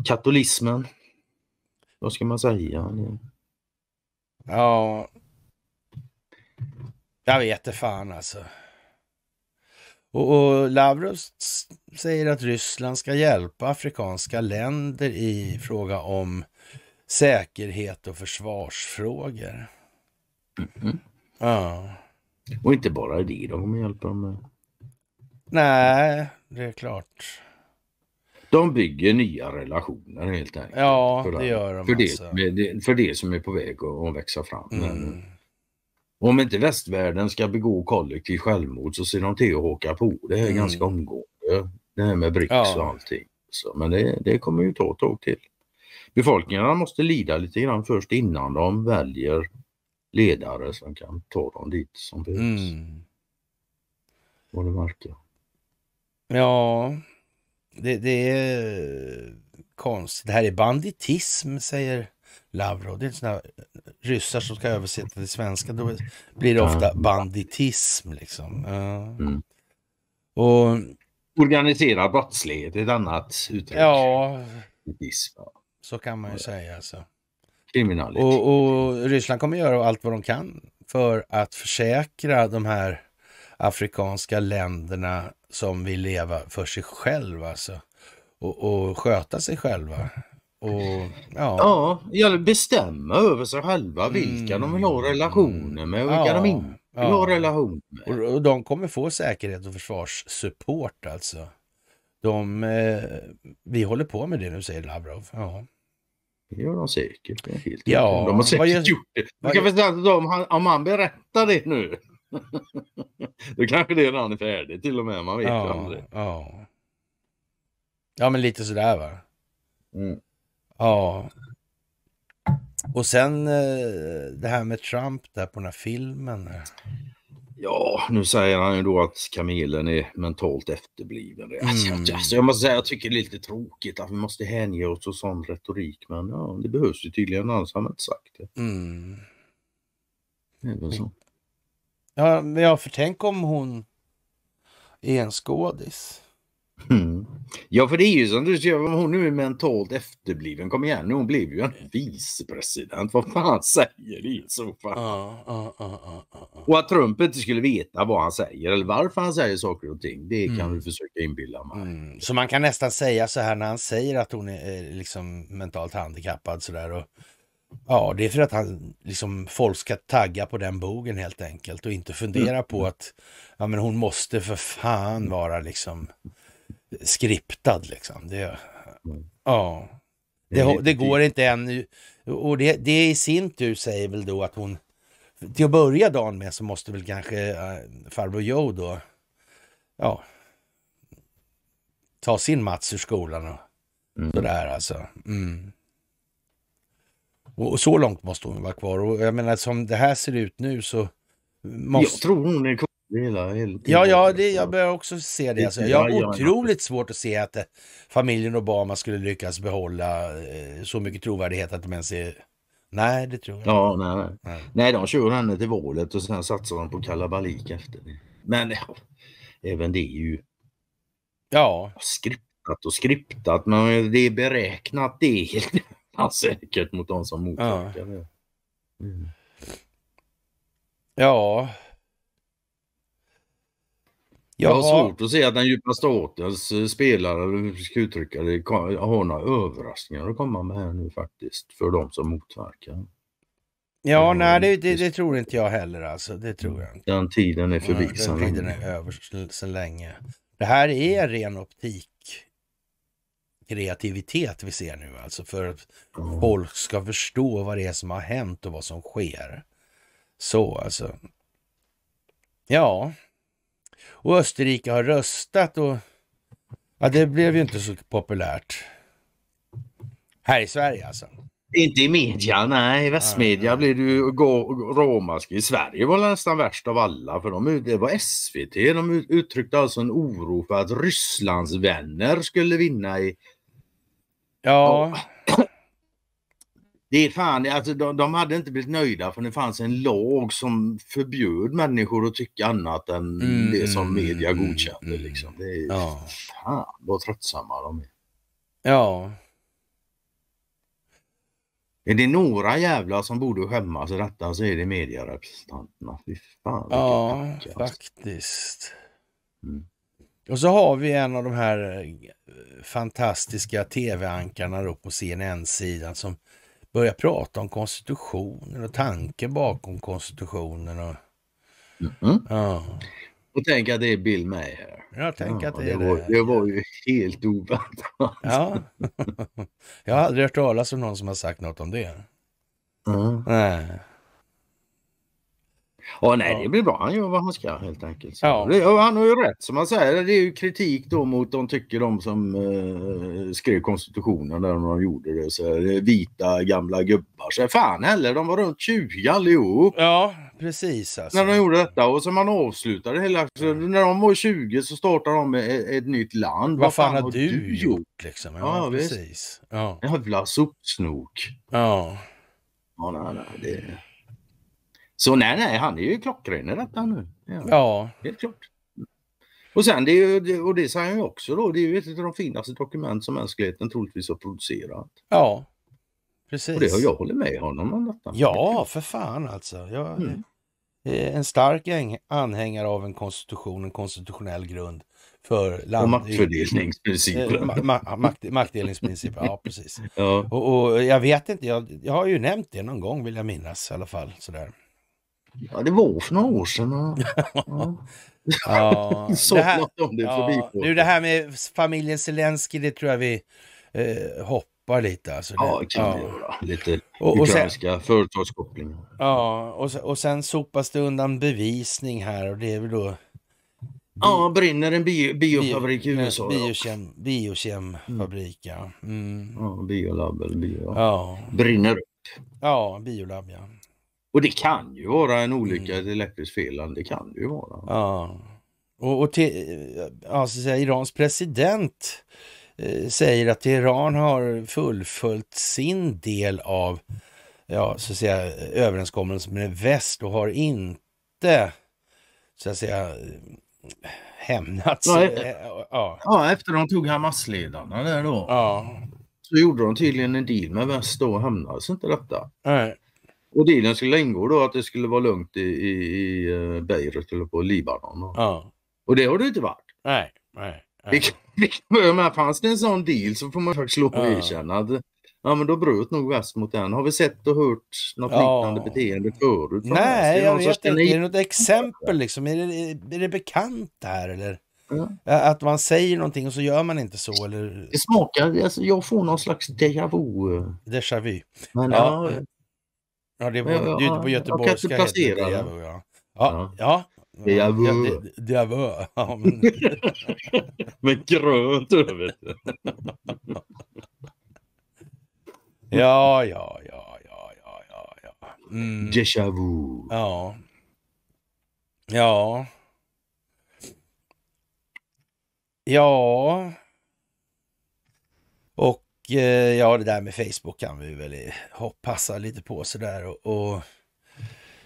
Katolismen. Vad ska man säga? Ja, jag vet det fan alltså. Och, och Lavrov säger att Ryssland ska hjälpa afrikanska länder i fråga om säkerhet och försvarsfrågor. Mm -hmm. Ja. Och inte bara det, de kommer hjälpa dem med. Nej, det är klart. De bygger nya relationer helt enkelt. Ja, det gör de. För, alltså. det, för det som är på väg att, växa fram. Mm. Om inte västvärlden ska begå kollektiv självmord så ser de till att haka på det här mm. ganska omgående. Det här med Brics ja. och allting. Så, men det, det kommer ju ta ett tag till. Befolkningarna måste lida lite grann först innan de väljer ledare som kan ta dem dit som behövs. Mm. Vad det verkar. Ja, det, det är konstigt. Det här är banditism säger Lavrov. Det är sådana eh, ryssar som ska mm. översätta till svenska. Då blir det ofta banditism liksom. Mm. Och... Organiserad brottslighet är ett annat uttryck. Ja, banditism. så kan man ju säga. Alltså. Kriminalitet. Och, och Ryssland kommer göra allt vad de kan för att försäkra de här afrikanska länderna som vill leva för sig själva alltså, och, och sköta sig själva. Och, ja. ja, bestämma över sig själva mm. vilka mm. de vill ha relationer med och vilka ja. de inte vill ja. ha relationer med. Och, och, de kommer få säkerhet och försvarssupport alltså. De, eh, vi håller på med det nu säger Lavrov. Ja. Det gör de säkert. Helt ja, de har säkert gör, gjort det. Du kan förstå om han, om han berättar det nu. då kanske det redan är färdigt till och med. Man vet ja, aldrig. Ja. ja, men lite sådär va. Mm. Ja. Och sen eh, det här med Trump där på den här filmen. Ja, nu säger han ju då att Kamelen är mentalt efterbliven. Alltså, mm. Alltså, alltså, jag måste säga jag tycker det är lite tråkigt att vi måste hänge oss åt sån retorik. Men ja, det behövs ju tydligen, annars har man inte sagt det. Mm. Det är väl så. Ja, men jag förtänk om hon är en skådis. Mm. Ja, för det är ju som du säger, hon är mentalt efterbliven. Kom igen nu, hon blev ju en vicepresident. Vad fan säger det i så fall? Ah, ah, ah, och att Trump inte skulle veta vad han säger eller varför han säger saker och ting, det mm. kan du försöka inbilla mig. Mm. Så man kan nästan säga så här när han säger att hon är eh, liksom mentalt handikappad sådär och Ja, det är för att han, liksom, folk ska tagga på den bogen helt enkelt och inte fundera mm. på att ja, men hon måste för fan vara liksom skriptad liksom. Det, mm. ja. Det, det, går inte ännu. Och det, det i sin tur säger väl då att hon... Till att börja dagen med så måste väl kanske äh, farbror Joe då... Ja. Ta sin Mats ur skolan och mm. sådär alltså. Mm. Och, och, så långt måste hon vara kvar. Och jag menar som det här ser ut nu så... Måste... Jag tror hon är lastbilar. Helt ja, ja det, jag liksom. börjar också se det. Alltså, jag har otroligt svårt att se att eh, familjen Obama skulle lyckas behålla eh, så mycket trovärdighet att de ens är Nej, det tror jag inte. Ja, nej, nej. Nej. nej, de kör henne till valet och sen satsar de på kalabalik efter det. Men ja, även det är ju ja. skriptat och skriptat, men det är beräknat det är helt säkert mot de som motverkar ja. det. Mm. Ja, jag har svårt att se att den djupa statens eh, spelare, eller hur ska uttrycka det, har några överraskningar att komma med här nu faktiskt för de som motverkar. Ja, mm. nej det, det, det, tror inte jag heller alltså. Det tror jag inte. Den tiden är förbi. Ja, den tiden är över sedan länge. Det här är mm. ren optik kreativitet vi ser nu alltså för att mm. folk ska förstå vad det är som har hänt och vad som sker. Så alltså. Ja, och Österrike har röstat och ja, det blev ju inte så populärt. Här i Sverige alltså. Inte i media, nej. I västmedia blir det ju råmask. I Sverige var det nästan värst av alla för de, det var SVT. De uttryckte alltså en oro för att Rysslands vänner skulle vinna i... Ja. ja. Det är fan, alltså de, de hade inte blivit nöjda för det fanns en lag som förbjöd människor att tycka annat än mm, det som mm, media mm, godkände. Mm, liksom. Det är, ja. Fan vad tröttsamma de är. Ja. Är det några jävlar som borde skämmas i detta så är det medierepresentanterna. Fy fan Ja, tanke, faktiskt. Mm. Och så har vi en av de här eh, fantastiska tv-ankarna på CNN-sidan som börja prata om konstitutionen och tanken bakom konstitutionen. Och, mm. ja. och tänk att det är Bill Maher. Ja, tänk ja, att det, det var, Det var ju helt oväntat. Ja. Jag har aldrig hört talas om någon som har sagt något om det. Mm. Nej. Ja, nej, ja. det blir bra. Han gör vad han ska helt enkelt. Ja. Det, han har ju rätt som man säger. Det är ju kritik då mot de tycker de som eh, skrev konstitutionen när de gjorde det. Så, vita gamla gubbar. Så, fan heller, de var runt 20 allihop. Ja, precis. Alltså. När de gjorde detta och som man avslutade hela... Mm. När de var 20 så startade de ett, ett nytt land. Vad, vad fan, fan, har du, du gjort? liksom? Ja, ja precis. Visst. Ja. Jävla sopsnok. Ja. Ja, nej, nej, det... Så nej, nej, han är ju klockren i detta nu. Ja. ja. Helt klart. Och sen det är ju, och det säger han ju också då, det är ju ett av de finaste dokument som mänskligheten troligtvis har producerat. Ja, precis. Och det har jag håller med honom om detta. Ja, för fan alltså. Jag mm. en stark anhängare av en konstitution, en konstitutionell grund för land... Och maktfördelningsprincipen. Eh, ma ma maktdelningsprincipen, ja precis. Ja. Och, och, jag vet inte, jag, jag har ju nämnt det någon gång vill jag minnas i alla fall. Sådär. Ja, det var för några år sedan. ja. ja. Så det här, om det ja, nu det här med familjen Zelensky, det tror jag vi eh, hoppar lite. Alltså, det, ja, det kan ja. vi göra. Lite ukrainska och företagskopplingar. Ja, och, och sen sopas det undan bevisning här och det är väl då... Bi ja, brinner en bio, biofabrik bio, i USA. Biokem, biokemfabrik, ja. Mm. Ja, biolab eller bio. Ja. Brinner upp. Ja, biolab, ja. Och det kan ju vara en olycka, mm. ett elektriskt fel. Det kan det ju vara. Ja. Och, och till, ja, alltså, säga, Irans president eh, säger att Iran har fullföljt sin del av ja, så att säga, överenskommelsen med väst och har inte så att säga hämnats. Ja, eh, efter, ja. ja, efter de tog Hamas-ledarna där då. Ja. Så gjorde de tydligen en deal med väst då och hämnades inte detta. Nej. Och dealen skulle ingå då att det skulle vara lugnt i, i, i eh, Beirut eller på Libanon. Och, ja. och det har det inte varit. Nej, nej. nej. Men fanns det en sån deal så får man faktiskt lov att erkänna att ja, men då bröt nog väst mot den. Har vi sett och hört något ja. liknande beteende förut? Nej, jag vet inte. Är det något exempel liksom? Är det, är det bekant där eller? Ja. Att man säger någonting och så gör man inte så eller? Det smakar, alltså, jag får någon slags déjà vu. Déjà vu. Men, ja. ja Ja, det var, jag, det är ute på göteborgska. Jag kan inte placera det. Var, ja. Ja, ja. Det ja, ja, var. Ja, men... Med grönt över. ja, ja, ja, ja, ja, ja, ja. Mm. Déjà vu. Ja. Ja. Ja. Och Eh, ja, det där med Facebook kan vi väl passa lite på sådär. Och, och,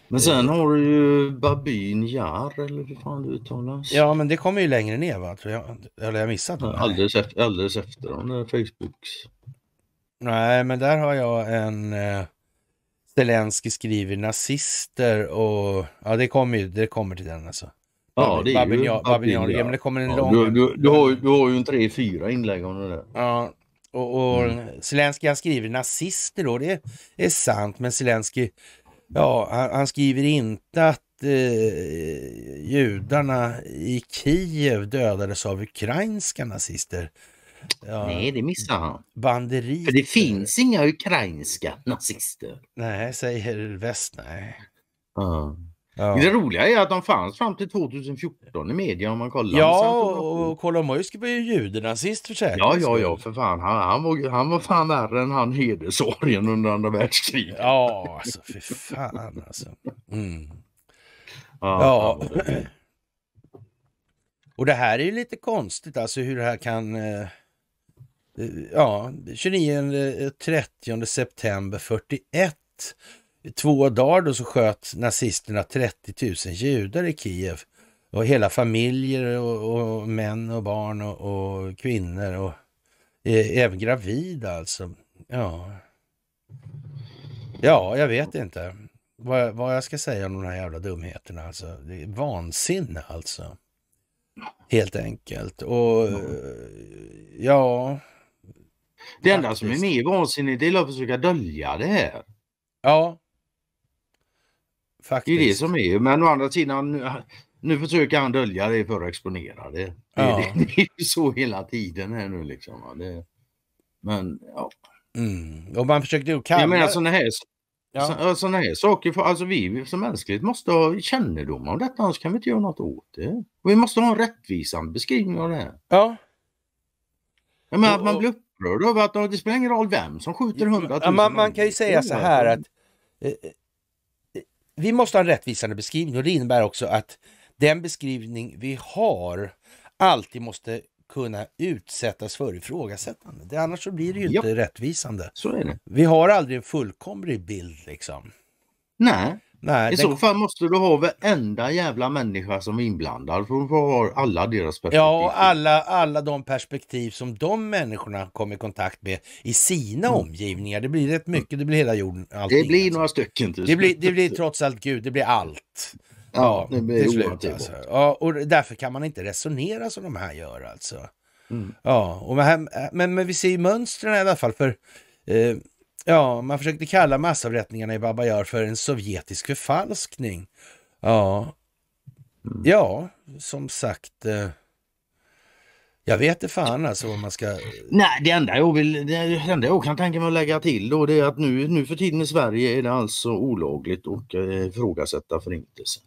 men sen har du ju Babyn Jar eller hur fan det uttalas. Ja, men det kommer ju längre ner va? Tror jag, eller jag missat det? Alldeles efter, alldeles efter den där Facebooks. Nej, men där har jag en eh, Zelensky skriver nazister och ja, det kommer ju, det kommer till den alltså. Ja, det är Babin, ju Babin, Babin, ja. men det kommer en ja, lång... Du, du, du, har, du har ju en tre, fyra inlägg om det där. Ja, och, och mm. Zelensky han skriver nazister då, det är sant, men Zelenskyj, ja, han, han skriver inte att eh, judarna i Kiev dödades av ukrainska nazister. Ja, Nej, det missar han. Banderi. För det finns inga ukrainska nazister. Nej, säger väst. Nej. Mm. Ja. Det roliga är att de fanns fram till 2014 i media om man kollar. Ja, och Kolomoisky var ju judenazist för säkerhets Ja, ja, ja, för fan. Han, han, var, han var fan värre än han hedersorgen under andra världskriget. Ja, alltså för fan alltså. Mm. Ja. ja. Och det här är ju lite konstigt alltså hur det här kan... Eh, eh ja, 29-30 eh, september 41 två dagar då så sköt nazisterna 30 000 judar i Kiev. Och hela familjer och, och män och barn och, och kvinnor och eh, även gravida alltså. Ja. ja, jag vet inte vad, vad jag ska säga om de här jävla dumheterna. Alltså. Det är vansinne alltså. Helt enkelt. Och ja... Eh, det enda som är mer vansinnigt är att försöka dölja det här. Ja, Faktiskt. Det är det som är, men å andra sidan nu, nu försöker han dölja det för att exponera det. Det, ja. det, det är så hela tiden här nu liksom. Det, men ja. Mm. Och man försökte ju kalla... Jag menar sådana här, ja. såna här saker, för, alltså vi som mänskligt måste ha kännedom om detta annars kan vi inte göra något åt det. Och vi måste ha en rättvisande beskrivning av det här. Ja. Jag menar att man blir upprörd över att det spelar ingen roll vem som skjuter hundratusen. Ja, man, man kan ju säga så här att eh, vi måste ha en rättvisande beskrivning och det innebär också att den beskrivning vi har alltid måste kunna utsättas för ifrågasättande. Det, annars så blir det ju inte ja. rättvisande. Vi har aldrig en fullkomlig bild liksom. Nej. Nej, I den... så fall måste du ha varenda jävla människa som är inblandad för att ha alla deras perspektiv. Ja, och alla, alla de perspektiv som de människorna kom i kontakt med i sina mm. omgivningar. Det blir rätt mm. mycket, det blir hela jorden. Allting, det blir alltså. några stycken. Till det, blir, det blir trots allt Gud, det blir allt. Ja, ja det blir till slut alltså. Ja, och därför kan man inte resonera som de här gör alltså. Mm. Ja, och men, men, men vi ser ju mönstren i alla fall. för... Eh, Ja, man försökte kalla massavrättningarna i Babajar för en sovjetisk förfalskning. Ja, mm. ja som sagt. Eh, jag vet inte fan alltså vad man ska... Nej, det enda jag, vill, det enda jag kan tänka mig att lägga till då det är att nu, nu för tiden i Sverige är det alltså olagligt att eh, ifrågasätta förintelsen.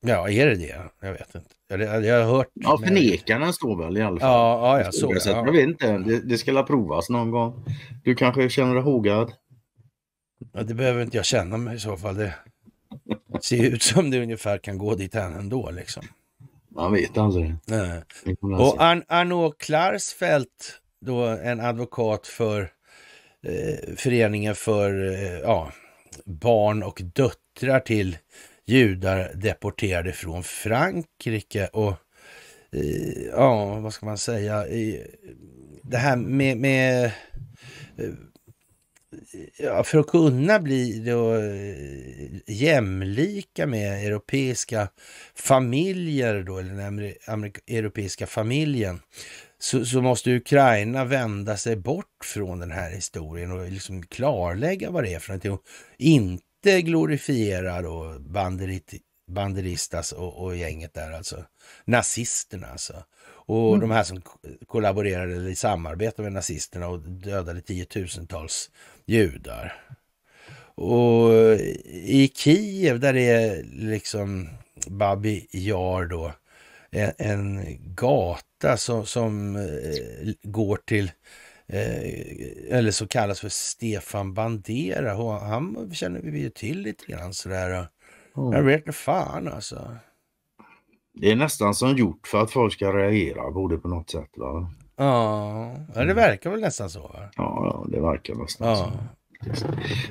Ja, är det det? Jag vet inte. Jag, jag har hört... Ja, förnekaren står väl i alla fall. Ja, ja, så, så, ja. Jag vet inte, det, det ska provas någon gång. Du kanske känner dig hågad? Ja, det behöver inte jag känna mig i så fall. Det ser ut som det ungefär kan gå dit än ändå liksom. Man vet aldrig. Nej. Och Ar Arnaud Klarsfält, då en advokat för eh, Föreningen för eh, ja, barn och döttrar till judar deporterade från Frankrike och ja, vad ska man säga? Det här med, med eh, Ja, för att kunna bli då eh, jämlika med europeiska familjer då, eller den europeiska familjen, så, så, måste Ukraina vända sig bort från den här historien och liksom klarlägga vad det är för någonting och inte inte glorifiera då banderit, Banderistas och, och, gänget där alltså. Nazisterna alltså. Och mm. de här som kollaborerade eller samarbetade med nazisterna och dödade tiotusentals judar. Och i Kiev där är liksom Babi Jar då en, en gata som, som eh, går till Eh, eller så kallas för Stefan Bandera. Han känner vi ju till lite grann sådär. Mm. Jag vet inte fan alltså. Det är nästan som gjort för att folk ska reagera på det på något sätt. Va? Ja, det mm. verkar väl nästan så. Va? Ja, det verkar nästan ja. så.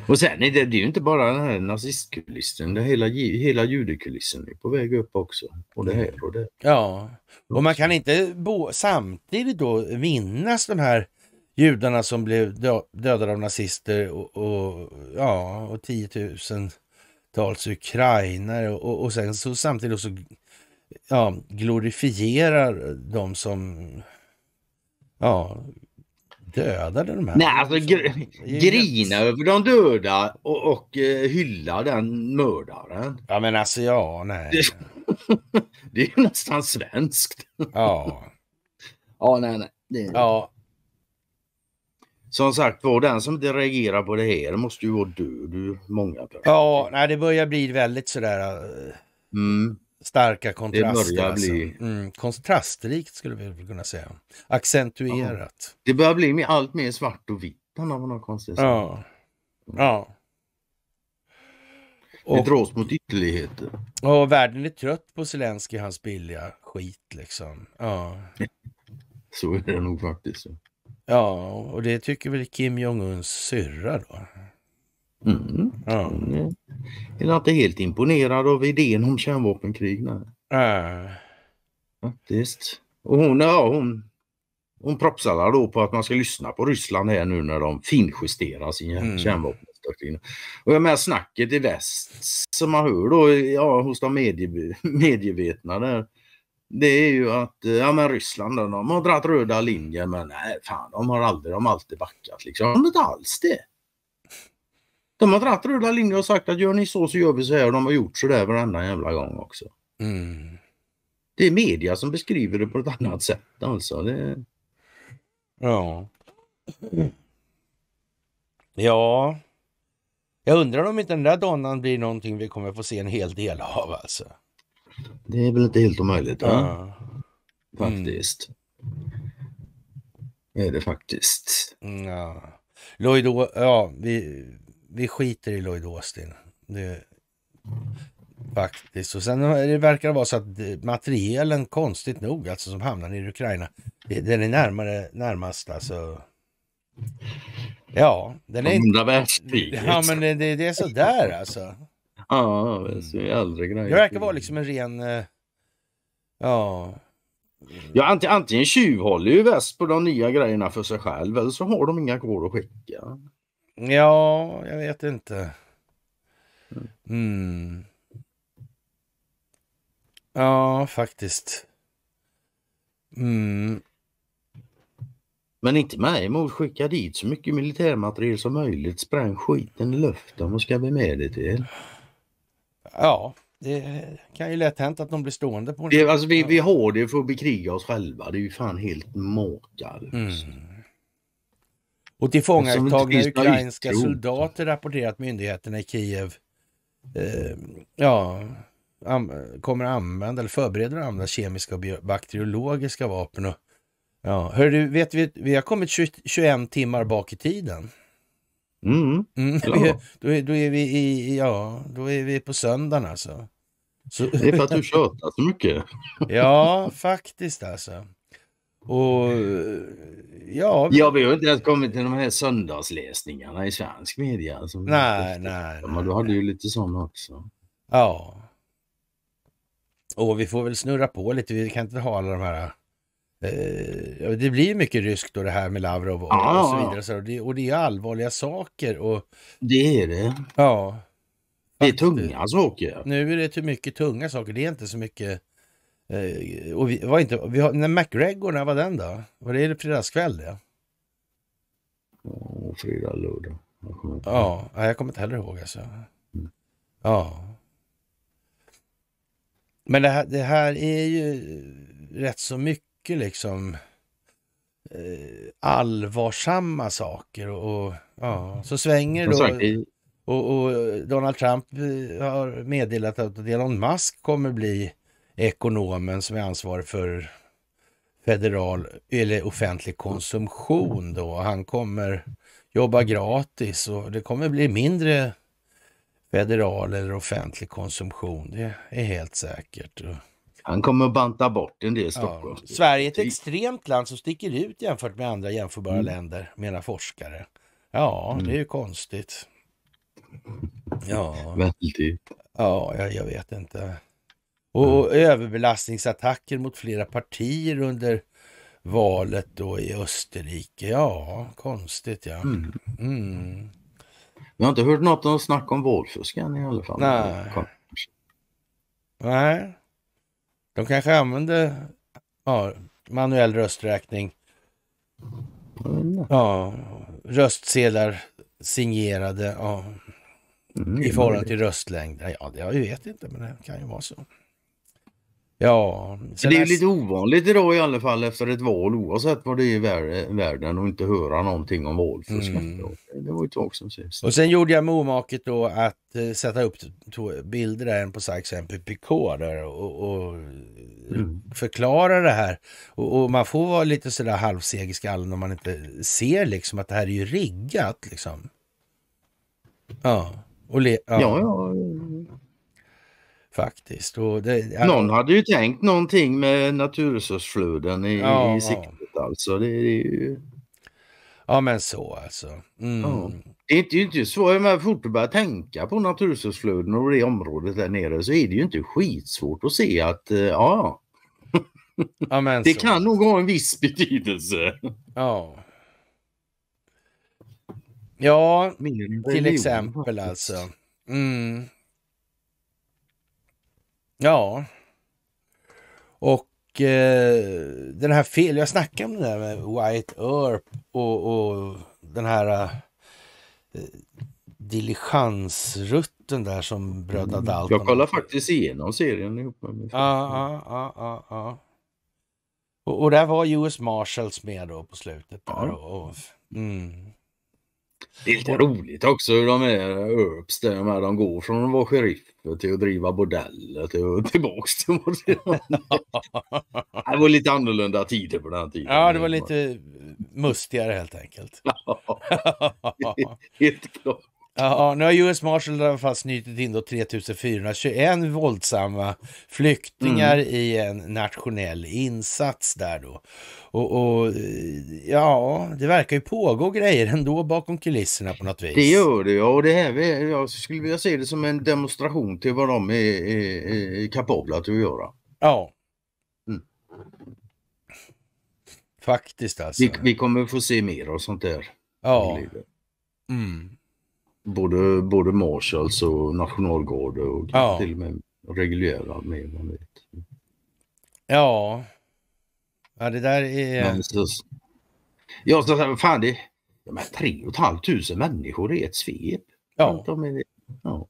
Och sen är det, ju inte bara den här nazistkulissen, det hela, hela judekulissen är på väg upp också. Och det här och det. Ja, och man kan inte bo, samtidigt då vinnas de här judarna som blev dödade av nazister och, och, ja, och tiotusentals ukrainare och, och sen så samtidigt så ja, glorifierar de som ja, dödade de här. Nej, alltså gr grina över de döda och, och eh, hylla den mördaren. Ja, men alltså ja, nej. det är ju nästan svenskt. ja. Ja, nej, nej. Är... Ja, som sagt var, den som inte reagerar på det här måste ju vara död ur många Ja, nej, det börjar bli väldigt sådär eh, mm. starka kontraster. Det börjar alltså. bli... Mm, kontrastrikt skulle vi kunna säga. Accentuerat. Ja. Det börjar bli allt mer svart och vitt av Ja. Mm. ja. Och, dras mot ytterligheter. Och världen är trött på Zelenskyj, hans billiga skit liksom. Ja. så är det nog faktiskt. Ja, och det tycker väl Kim Jong-Uns syrra då? Mm. Ja. Hon är inte helt imponerad av idén om kärnvapenkrig. Äh. Faktiskt. Och hon, ja, hon, hon propsar då på att man ska lyssna på Ryssland här nu när de finjusterar sin mm. kärnvapendoktrin. Och jag menar snacket i väst som man hör då ja, hos de medie, medievetna där det är ju att eh, ja, men Ryssland de har dragit röda linjer men nej fan de har aldrig, de har alltid backat liksom. De har inte alls det. De har dragit röda linjer och sagt att gör ni så så gör vi så här de har gjort så där varenda jävla gång också. Mm. Det är media som beskriver det på ett annat sätt alltså. Det... Ja. Ja. Jag undrar om inte den där donnan blir någonting vi kommer få se en hel del av alltså. Det är väl inte helt omöjligt. Ja. Faktiskt. Mm. är det faktiskt. Mm, ja. Lloyd, ja, vi, vi skiter i Lloyd Austin. Det, faktiskt. Och sen det verkar det vara så att materielen, konstigt nog, alltså som hamnar i Ukraina, den är närmare, närmast alltså. Ja, den är... Andra världskriget. Ja, men det, det, det är sådär alltså. Ja, det mm. är äldre grejer. Det verkar vara liksom en ren... Eh, ja... Ja, antingen, antingen tjuvhåller ju väst på de nya grejerna för sig själv eller så har de inga kvar att skicka. Ja, jag vet inte. Mm. Ja, faktiskt. Mm. Men inte mig emot skicka dit så mycket militärmateriel som möjligt. Spräng skiten i luften. Vad ska vi med det till? Ja, det kan ju lätt hänt att de blir stående på det, alltså, vi, vi har det för att bekriga oss själva. Det är ju fan helt makalöst. Mm. Och tillfångatagna alltså, ukrainska utrot. soldater rapporterat myndigheterna i Kiev eh, ja, am, kommer använda eller förbereder att använda kemiska och bakteriologiska vapen. Och, ja, hör du, vet vi, vi har kommit 20, 21 timmar bak i tiden. Då, är, vi på söndagen alltså. Så... Det är för att du tjatar så mycket. ja, faktiskt alltså. Och ja... Ja, vi har inte ens kommit till de här söndagsläsningarna i svensk media. Alltså. Nej, nej. Men du hade ju lite sådana också. Ja. Och vi får väl snurra på lite. Vi kan inte ha alla de här Eh, det blir mycket ryskt då det här med Lavrov och, ja. och så vidare. Och, det, och det är allvarliga saker. Och, det är det. Ja. Det är tunga saker. Nu är det mycket tunga saker. Det är inte så mycket... Eh, och vi, var inte, vi har, när McGregor, när var den då? Var det fredagskväll det? Ja, fredag, lördag. ja, jag kommer inte heller ihåg alltså. Mm. Ja. Men det här, det här är ju rätt så mycket mycket liksom eh, allvarsamma saker och, och ja, så svänger då. Och, och, eh, Donald Trump eh, har meddelat att Elon Musk kommer bli ekonomen som är ansvarig för federal eller offentlig konsumtion då. Han kommer jobba gratis och det kommer bli mindre federal eller offentlig konsumtion. Det är helt säkert. Han kommer att banta bort en del Stockholm. Ja. Sverige är ett extremt land som sticker ut jämfört med andra jämförbara mm. länder, menar forskare. Ja, mm. det är ju konstigt. Ja. Väldigt. Ja, jag, jag vet inte. Och mm. överbelastningsattacker mot flera partier under valet då i Österrike. Ja, konstigt ja. Mm. Mm. Jag har inte hört något om snack om valfusk i alla fall. Nej. Nej. De kanske använde ja, manuell rösträkning. Mm. Ja, röstsedlar signerade ja, mm, i förhållande till röstlängd. Ja, jag vet inte, men det kan ju vara så. Ja. Det är lite ovanligt idag i alla fall efter ett val oavsett vad det är i världen och inte höra någonting om valfusk. Mm. Det var ju ett tag sedan sist. Och sen gjorde jag momaket då att eh, sätta upp bilder där, en på Sykes och en på PK där och, och mm. förklara det här. Och, och, man får vara lite sådär halvseg i skallen om man inte ser liksom att det här är ju riggat liksom. Ja. Och ja, ja, Faktiskt. Det, Någon hade ju tänkt någonting med naturresursflöden i, ja, i siktet ja. alltså. Det, det ju... Ja men så alltså. Mm. Ja. Det är inte, inte så, men fort du börjar tänka på naturresursflöden och det området där nere så är det ju inte skitsvårt att se att eh, ja, ja men det så. kan nog ha en viss betydelse. Ja. Ja, till exempel alltså. Mm. Ja. Och eh, den här fel, jag snackade om det där med White Earp och, och den här eh, diligencrutten där som bröderna mm. allt. Jag kollar faktiskt igenom serien ihop med min Ja, ja, ja, ja. Och, där var US Marshals med då på slutet. Där, ja. och, och mm. Det är lite och... roligt också hur de är Earps De, här, de går från att vara sheriffer till att driva bordeller till att tillbaks till bordeller. det var lite annorlunda tider på den här tiden. Ja, det var lite mustigare helt enkelt. helt klart. Ja, nu har US Marshall i alla fall snytit in då 3421 våldsamma flyktingar mm. i en nationell insats där då. Och, och, eh, ja, det verkar ju pågå grejer ändå bakom kulisserna på något vis. Det gör det ja, och det här jag skulle vilja se det som en demonstration till vad de är, är, är kapabla till att göra. Ja. Mm. Faktiskt alltså. Vi, vi kommer få se mer och sånt där. Ja. Mm både, både Marshalls och nationalgarde och ja. till och med reguljära armén. Ja. ja, det där är... Men, så, ja, så, så, fan det... Ja, men tre och ett halvt tusen människor i ett svep. Ja. Är, ja.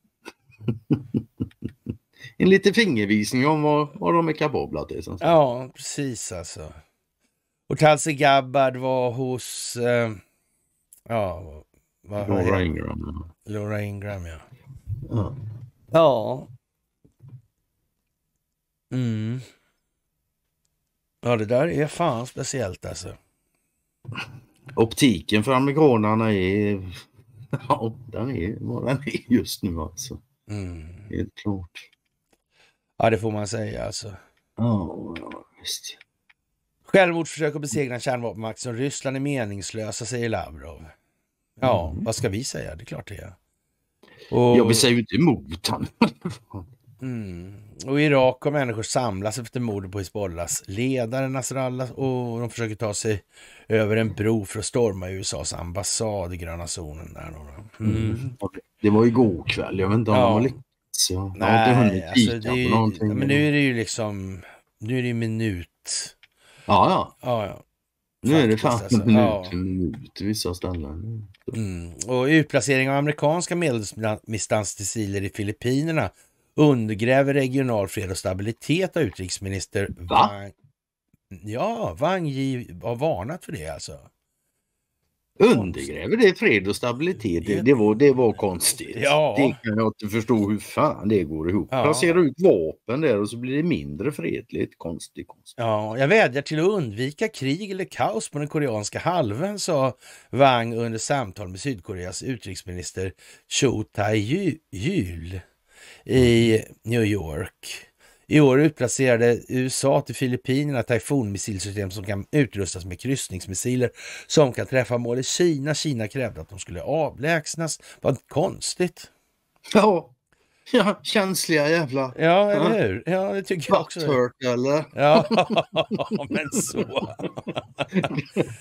en liten fingervisning om vad, vad de är kapabla till. Så. Ja, precis alltså. Och Talsi Gabbard var hos... Eh, ja, vad, Laura vad Ingram. Laura Ingram, ja. Ja. ja. Mm. Ja, det där är fan speciellt alltså. Optiken för amerikanerna är... Ja, den är vad den är just nu alltså. Mm. Helt klart. Ja, det får man säga alltså. Ja, ja visst. Självmordsförsök att besegra en kärnvapenmakt som Ryssland är meningslösa, säger Lavrov. Ja, mm. vad ska vi säga? Det är klart det är. Och... Ja, vi säger ju inte emot honom. mm. Och Irak och människor samlas efter mordet på Hizbollahs ledare Nasrallah och de försöker ta sig över en bro för att storma USAs ambassad i gröna zonen. Där mm. Mm. Det var igår kväll, jag vet inte om ja. de har lyckats. Jag Nej, har inte hunnit alltså, det är ju, på någonting. Men nu är det ju liksom, nu är det ju minut. Ja, ja. ja, ja. Faktiskt, nu är det fan alltså. minut, ja. minut vissa ställen. Mm. Och utplacering av amerikanska medeldistansmissiler i Filippinerna undergräver regional fred och stabilitet, av utrikesminister Va? Wang... Ja, Wang Yi har varnat för det alltså. Undergräver det fred och stabilitet? Det, det, var, det var konstigt. Ja. Det kan jag inte förstå hur fan det går ihop. Ja. Placera ut vapen där och så blir det mindre fredligt. Konstigt, konstigt. Ja, jag vädjar till att undvika krig eller kaos på den koreanska halvön, sa Wang under samtal med Sydkoreas utrikesminister Cho Tae-jul i New York. I år utplacerade USA till Filippinerna Typhoon-missilsystem som kan utrustas med kryssningsmissiler som kan träffa mål i Kina. Kina krävde att de skulle avlägsnas. Vad konstigt. Ja, ja känsliga jävla... Ja, eller hur? Ja, det tycker jag också. Butthurt, eller? Ja, men så.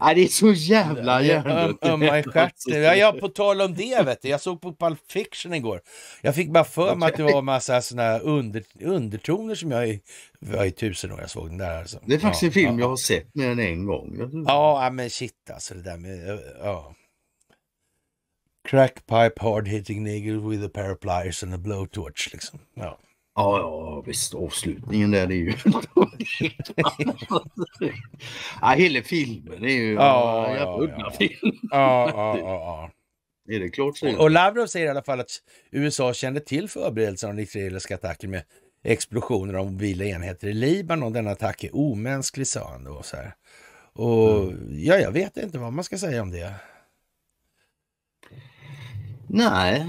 Ja, det är så jävla hjärndött. Ömma i Ja, jag på tal om det, vet du. jag såg på Pulp Fiction igår. Jag fick bara för mig att det var en massa såna under, undertoner som jag i, var i tusen år jag såg den där. Alltså. Det är faktiskt ja, en film ja. jag har sett mer än en gång. Ja, men shit alltså det där med... Ja. Crackpipe hard hitting nigger with a pair of pliers and a blowtorch liksom. Ja. Ja, ja visst avslutningen där är ju... ja, hela filmen är ju ja, en ja, Ja, ja, ja, ja. Är det klart så? Och Lavrov säger i alla fall att USA kände till förberedelserna av den israeliska attacken med explosioner av mobila enheter i Libanon. Den attack är omänsklig, sa han då. Så här. Och mm. ja, jag vet inte vad man ska säga om det. Nej.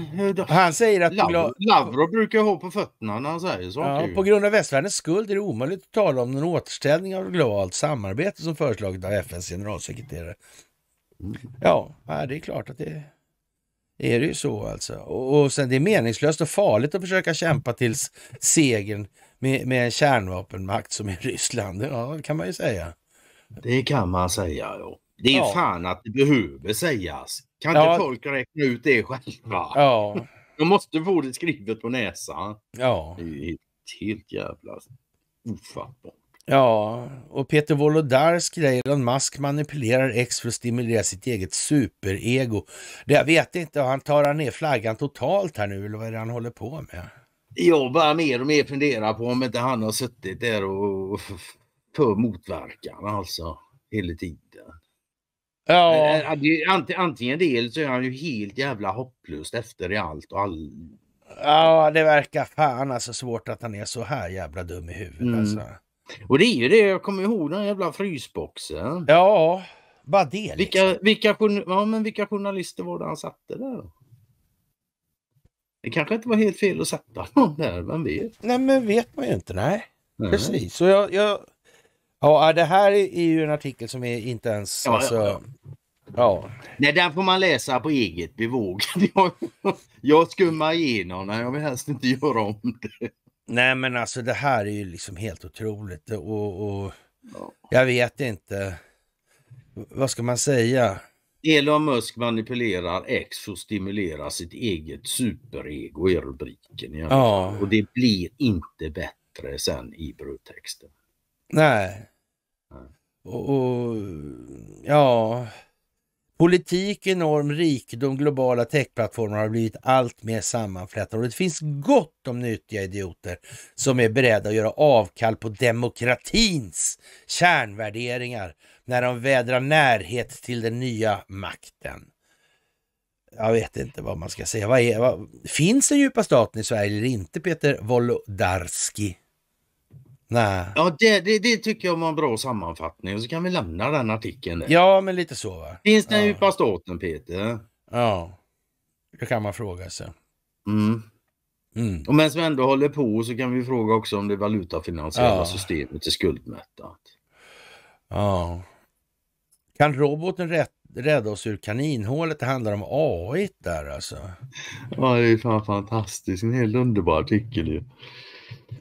Han säger att... Lavrov, Lavrov brukar ha på fötterna när han säger saker. Ja, på grund av västvärldens skuld är det omöjligt att tala om den återställning av globalt samarbete som föreslagits av FNs generalsekreterare. Mm. Ja, det är klart att det är det ju så alltså. Och, och sen det är meningslöst och farligt att försöka kämpa tills segern med, med en kärnvapenmakt som är Ryssland. Ja, det kan man ju säga. Det kan man säga, ja. Det är ja. fan att det behöver sägas. Kan ja. inte folk räkna ut det själva? Ja. De måste få det skrivet på näsan. Ja. Det är helt jävla ofattbart. Ja, och Peter Wolodarsk säger att Musk manipulerar X för att stimulera sitt eget superego. Det jag vet inte, han tar han ner flaggan totalt här nu eller vad är det han håller på med? Jag bara mer och mer funderar på om inte han har suttit där och för motverkan alltså hela tiden. Ja. Eh, Ant, antingen det eller så är han ju helt jävla hopplöst efter i allt och all... Ja, det verkar fan alltså svårt att han är så här jävla dum i huvudet mm. alltså. Och det är ju det, jag kommer ihåg den jävla frysboxen. Ja, bara det liksom. vilka, vilka, ja, men vilka journalister var det han satte där? Det kanske inte var helt fel att sätta någon där, vem vet? Nej, men vet man ju inte, nej. nej. Precis, och jag, jag... Ja, det här är ju en artikel som är inte ens... Ja, alltså... Ja. Nej, den får man läsa på eget bevåg. Jag, jag skummar igenom den. Jag vill helst inte göra om det. Nej, men alltså det här är ju liksom helt otroligt och, och ja. jag vet inte. Vad ska man säga? Elon Musk manipulerar X och stimulerar sitt eget superego i rubriken. Ja. Och det blir inte bättre sen i brödtexten. Nej. Nej. och, och ja... Politik, enorm rikedom, globala techplattformar har blivit allt mer sammanflätade och det finns gott om nyttiga idioter som är beredda att göra avkall på demokratins kärnvärderingar när de vädrar närhet till den nya makten. Jag vet inte vad man ska säga. Vad är, vad, finns den djupa staten i Sverige eller inte, Peter Wolodarski? Nej. Ja, det, det, det, tycker jag var en bra sammanfattning. Och så kan vi lämna den artikeln. Där. Ja, men lite så. Va? Finns den ja. djupa staten, Peter? Ja, det kan man fråga sig. Mm. Mm. Och medan vi ändå håller på så kan vi fråga också om det valutafinansiella ja. systemet är skuldmättat. Ja. Kan roboten rätt, rädda oss ur kaninhålet? Det handlar om AI där alltså. Ja, det är fan fantastiskt. En helt underbar artikel ju.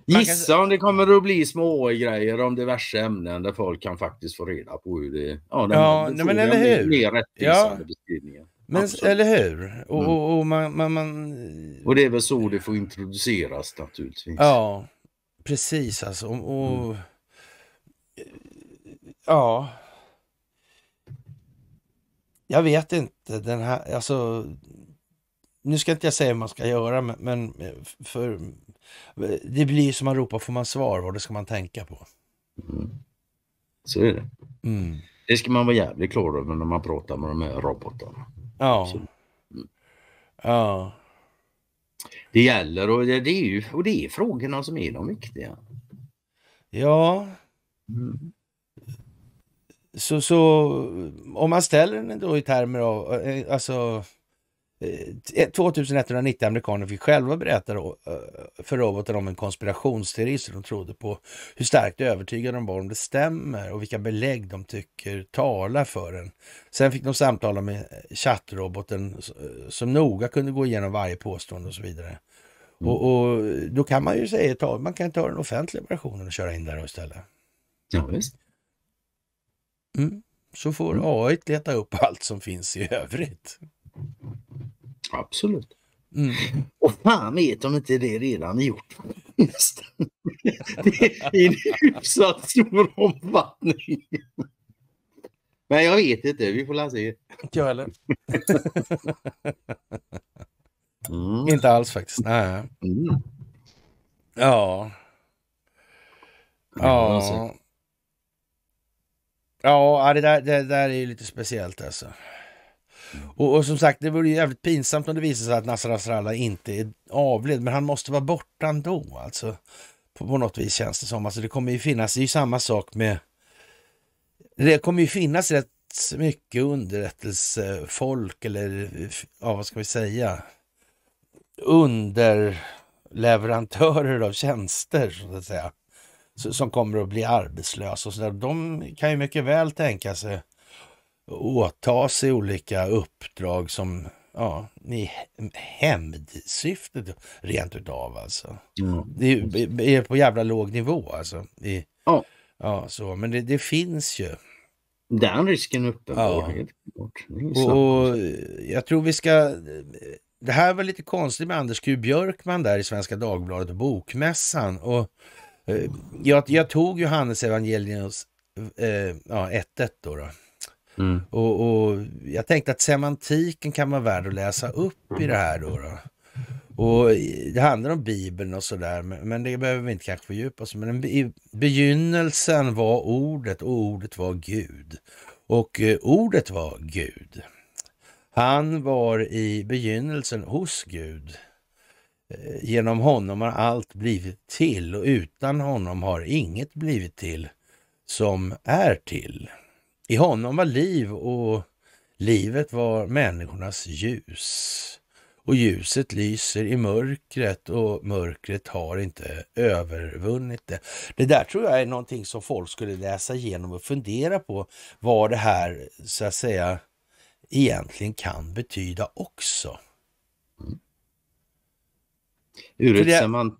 Gissa om det kommer att bli små grejer om diverse ämnen där folk kan faktiskt få reda på hur det... Ja, ja den men eller hur? Mer rättvisande ja. beskrivningar. Men, eller hur? Och, mm. och, och, man, man, man... och det är väl så det får introduceras naturligtvis. Ja, precis alltså. Och, mm. Ja. Jag vet inte den här, alltså. Nu ska inte jag säga hur man ska göra, men, men för det blir som man ropar, får man svar vad det ska man tänka på. Mm. Så är det. Mm. Det ska man vara jävligt klar över när man pratar med de här robotarna. Ja. Mm. Ja. Det gäller och det, det, är ju och det är frågorna som är de viktiga. Ja. Mm. Så, så om man ställer den då i termer av, eh, alltså 2190 eh, amerikaner fick själva berätta eh, för roboten om en konspirationsteori som de trodde på, hur starkt övertygade de var om det stämmer och vilka belägg de tycker talar för den. Sen fick de samtala med eh, chattroboten som noga kunde gå igenom varje påstående och så vidare. Mm. Och, och, då kan man ju säga, ta, man kan ta den offentliga versionen och köra in där istället. Ja, visst. Mm. Så får mm. AI leta upp allt som finns i övrigt. Absolut. Mm. Och fan vet om inte det redan är gjort. det är i hyfsat stor omfattning. Men jag vet inte, vi får la se. Inte jag heller. mm. Inte alls faktiskt. Nej. Mm. Ja. Ja. Ja, det där, det där är ju lite speciellt alltså. Och, och, som sagt, det vore jävligt pinsamt om det visar sig att Nasser Asrallah inte är avled, men han måste vara borta ändå. Alltså, på, på något vis känns det som. Alltså, det kommer ju finnas, det är ju samma sak med... Det kommer ju finnas rätt mycket underrättelsefolk eller ja, vad ska vi säga? Underleverantörer av tjänster, så att säga som kommer att bli arbetslösa och så där. De kan ju mycket väl tänka sig åta sig olika uppdrag som ja, i hämndsyftet rent utav alltså. Mm. Det är på jävla låg nivå alltså. I, ja. ja. så. Men det, det, finns ju. Den risken är uppenbar. Ja. Och alltså. jag tror vi ska... Det här var lite konstigt med Anders Q Björkman där i Svenska Dagbladet och Bokmässan. Och, eh, jag, jag tog Johannes Evangelius eh, ja, då. då. Mm. Och, och, jag tänkte att semantiken kan vara värd att läsa upp i det här då. då. Och det handlar om Bibeln och sådär, men det behöver vi inte kanske fördjupa oss Men i begynnelsen var ordet och ordet var Gud. Och eh, ordet var Gud. Han var i begynnelsen hos Gud. Eh, genom honom har allt blivit till och utan honom har inget blivit till som är till. I honom var liv och livet var människornas ljus. Och ljuset lyser i mörkret och mörkret har inte övervunnit det. Det där tror jag är någonting som folk skulle läsa igenom och fundera på vad det här så att säga egentligen kan betyda också. Mm. Ur ett semant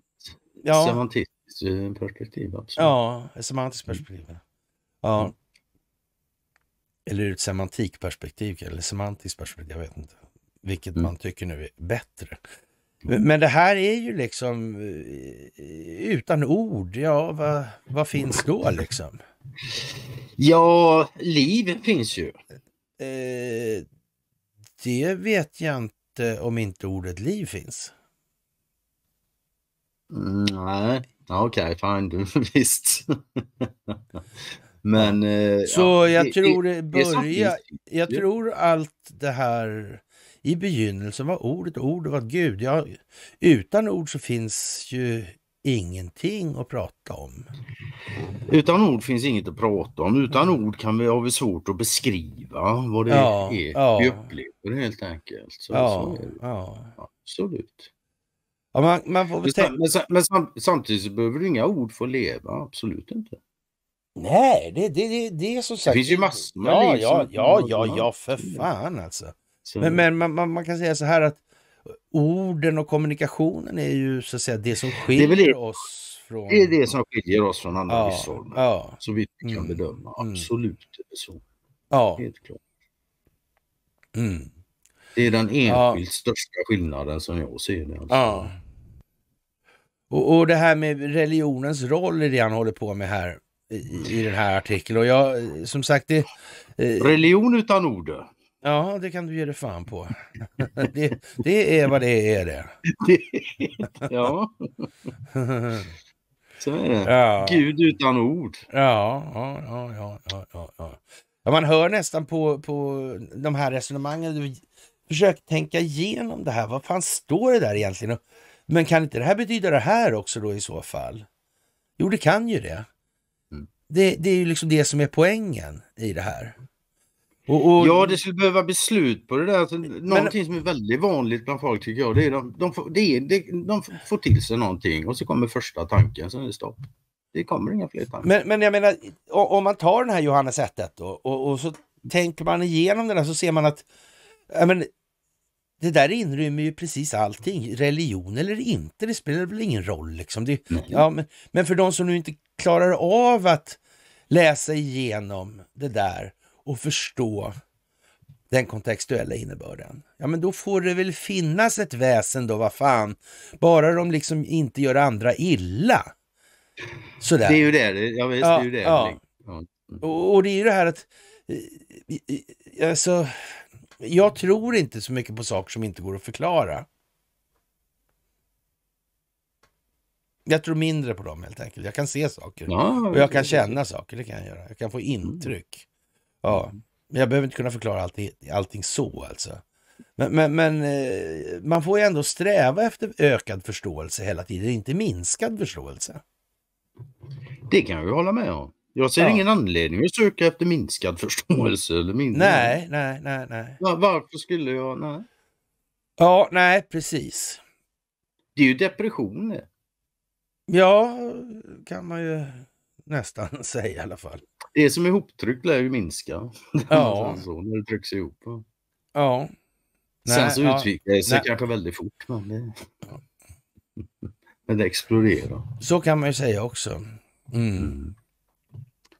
ja. semantiskt eh, perspektiv, absolut. Ja, ett semantiskt perspektiv. Mm. Ja. Mm eller ur ett semantikperspektiv eller semantiskt perspektiv, jag vet inte, vilket mm. man tycker nu är bättre. Mm. Men det här är ju liksom eh, utan ord, ja vad, vad finns då liksom? Ja, liv finns ju. Eh, det vet jag inte om inte ordet liv finns. Mm, nej, okej, okay, fine, visst. Men... Eh, så ja, jag det, tror det börja, Jag tror allt det här... I begynnelsen var ordet, ord var Gud. Ja, utan ord så finns ju ingenting att prata om. Utan ord finns inget att prata om. Utan mm. ord kan vi, har vi svårt att beskriva vad det ja, är ja. vi upplever helt enkelt. Så, ja, så ja. Absolut. Man, man men, men, samtidigt behöver du inga ord för att leva, absolut inte. Nej, det, det, det, det är som sagt... Det finns ju massor. Ja, liksom ja, ja, ja, ja, för fan alltså. Men, men man, man kan säga så här att orden och kommunikationen är ju så att säga det som skiljer det oss från... Det är det som skiljer oss från andra ja, hushåll. Ja. Så vitt vi kan mm. bedöma. Mm. Absolut så. Ja. Helt klart. Mm. Det är den enskilt ja. största skillnaden som jag ser det. Alltså. Ja. Och, och det här med religionens roll i det han håller på med här i, i den här artikeln. Och jag, som sagt, det, eh, Religion utan ord. Ja, det kan du ge dig fan på. det, det är vad det är det. ja. Så är det. Ja. Gud utan ord. Ja, ja, ja, ja, ja, ja. man hör nästan på, på de här resonemangen. Försök tänka igenom det här. Vad fan står det där egentligen? Men kan inte det här betyda det här också då i så fall? Jo, det kan ju det det, det är ju liksom det som är poängen i det här. Och, och... Ja, det skulle behöva bli slut på det där. Alltså, någonting men... som är väldigt vanligt bland folk tycker jag, det är de, de, får, det är, de, de får till sig någonting och så kommer första tanken, sen är det stopp. Det kommer inga fler tankar. Men, men jag menar, om man tar den här Johannes 1 då, och, och, så tänker man igenom den här så ser man att men, det där inrymmer ju precis allting, religion eller inte, det spelar väl ingen roll liksom. Det, ja, men, men för de som nu inte klarar av att läsa igenom det där och förstå den kontextuella innebörden. Ja, men då får det väl finnas ett väsen då, vad fan. Bara de liksom inte gör andra illa. Sådär. Det är ju det, ja, visst, ja, det, är ju det. Ja. ja. Och, och, det är ju det här att, eh, eh, alltså, jag tror inte så mycket på saker som inte går att förklara. Jag tror mindre på dem helt enkelt. Jag kan se saker ja, och jag kan känna saker. Det kan jag göra. Jag kan få mm. intryck. Ja. Mm. Men jag behöver inte kunna förklara allting, allting så alltså. Men, men, men, eh, man får ju ändå sträva efter ökad förståelse hela tiden, inte minskad förståelse. Det kan jag ju hålla med om. Jag ser ja. ingen anledning att söka efter minskad förståelse. Eller mindre. Nej, nej, nej, nej. Ja, varför skulle jag? Nej. Ja, nej, precis. Det är ju depression det. Ja, kan man ju nästan säga i alla fall. Det som är ihoptryckt lär ju minska. Ja. Alltså, så, när det trycks ihop. Ja. Nej, Sen så ja. utvecklar det sig Nej. kanske väldigt fort. Men det, men det exploderar. Så kan man ju säga också. Mm. Mm.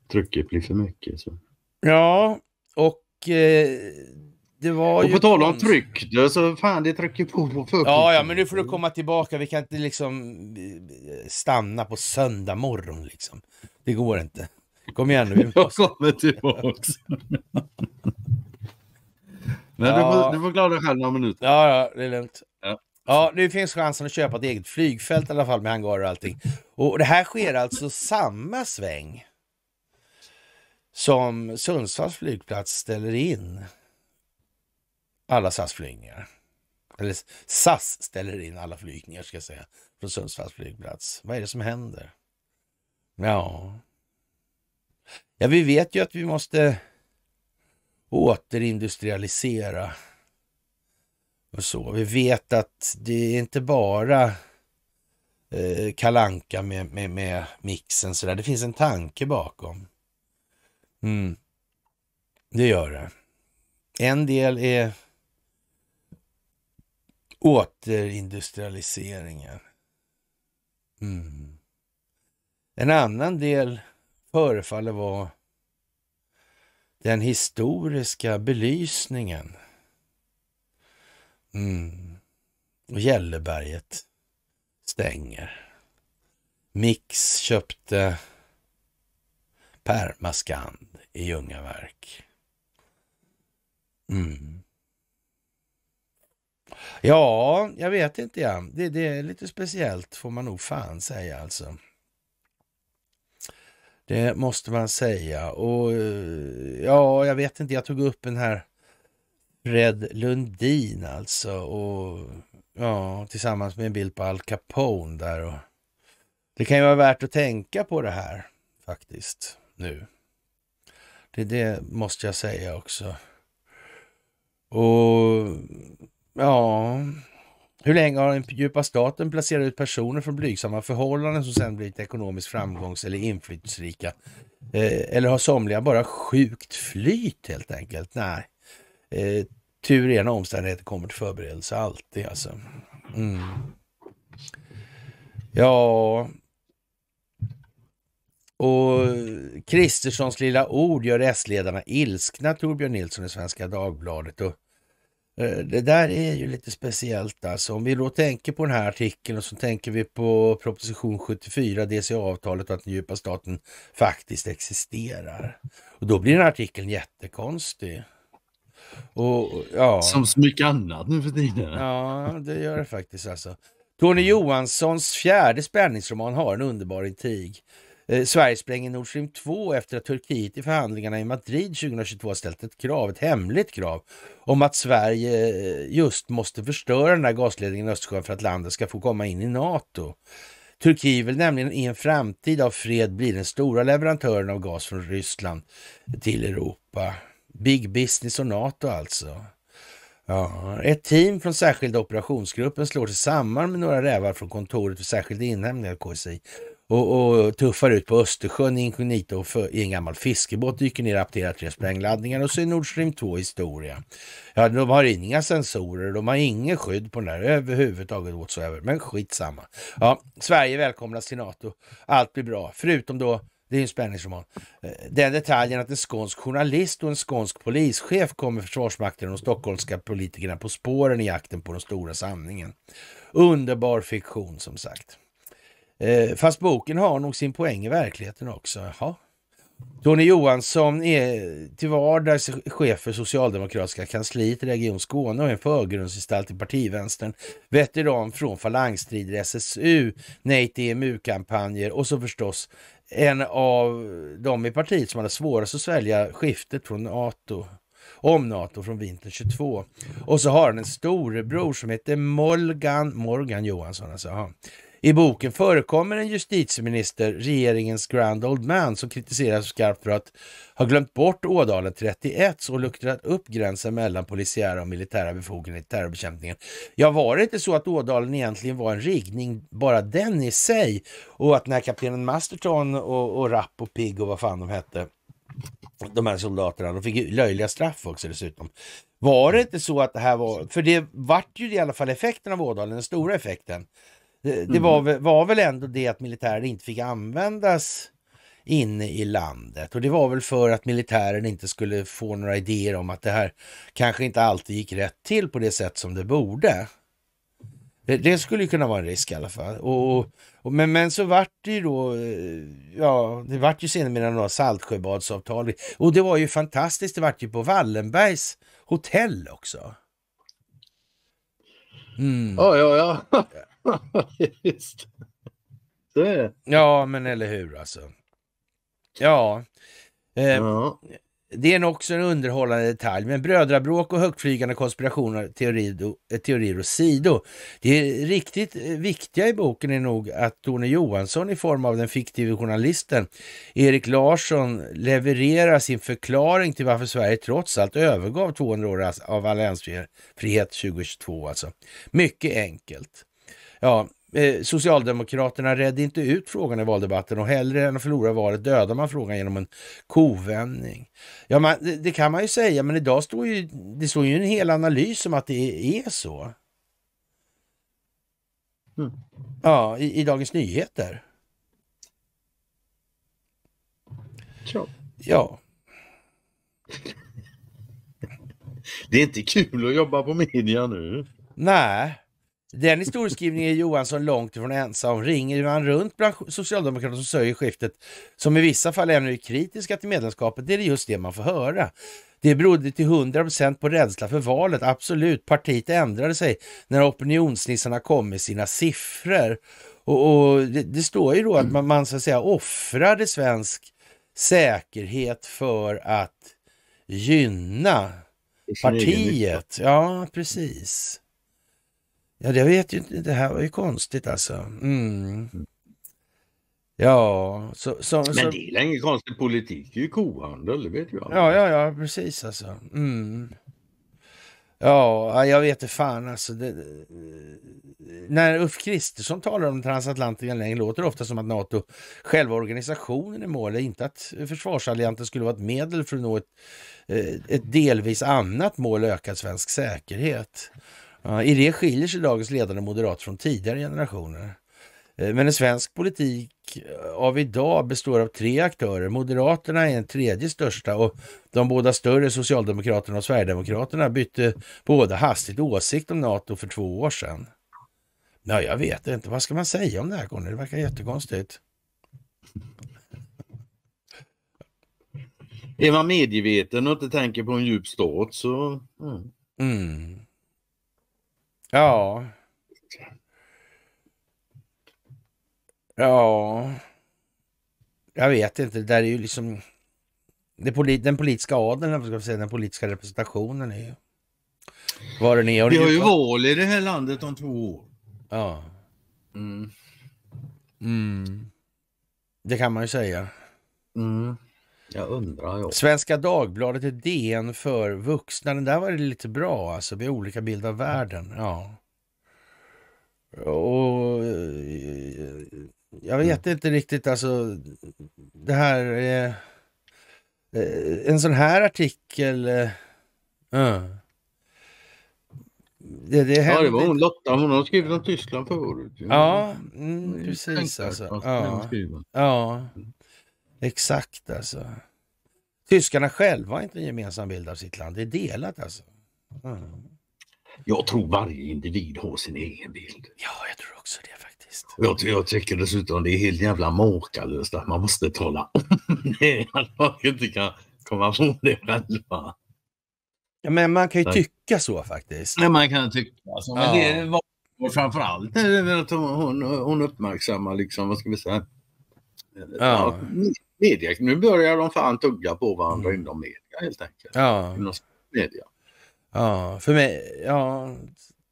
Trycket blir för mycket. Så. Ja, och eh, det var och på tal om tryck, det, så fan det trycker på på Ja, ja, men nu får du komma tillbaka. Vi kan inte liksom eh, stanna på söndag morgon liksom. Det går inte. Kom igen nu. Jag kommer tillbaka. Men ja. du, får, du får klara dig själv några minuter. Ja, ja, det är lugnt. Ja. nu finns chansen att köpa ett eget flygfält i alla fall med hangarer och allting. Och det här sker alltså samma sväng som Sundsvalls flygplats ställer in alla SAS-flygningar. Eller SAS ställer in alla flygningar ska jag säga, från Sundsvalls flygplats. Vad är det som händer? Ja, ja vi vet ju att vi måste återindustrialisera och så. Vi vet att det är inte bara eh, kalanka med, med, med mixen sådär. Det finns en tanke bakom. Mm. Det gör det. En del är Återindustrialiseringen. Mm. En annan del förefaller vara den historiska belysningen. Mm. Och Gälleberget stänger. Mix köpte Permaskand i Ljungaverk. Mm. Ja, jag vet inte. Ja. Det, det, är lite speciellt får man nog fan säga alltså. Det måste man säga. Och eh, ja, jag vet inte. Jag tog upp den här Fred Lundin alltså. Och ja, tillsammans med en bild på Al Capone där. Och, det kan ju vara värt att tänka på det här faktiskt nu. Det, det måste jag säga också. Och Ja, hur länge har den djupa staten placerat ut personer från blygsamma förhållanden som sedan blivit ekonomiskt framgångs eller inflytelserika? Eh, eller har somliga bara sjukt flyt helt enkelt? Nej, eh, tur i ena omständigheter kommer till förberedelse alltid alltså. Mm. Ja, och Kristerssons lilla ord gör S-ledarna ilskna, Torbjörn Nilsson i Svenska Dagbladet. Och Eh, det där är ju lite speciellt alltså. Om vi då tänker på den här artikeln och så tänker vi på proposition 74, DC avtalet och att den djupa staten faktiskt existerar. Och då blir den artikeln jättekonstig. Och, ja. Som så mycket annat nu för tiden. Ja, det gör det faktiskt alltså. Tony Johanssons fjärde spänningsroman har en underbar intrig. Eh, Sverige spränger Nord Stream 2 efter att Turkiet i förhandlingarna i Madrid 2022 ställt ett krav, ett hemligt krav, om att Sverige eh, just måste förstöra den här gasledningen i Östersjön för att landet ska få komma in i NATO. Turkiet vill nämligen i en framtid av fred bli den stora leverantören av gas från Ryssland till Europa. Big business och NATO alltså. Ja, ett team från särskilda operationsgruppen slår sig samman med några rävar från kontoret för särskild inhämtning av KSI, och, och tuffar ut på Östersjön inkognito och i en gammal fiskebåt dyker ner och apterar tre sprängladdningar och så är Nord Stream 2 historia. Ja, de har inga sensorer, de har inget skydd på den här överhuvudtaget whatsoever, men skitsamma. Ja, Sverige välkomnas till NATO, allt blir bra, förutom då det är en spänningsroman. Eh, den detaljen att en skånsk journalist och en skånsk polischef kommer Försvarsmakten och de stockholmska politikerna på spåren i jakten på den stora sanningen. Underbar fiktion som sagt. Eh, fast boken har nog sin poäng i verkligheten också. Jaha. Tony Johansson är till vardags chef för Socialdemokratiska kansliet i Region Skåne och en förgrundsgestalt i partivänstern. Veteran från falangstrider, SSU, nej till EMU-kampanjer och så förstås en av de i partiet som hade svårast att svälja skiftet från NATO om NATO från vintern 22. Och så har han en storebror som heter Morgan, Morgan Johansson. Alltså. I boken förekommer en justitieminister, regeringens grand old man, som kritiseras skarpt för att ha glömt bort Ådalen 31 och luckrat upp gränsen mellan polisiära och militära befogenheter i terrorbekämpningen. Ja, var det inte så att Ådalen egentligen var en riggning, bara den i sig? Och att när kaptenen Masterton och, och Rapp och Pigg och vad fan de hette, de här soldaterna, de fick löjliga straff också dessutom. Var det inte så att det här var, för det vart ju i alla fall effekten av Ådalen, den stora effekten det, mm. var, var väl ändå det att militären inte fick användas inne i landet. Och det var väl för att militären inte skulle få några idéer om att det här kanske inte alltid gick rätt till på det sätt som det borde. Det, det skulle ju kunna vara en risk i alla fall. Och, och men, men så vart det ju då, eh, ja, det vart ju sedermera några Saltsjöbadsavtal. Och det var ju fantastiskt, det vart ju på Wallenbergs hotell också. Mm. Oh, ja, ja. Just Så är det. Ja, men eller hur alltså. Ja. Eh, ja. Det är också en underhållande detalj, men brödrabråk och högtflygande konspirationer, eh, teorier, och sido. Det riktigt eh, viktiga i boken är nog att Tone Johansson i form av den fiktive journalisten Erik Larsson levererar sin förklaring till varför Sverige trots allt övergav 200 år av alliansfrihet 2022. Alltså. Mycket enkelt. Ja, eh, Socialdemokraterna redde inte ut frågan i valdebatten och hellre än att förlora valet dödar man frågan genom en kovändning. Ja, man, det, det, kan man ju säga, men idag står ju, det står ju en hel analys om att det är, så. Mm. Ja, i, i, Dagens Nyheter. Ja. Det är inte kul att jobba på media nu. Nej, den historieskrivningen är Johansson långt ifrån ensam. Ringer man runt bland Socialdemokraterna som sörjer skiftet, som i vissa fall ännu är kritiska till medlemskapet, det är det just det man får höra. Det berodde till 100% på rädsla för valet, absolut. Partiet ändrade sig när opinionsnissarna kom med sina siffror. Och, och det, det, står ju då att man, man så att säga offrade svensk säkerhet för att gynna partiet. Ja, precis. Ja, det vet ju inte. Det här var ju konstigt alltså. Mm. mm. Ja, så, så, så... Men det är ingen konstig politik. Det är ju kohandel, det vet ju alla. Ja, ja, ja, precis alltså. Mm. Ja, jag vet det fan alltså. Det, när Ulf Kristersson talar om transatlantiska länken låter det ofta som att NATO, själva organisationen, är målet. Inte att försvarsalliansen skulle vara ett medel för att nå ett, eh, ett delvis annat mål, ökad svensk säkerhet. I det skiljer sig dagens ledande moderater från tidigare generationer. Eh, men en svensk politik eh, av idag består av tre aktörer. Moderaterna är den tredje största och de båda större, Socialdemokraterna och Sverigedemokraterna, bytte båda hastigt åsikt om NATO för två år sedan. Ja, jag vet inte. Vad ska man säga om det här, Conny? Det verkar jättekonstigt. Är man medveten och inte tänker på en djup stat så... Mm. Mm. Ja. Ja. Jag vet inte, det där är ju liksom... Det Polit den politiska adeln, ska säga, den politiska representationen är ju... Var den är och Vi har ju val i det här landet om två år. Ja. Mm. Mm. Det kan man ju säga. Mm. Jag undrar. Jag. Svenska Dagbladet är DN för vuxna. Den där var det lite bra alltså. Vi har olika bild av världen. Ja. Och eh, jag vet mm. inte riktigt alltså. Det här är... Eh, eh, en sån här artikel. Eh, det, det ja, det var hon Lotta. Hon har skrivit om Tyskland förut. Ja, ja mm, mm precis alltså. Ja. ja. Exakt alltså. Tyskarna själva har inte en gemensam bild av sitt land. Det är delat alltså. Mm. Jag tror varje individ har sin egen bild. Ja, jag tror också det faktiskt. Jag, jag tycker dessutom det är helt jävla makalöst att man måste tala om det. Att man inte kan komma på det själva. Ja, men man kan ju tycka så faktiskt. Ja, man kan tycka så. Men ja. det var och framförallt att hon, hon uppmärksammar liksom, vad ska vi säga, ja media. Nu börjar de fan tugga på varandra mm. inom media helt enkelt. Ja. Inom media. Ja, för mig, ja,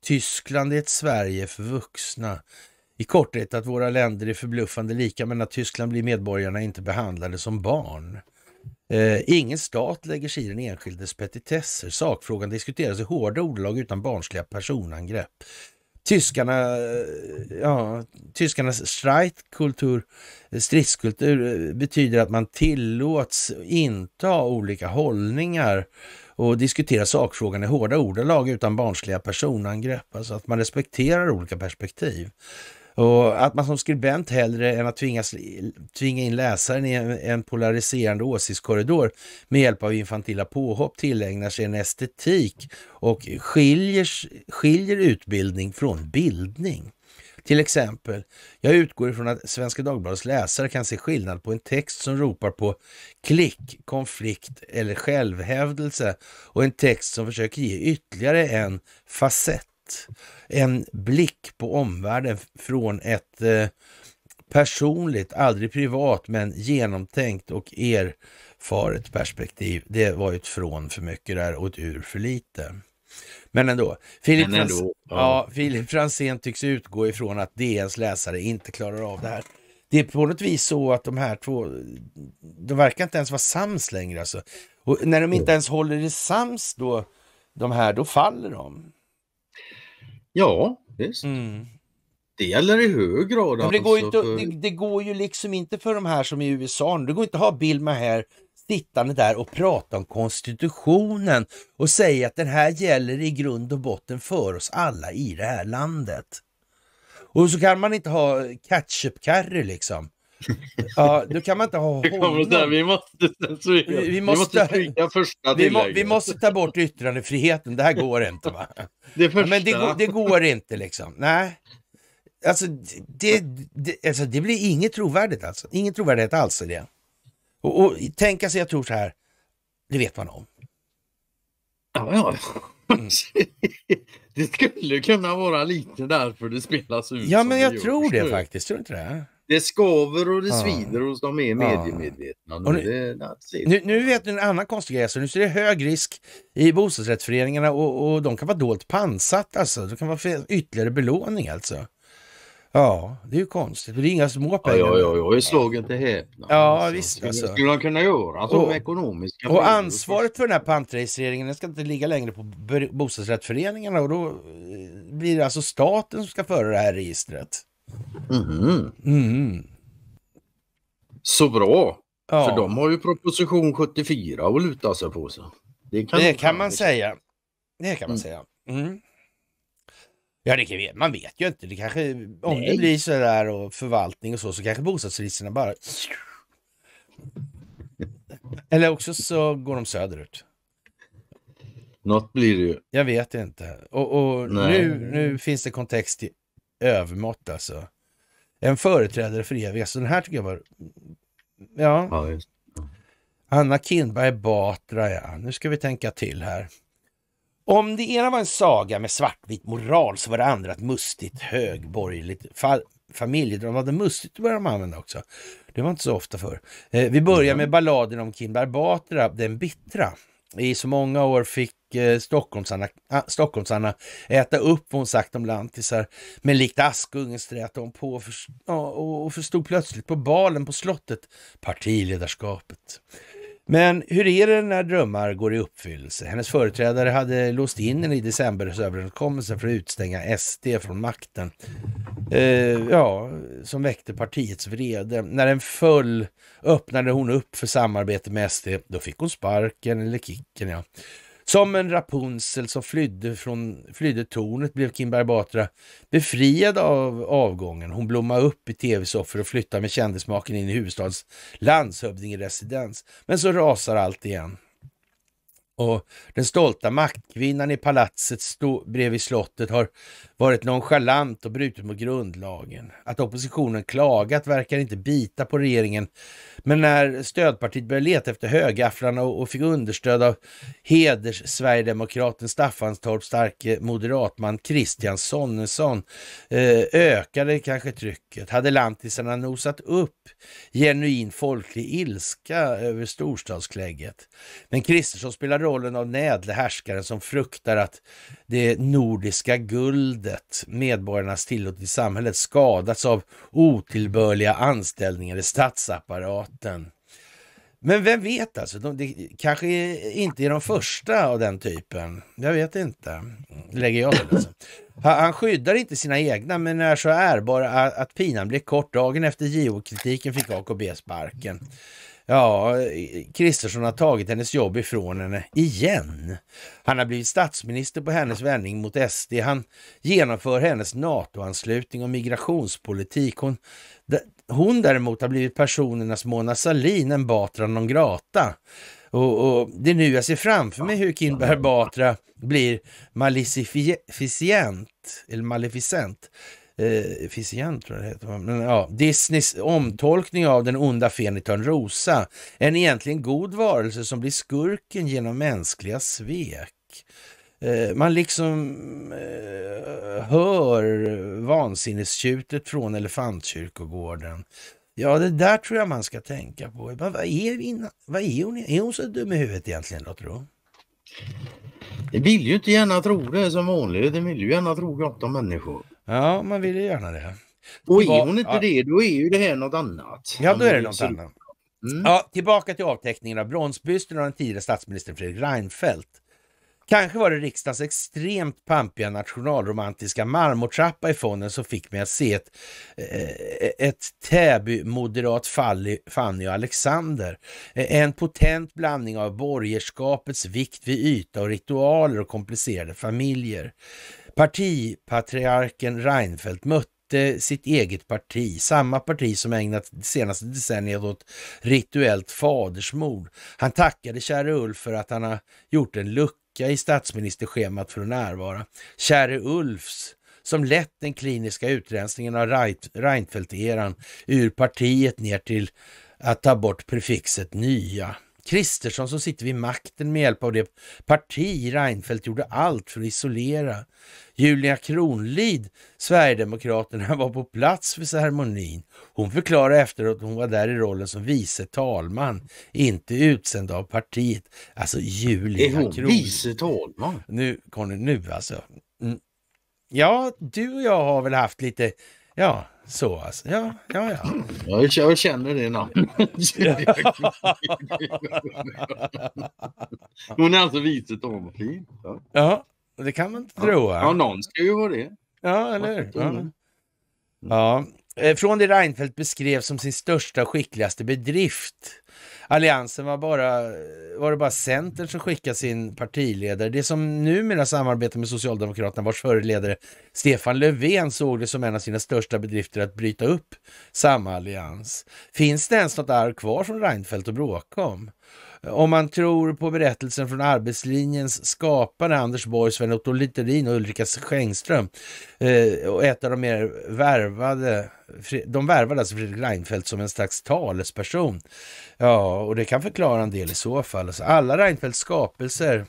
Tyskland är ett Sverige för vuxna. I korthet att våra länder är förbluffande lika men att Tyskland blir medborgarna inte behandlade som barn. Eh, ingen stat lägger sig i den enskildes petitesser. Sakfrågan diskuteras i hårda ordalag utan barnsliga personangrepp tyskarna, ja, tyskarnas streitkultur, stridskultur betyder att man tillåts inta olika hållningar och diskutera sakfrågan i hårda ordalag utan barnsliga personangrepp. Alltså att man respekterar olika perspektiv. Och att man som skribent hellre än att tvingas, tvinga in läsaren i en, en polariserande åsiktskorridor med hjälp av infantila påhopp tillägnar sig en estetik och skiljer, skiljer utbildning från bildning. Till exempel, jag utgår ifrån att Svenska Dagbladets läsare kan se skillnad på en text som ropar på klick, konflikt eller självhävdelse och en text som försöker ge ytterligare en facett en blick på omvärlden från ett eh, personligt, aldrig privat, men genomtänkt och erfaret perspektiv. Det var ju ett från för mycket där och ett ur för lite. Men ändå, Filip, ja. ja, Filip Franzén tycks utgå ifrån att DNs läsare inte klarar av det här. Det är på något vis så att de här två, de verkar inte ens vara sams längre alltså. Och när de inte ens håller i sams då, de här, då faller de. Ja, visst. Mm. Det gäller i hög grad. Men det, går alltså inte, för... det, det, går ju liksom inte för de här som är i USA. Det går inte att ha Bilma här sittande där och prata om konstitutionen och säga att den här gäller i grund och botten för oss alla i det här landet. Och så kan man inte ha ketchup up carry liksom. Ja, nu kan man inte ha honom. Vi måste censurera. Vi, vi måste, vi måste första vi, må, vi måste ta bort yttrandefriheten. Det här går inte. Va? Det första. Men det, det går inte liksom. Nej. Alltså det, det, alltså det blir inget trovärdigt alltså. Ingen trovärdighet alls i det. Och, och tänka sig, jag tror så här, det vet man om. Ja, ja. Mm. det skulle kunna vara lite därför det spelas ut. Ja, men jag tror det faktiskt. Tror inte det? det skaver och det svider hos de är mediemedvetna. Nu, nu, nu, nu vet du en annan konstig grej, alltså, nu ser det hög risk i bostadsrättsföreningarna och, och de kan vara dolt pansat alltså. Det kan vara ytterligare belåning alltså. Ja, det är ju konstigt. Det är inga små pengar. Ja, ja, ja. Jag är slagen till häpnad. Ja, alltså. visst. Alltså. Det skulle de kunna göra alltså, och, ekonomiska... Och ansvaret för den här pantregistreringen ska inte ligga längre på bostadsrättsföreningarna och då eh, blir det alltså staten som ska föra det här registret. Mm. Mm. Så bra. Ja. För de har ju proposition 74 att luta sig på. Så. Det kan, det kan man säga. Det kan man mm. säga. Mm. Ja, det kan, man vet ju inte. Det kanske, om Nej. det blir så där och förvaltning och så, så kanske bostadsriserna bara... Eller också så går de söderut. Något blir det ju. Jag vet inte. Och, och nu, nu finns det kontext till övermått alltså. En företrädare för EVS. Den här tycker jag var... Ja. ja just. Anna Kinberg Batra, ja. Nu ska vi tänka till här. Om det ena var en saga med svartvit moral så var det andra ett mustigt högborgerligt fa familjedrama. Vad det mustigt började de använda också. Det var inte så ofta förr. Eh, vi börjar med balladen om Kinberg Batra, den bittra. I så många år fick fick eh, stockholmsarna, ah, stockholmsarna äta upp vad hon sagt om lantisar. Men likt Askungen strätade hon på och, för, och förstod plötsligt på balen på slottet partiledarskapet. Men hur är det när drömmar går i uppfyllelse? Hennes företrädare hade låst in henne i decemberöverenskommelsen för att utstänga SD från makten. Eh, ja, som väckte partiets vrede. När den föll öppnade hon upp för samarbete med SD. Då fick hon sparken eller kicken. Ja. Som en Rapunzel som flydde, från, flydde tornet blev Kim Batra befriad av avgången. Hon blommade upp i tv-soffor och flyttade med kändismaken in i huvudstadens landshövdingeresidens. Men så rasar allt igen. Och den stolta maktkvinnan i palatset stå, bredvid slottet har varit nonchalant och brutit mot grundlagen. Att oppositionen klagat verkar inte bita på regeringen. Men när stödpartiet började leta efter högafflarna och, fick understöd av heders-sverigedemokraten Staffanstorp starke moderatman Christian Sonesson eh, ökade kanske trycket. Hade lantisarna nosat upp genuin folklig ilska över storstadsklägget? Men Kristersson spelar rollen av nädle härskaren som fruktar att det nordiska guldet individet, medborgarnas tillåtelse till samhället, skadats av otillbörliga anställningar i statsapparaten. Men vem vet alltså, de, det kanske inte är de första av den typen. Jag vet inte, lägger jag till. Alltså. Han skyddar inte sina egna, men är så ärbar att pinan blev kort dagen efter JO-kritiken fick AKB sparken. Ja, Kristersson har tagit hennes jobb ifrån henne igen. Han har blivit statsminister på hennes vändning mot SD. Han genomför hennes NATO-anslutning och migrationspolitik. Hon, hon däremot har blivit personernas Mona Sahlin, en Batra non grata. Och, och, det är nu jag ser framför mig hur Kinberg Batra blir maleficient, eller maleficent Eh, Ficient tror jag det heter. Men, ja, Disneys omtolkning av den onda fen i Törnrosa. En egentligen god varelse som blir skurken genom mänskliga svek. Eh, man liksom eh, hör vansinnestjutet från Elefantkyrkogården. Ja, det där tror jag man ska tänka på. Men vad är, innan, vad är hon? Är hon så dum i huvudet egentligen då, tror Det vill ju inte gärna tro det som vanligt. Det vill ju gärna tro gott om människor. Ja, man vill ju gärna det. Och är hon inte ja. det, då är ju det här något annat. Ja, då är det något annat. Mm. Ja, tillbaka till avteckningen av bronsbysten av den tidigare statsministern Fredrik Reinfeldt. Kanske var det riksdagens extremt pampiga nationalromantiska marmortrappa i fonden som fick mig att se ett, eh, ett Täby-moderat Fanny och Alexander. En potent blandning av borgerskapets vikt vid yta och ritualer och komplicerade familjer. Partipatriarken Reinfeldt mötte sitt eget parti, samma parti som ägnat det senaste decenniet åt rituellt fadersmord. Han tackade käre Ulf för att han har gjort en lucka i statsministerschemat för att närvara. Käre Ulfs som lett den kliniska utrensningen av Reinfeldt-eran ur partiet ner till att ta bort prefixet nya. Kristersson som sitter vid makten med hjälp av det parti Reinfeldt gjorde allt för att isolera. Julia Kronlid, Sverigedemokraterna, var på plats vid ceremonin. Hon förklarade efteråt att hon var där i rollen som vice talman, inte utsänd av partiet. Alltså Julia är hon Kronlid. vice talman? Nu, Conny, nu alltså. Mm. Ja, du och jag har väl haft lite, ja, så alltså. Ja, ja, ja. Jag, jag känner det namnet. Hon är alltså vice Tomlin. Ja. ja, det kan man inte tro. Ja, någon ska ju vara det. Ja, eller hur? Ja. Mm. ja. Eh, Från det Reinfeldt beskrev som sin största och skickligaste bedrift Alliansen var, bara, var det bara Centern som skickade sin partiledare. Det som numera samarbetar med Socialdemokraterna, vars föreledare Stefan Löfven såg det som en av sina största bedrifter att bryta upp samma allians. Finns det ens något arv kvar från Reinfeldt att bråka om? Om man tror på berättelsen från arbetslinjens skapare Anders Borg, Sven Otto Littorin och Ulrika Schengström eh, och ett av de mer värvade, de värvade alltså Fredrik Reinfeldt som en slags talesperson. Ja, och det kan förklara en del i så fall. Alltså, alla Reinfeldts skapelser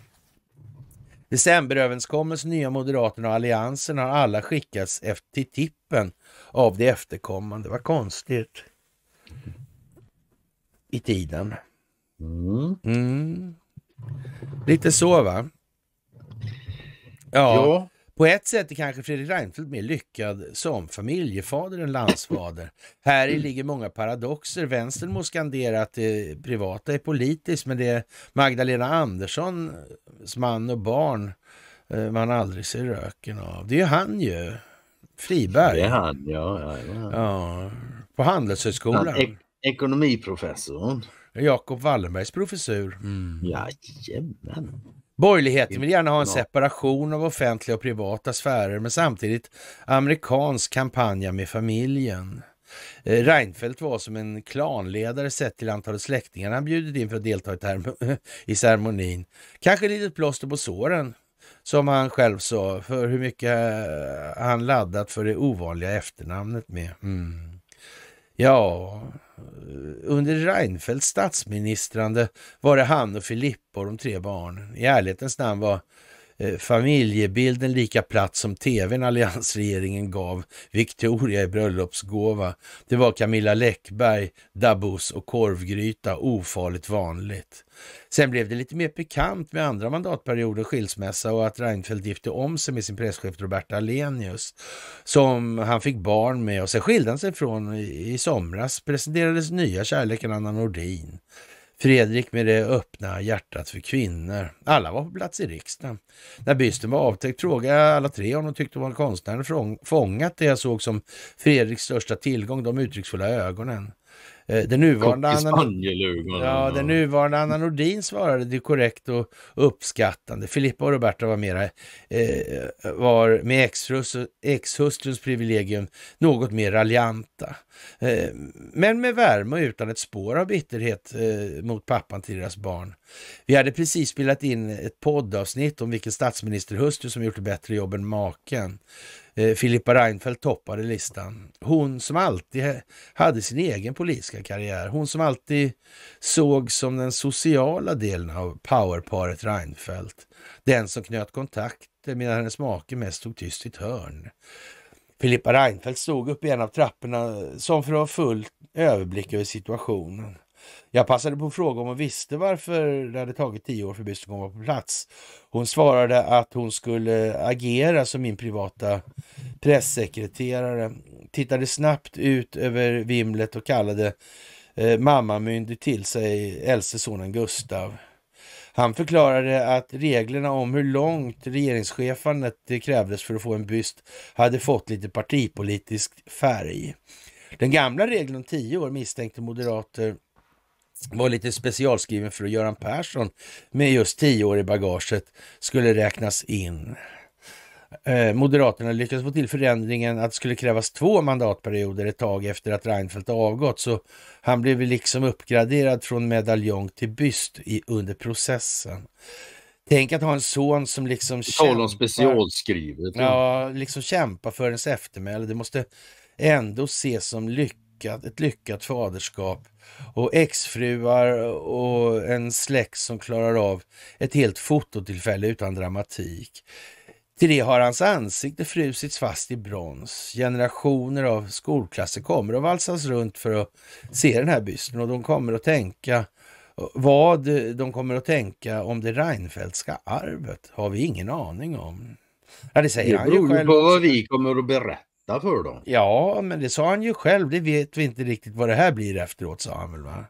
Decemberöverenskommelsen, Nya Moderaterna och Alliansen har alla skickats efter till tippen av de efterkommande. Vad konstigt. I tiden. Mm. Mm. Lite så va? Ja. ja. På ett sätt är kanske Fredrik Reinfeldt mer lyckad som familjefader än landsfader. Här i ligger många paradoxer. Vänstern må skandera att det privata är politiskt, men det är Magdalena Anderssons man och barn man eh, aldrig ser röken av. Det är han ju. Friberg. Det är han, ja. ja, ja. ja på Handelshögskolan. Han, ek ekonomiprofessorn. Jakob Wallenbergs professur. Mm. Jajamän. Borgerligheten vill gärna ha en separation av offentliga och privata sfärer, men samtidigt amerikansk kampanj med familjen. Eh, Reinfeldt var som en klanledare sett till antalet släktingar han bjudit in för att delta i, i ceremonin. Kanske ett litet plåster på såren, som han själv sa, för hur mycket eh, han laddat för det ovanliga efternamnet med. Mm. Ja, under Reinfeldts statsministrande var det han och Filippa och de tre barnen. I ärlighetens namn var Eh, familjebilden lika platt som tvn alliansregeringen gav Victoria i bröllopsgåva. Det var Camilla Läckberg, Dabus och korvgryta, ofarligt vanligt. Sen blev det lite mer pikant med andra mandatperioder, skilsmässa och att Reinfeldt gifte om sig med sin presschef Roberta Alenius som han fick barn med och sen skilde han sig från i somras presenterades nya kärleken Anna Nordin. Fredrik med det öppna hjärtat för kvinnor. Alla var på plats i riksdagen. När bysten var avtäckt frågade jag alla tre om de tyckte var konstnären fångat det jag såg som Fredriks största tillgång, de uttrycksfulla ögonen. Eh, den nuvarande, Anna, ja, den nuvarande Anna Nordin svarade det korrekt och uppskattande. Filippa och Roberta var, mera, eh, var med exhustruns privilegium något mer raljanta. Eh, men med värme och utan ett spår av bitterhet eh, mot pappan till deras barn. Vi hade precis spelat in ett poddavsnitt om vilken statsministerhustru som gjort ett bättre jobb än maken. Filippa eh, Reinfeldt toppade listan. Hon som alltid hade sin egen politiska karriär. Hon som alltid såg som den sociala delen av powerparet Reinfeldt. Den som knöt kontakter medan hennes make mest stod tyst i ett hörn. Filippa Reinfeldt stod upp i en av trapporna som för att ha full överblick över situationen. Jag passade på att fråga om hon visste varför det hade tagit tio år för bussen att komma på plats. Hon svarade att hon skulle agera som min privata pressekreterare. Tittade snabbt ut över vimlet och kallade eh, mamma myndig till sig äldste sonen Gustav. Han förklarade att reglerna om hur långt regeringschefandet krävdes för att få en byst hade fått lite partipolitisk färg. Den gamla regeln om tio år misstänkte moderater var lite specialskriven för att Göran Persson med just tio år i bagaget skulle räknas in. Eh, Moderaterna lyckades få till förändringen att det skulle krävas två mandatperioder ett tag efter att Reinfeldt avgått. Så han blev liksom uppgraderad från medaljong till byst i, under processen. Tänk att ha en son som liksom om specialskrivet. Ja, liksom kämpa för ens eftermäle. Det måste ändå ses som lyckat, ett lyckat faderskap. Och exfruar och en släkt som klarar av ett helt fototillfälle utan dramatik. Till det har hans ansikte frusits fast i brons. Generationer av skolklasser kommer att valsas runt för att se den här bysten och de kommer att tänka vad de kommer att tänka om det Reinfeldtska arvet har vi ingen aning om. Ja, det säger det han ju själv. på vad vi kommer att berätta för dem. Ja, men det sa han ju själv. Det vet vi inte riktigt vad det här blir efteråt, sa han väl va?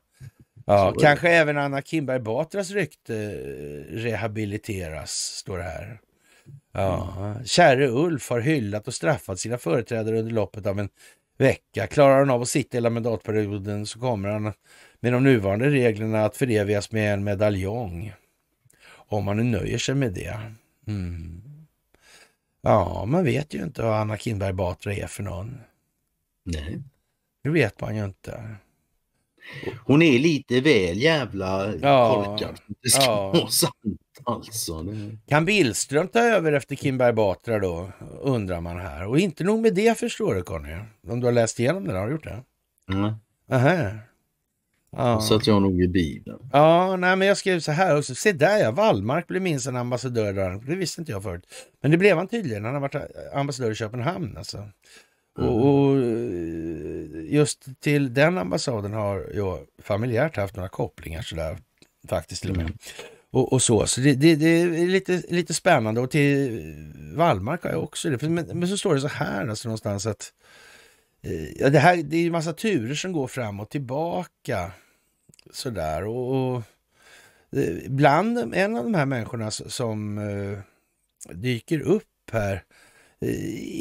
Ja, kanske även Anna Kinberg Batras rykte eh, rehabiliteras, står det här. Ja. Käre Ulf har hyllat och straffat sina företrädare under loppet av en vecka. Klarar han av att sitta hela mandatperioden så kommer han med de nuvarande reglerna att förevigas med en medaljong. Om man nu nöjer sig med det. Mm. Ja, man vet ju inte vad Anna Kinberg Batra är för någon. Nej. Det vet man ju inte. Hon är lite väl jävla ja, korkad. Det ska ja. vara sant. Alltså, det... Kan Billström ta över efter Kinberg Batra då? Undrar man här. Och inte nog med det förstår du Conny. Om du har läst igenom den, har du gjort det? Nej. Aha. Ja. Så att jag nog i Bibeln. Ja, nej men jag skrev så här också. Se där ja, Wallmark blev minst en ambassadör där. Det visste inte jag förut. Men det blev han tydligen. Han har varit eh, ambassadör i Köpenhamn alltså. Mm. Och, och, eh, just till den ambassaden har jag familjärt haft några kopplingar sådär faktiskt till och med. Mm och, och så. Så det, det, det, är lite, lite spännande. Och till Wallmark har jag också det. Men, men så står det så här alltså någonstans att eh, ja, det, här, det är en massa turer som går fram och tillbaka. Sådär. Och, och eh, bland en av de här människorna som uh, dyker upp här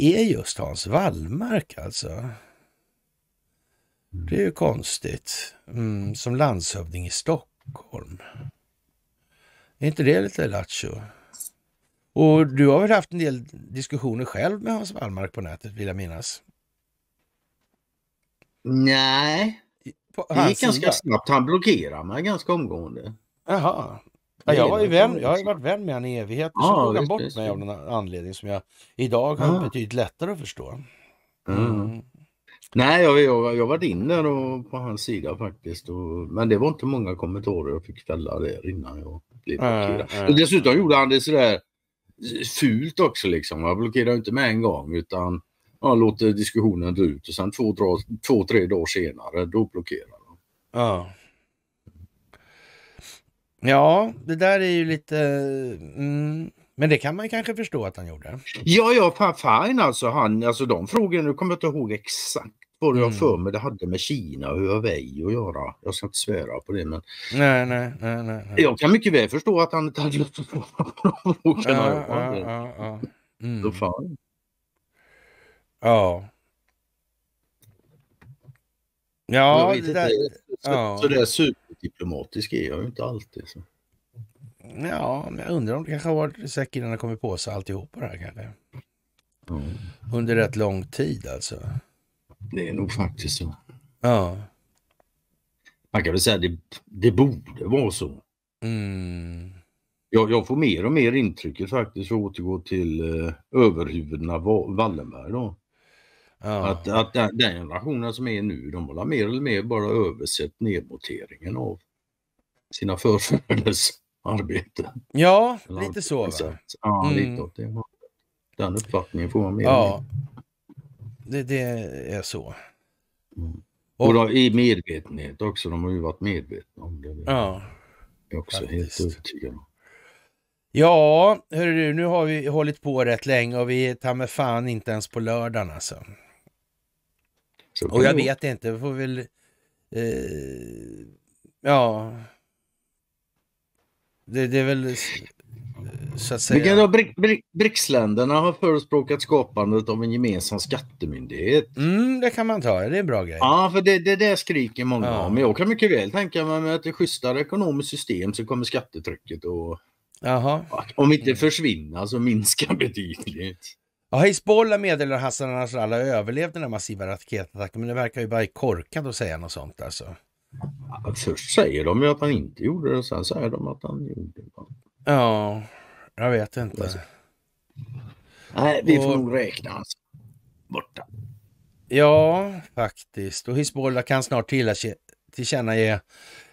är just Hans Wallmark alltså. Det är ju konstigt. Mm, som landshövding i Stockholm. Är inte det lite lattjo? Och du har väl haft en del diskussioner själv med Hans Wallmark på nätet vill jag minnas? Nej, det gick ganska sida. snabbt. Han blockerade mig ganska omgående. Jaha. Ja, jag, var ju vän, jag har ju varit vän med honom i evigheter. och så tog han bort mig av någon anledning som jag idag har ja. Ah. betydligt lättare att förstå. Mm. Mm. Nej, jag, jag, jag var inne på hans sida faktiskt. Och, men det var inte många kommentarer jag fick fälla där innan jag bli blockerad. Äh, äh, och dessutom gjorde han det sådär fult också liksom. Han blockerar inte med en gång utan ja, låter diskussionen dra ut och sen två, dra, två tre dagar senare då blockerar han. Ja. Ja, det där är ju lite... Mm. Men det kan man kanske förstå att han gjorde. Ja, ja, fine alltså. Han, alltså de frågorna, nu kommer jag inte ihåg exakt Både jag för mm. mig det hade med Kina och Huawei att göra. Jag ska inte svära på det men... Nej, nej, nej. nej. Jag kan mycket väl förstå att han inte hade lust att svara på de frågorna. Ja, ja, ja. Mm. Då fan. Ja. Ja, det där... Så, ja. så där superdiplomatisk är jag ju inte alltid. Så. Ja, men jag undrar om det kanske har varit säkert innan han kommit på sig alltihopa det här kanske. Mm. Under rätt lång tid alltså det är nog faktiskt så. Ja. Man kan väl säga det, det borde vara så. Mm. Jag, jag, får mer och mer intrycket faktiskt, för att återgå till eh, överhuvudena Wallenberg då. Ja. Att, att den, den generationen som är nu, de har mer eller mer bara översett nedmonteringen av sina förfäders arbete. Ja, lite så. Va? Ja, mm. lite åt det. Den uppfattningen får man mer. Ja. Med det, det är så. Mm. Och, och då, i medvetenhet också, de har ju varit medvetna om det. Ja. Det är också faktiskt. helt övertygad om. Ja, hörru du, nu har vi hållit på rätt länge och vi tar med fan inte ens på lördagen alltså. Och jag vet inte, vi får väl... Eh, ja... Det, det, är väl så att säga... Vilken av Bri Bri BRICS-länderna har förespråkat skapandet av en gemensam skattemyndighet? Mm, det kan man ta, det är en bra grej. Ja, för det, det där skriker många ja. om. Jag kan mycket väl tänka mig med ett schysstare ekonomiskt system så kommer skattetrycket att Aha. Om inte försvinna så minska betydligt. Ja, Hizbollah meddelar Hassan att alla överlevde den här massiva raketattacken, men det verkar ju bara korkat att säga något sånt alltså. Ja, först säger de ju att han inte gjorde det, sen säger de att han gjorde det. Ja, jag vet inte. Alltså. Nej, vi får nog räkna alltså. Borta. Ja, faktiskt. Och Hizbullah kan snart tillkännage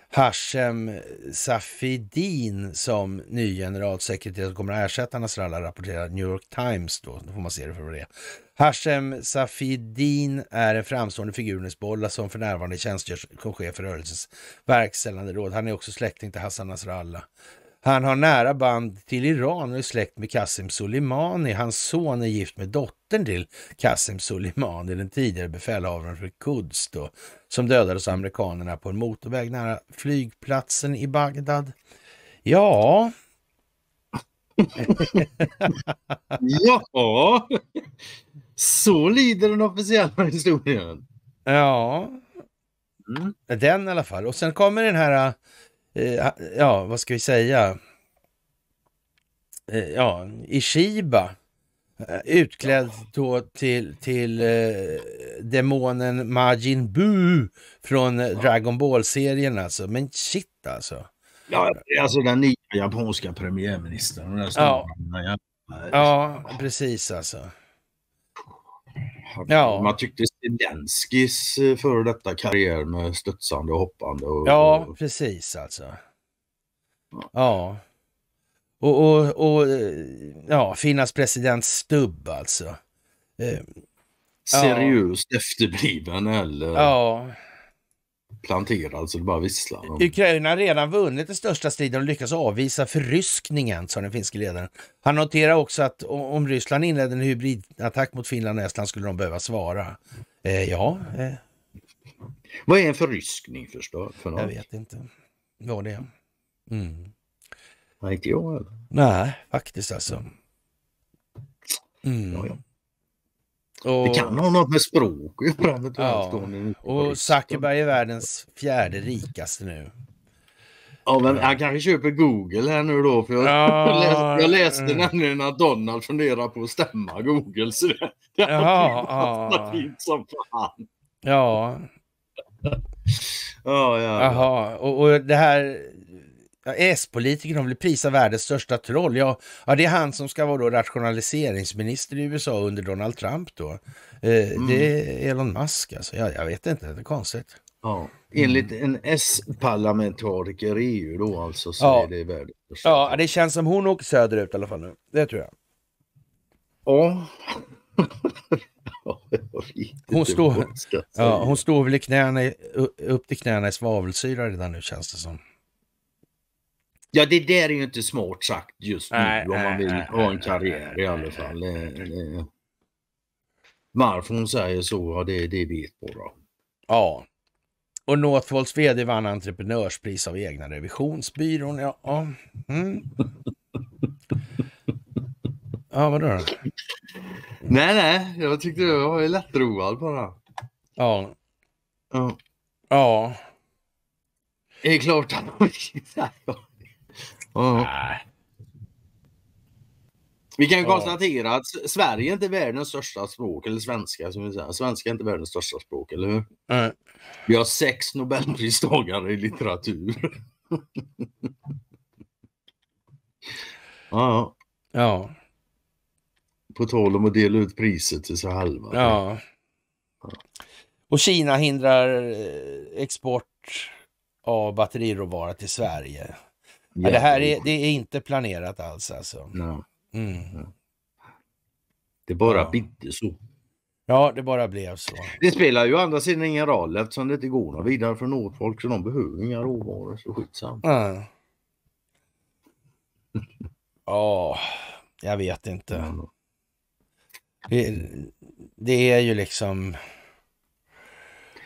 Hashem Safidin som ny generalsekreterare som kommer att ersätta Nasrallah, rapporterar New York Times. Då, då får man se det för vad det är. Hashem Safidin är en framstående figur i Hizbullah som för närvarande tjänstgör som chef för rörelsens verkställande råd. Han är också släkting till Hassan Nasrallah. Han har nära band till Iran och är släkt med Kassim Soleimani. Hans son är gift med dottern till Kassim Soleimani, den tidigare befälhavaren för Quds då, som dödades av amerikanerna på en motorväg nära flygplatsen i Bagdad. Ja... ja, så lyder den officiella historien. Ja, mm. den i alla fall. Och sen kommer den här Eh, ja, vad ska vi säga? Eh, ja, Ishiba. Eh, utklädd då till, till eh, demonen Majin Buu från Dragon Ball-serien alltså. Men shit alltså. Ja, alltså den nya japanska premiärministern. Den ja. ja, precis alltså. Ja. Man tyckte Zelenskyjs eh, före detta karriär med studsande och hoppande. Och, ja, och... precis alltså. Ja. ja. Och, och, och, eh, ja, Finlands president Stubb alltså. Eh, Seriöst ja. efterbliven eller? Ja, planterad så det bara visslar. Ukraina har redan vunnit den största striden och lyckats avvisa förryskningen, sa den finske ledaren. Han noterar också att om Ryssland inledde en hybridattack mot Finland och Estland skulle de behöva svara. Eh, ja. Eh. Vad är en förryskning förstå, för Jag vet inte vad det är. Mm. Nej, inte jag heller. Nej, faktiskt alltså. Mm. Ja, ja. Och, det kan ha något med språk att göra. Ja, och Zuckerberg är världens fjärde rikaste nu. Ja, men han kanske köper Google här nu då. För jag, ja, läste, jag läste mm. nämligen att Donald funderar på att stämma Google. Så det, det ja, ja. som fan. Ja. ja, ja. Jaha, och, och det här s politikerna vill prisa världens största troll. Ja, ja, det är han som ska vara då rationaliseringsminister i USA under Donald Trump då. Eh, mm. Det är Elon Musk alltså. Ja, jag vet inte, det är konstigt. Ja, enligt en S-parlamentariker i EU då alltså så ja. är det världens största. Ja, det känns som hon åker söderut i alla fall nu. Det tror jag. Ja. hon, står, ja, hon står väl i knäna, upp till knäna i svavelsyra redan nu känns det som. Ja, det där är ju inte smart sagt just nu nej, om man vill nej, ha en karriär i alla fall. Varför eh, eh. hon säger så, ja, det, det vet bara. Ja. Och Northvolts VD vann entreprenörspris av egna revisionsbyrån. Ja, ja. Mm. ja vadå då? Nej, nej, jag tyckte jag var lättroad bara. Ja. Ja. Ja. Det är klart att Vi kan konstatera att Sverige är inte världens största språk, eller svenska som vi säger. Svenska är inte världens största språk, eller hur? Nej. Vi har sex nobelpristagare i litteratur. ja. ja. På tal om att dela ut priset till så halva. Ja. ja. Och Kina hindrar eh, export av batteriråvara till Sverige. Ja, det här är, det är inte planerat alls alltså. Mm. Det bara ja. bidde så. Ja, det bara blev så. Det spelar ju å andra sidan ingen roll eftersom det inte går något vidare för något folk. så de behöver inga råvaror så skitsamma. Ja, oh, jag vet inte. Det, det är ju liksom...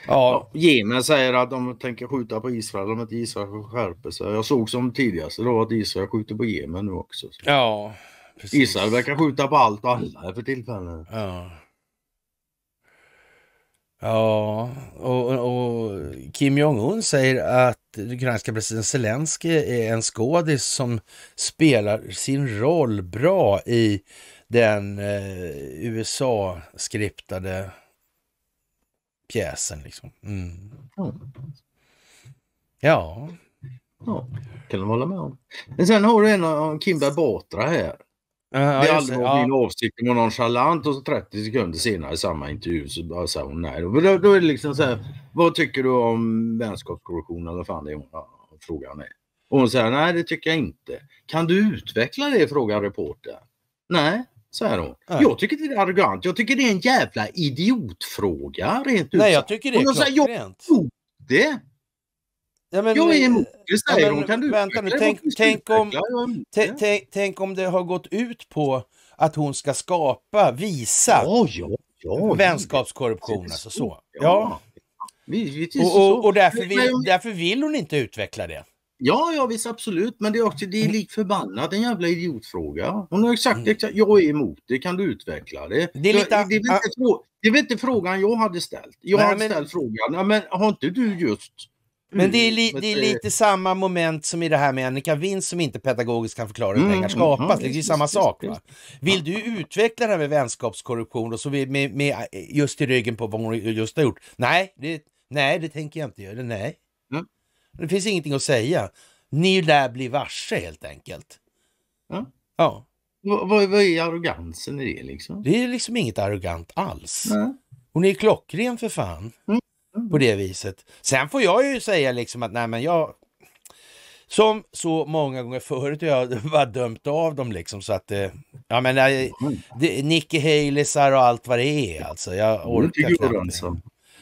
Ja. Jemen säger att de tänker skjuta på Israel om inte Israel skärper sig. Jag såg som tidigast då att Israel skjuter på Jemen nu också. Så. Ja, precis. Israel verkar skjuta på allt och alla för tillfället. Ja. Ja, och, och Kim Jong-Un säger att ukrainska president Zelensky är en skådis som spelar sin roll bra i den eh, USA-skriptade pjäsen. Liksom. Mm. Ja. ja. kan man hålla med om. Men sen har du en av Kimberg Batra här. Uh, det är aldrig ja. min avsikt att vara nonchalant och så 30 sekunder senare i samma intervju så bara sa hon nej. Då, då är det liksom så här, vad tycker du om vänskapskorruption eller fan det är hon, frågan är. Och hon säger nej det tycker jag inte. Kan du utveckla det? frågar reportern. Nej, säger hon. Nej. Jag tycker det är arrogant. Jag tycker det är en jävla idiotfråga rent ut Nej, jag tycker det är klart Jag emot det. Ja, men, jag är eh, emot det, säger ja, men, hon. Kan du vänta nu, tänk, tänk, om, tänk, tänk om det har gått ut på att hon ska skapa, visa ja, ja, ja, vänskapskorruption. Alltså så. Ja. ja. Och, och, och därför, vill, därför vill hon inte utveckla det. Ja, ja visst absolut. Men det är också, det är mm. lik förbannat en jävla idiotfråga. Hon har exakt, mm. exakt, jag är emot det, kan du utveckla det? Det är, lite... jag, det, är inte, frå, det är inte frågan jag hade ställt. Jag Nej, hade ställt frågan, men har inte du just men det är, li, det är, lite samma moment som i det här med Annika vinst som inte pedagogiskt kan förklara hur mm, pengar skapas. Det är ju samma sak. Va? Vill du utveckla det här med vänskapskorruption och så med, med eh, just i ryggen på vad hon just har gjort? Nej, det, nej, det tänker jag inte göra. Nej. Det finns ingenting att säga. Ni lär bli varse helt enkelt. Ja. ja. Vad, vad är arrogansen i det liksom? Det är liksom inget arrogant alls. Nej. Hon är ju klockren för fan. Mm. Mm. På det viset. Sen får jag ju säga liksom att nej men jag... Som så många gånger förut jag var dömt av dem liksom så att... Eh, ja men nej, eh, mm. det, Nicky Halesar och allt vad det är alltså. Jag orkar inte.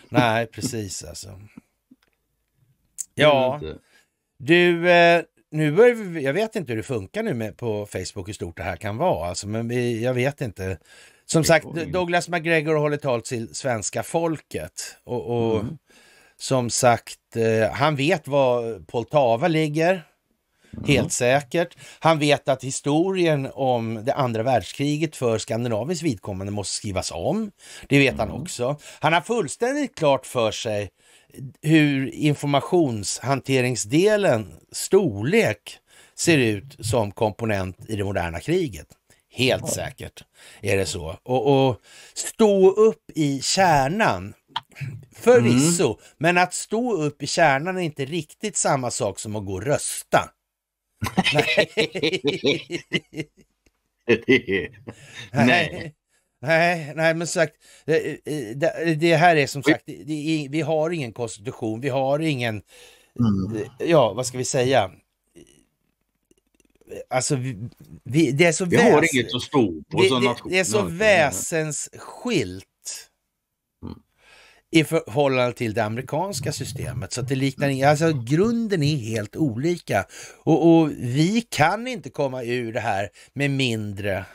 Nej precis alltså. Ja. Du, eh, nu börjar vi, jag vet inte hur det funkar nu med, på Facebook, hur stort det här kan vara, alltså, men vi, jag vet inte. Som sagt, Douglas McGregor håller tal till svenska folket. Och, och mm. som sagt, eh, han vet var Poltava ligger. Mm. Helt mm. säkert. Han vet att historien om det andra världskriget för Skandinaviens vidkommande måste skrivas om. Det vet mm. han också. Han har fullständigt klart för sig hur informationshanteringsdelen, storlek, ser ut som komponent i det moderna kriget. Helt säkert är det så. Och, och stå upp i kärnan, förvisso, mm. men att stå upp i kärnan är inte riktigt samma sak som att gå och rösta. Nej. Nej. Nej, nej men sagt, det, det här är som sagt, det, vi har ingen konstitution, vi har ingen, mm. Eh, ja vad ska vi säga? Alltså, vi, det är så vi väs... har inget att stå på det, Det är så väsensskilt mm. i förhållande till det amerikanska systemet. Så att det liknar Alltså grunden är helt olika. Och, och vi kan inte komma ur det här med mindre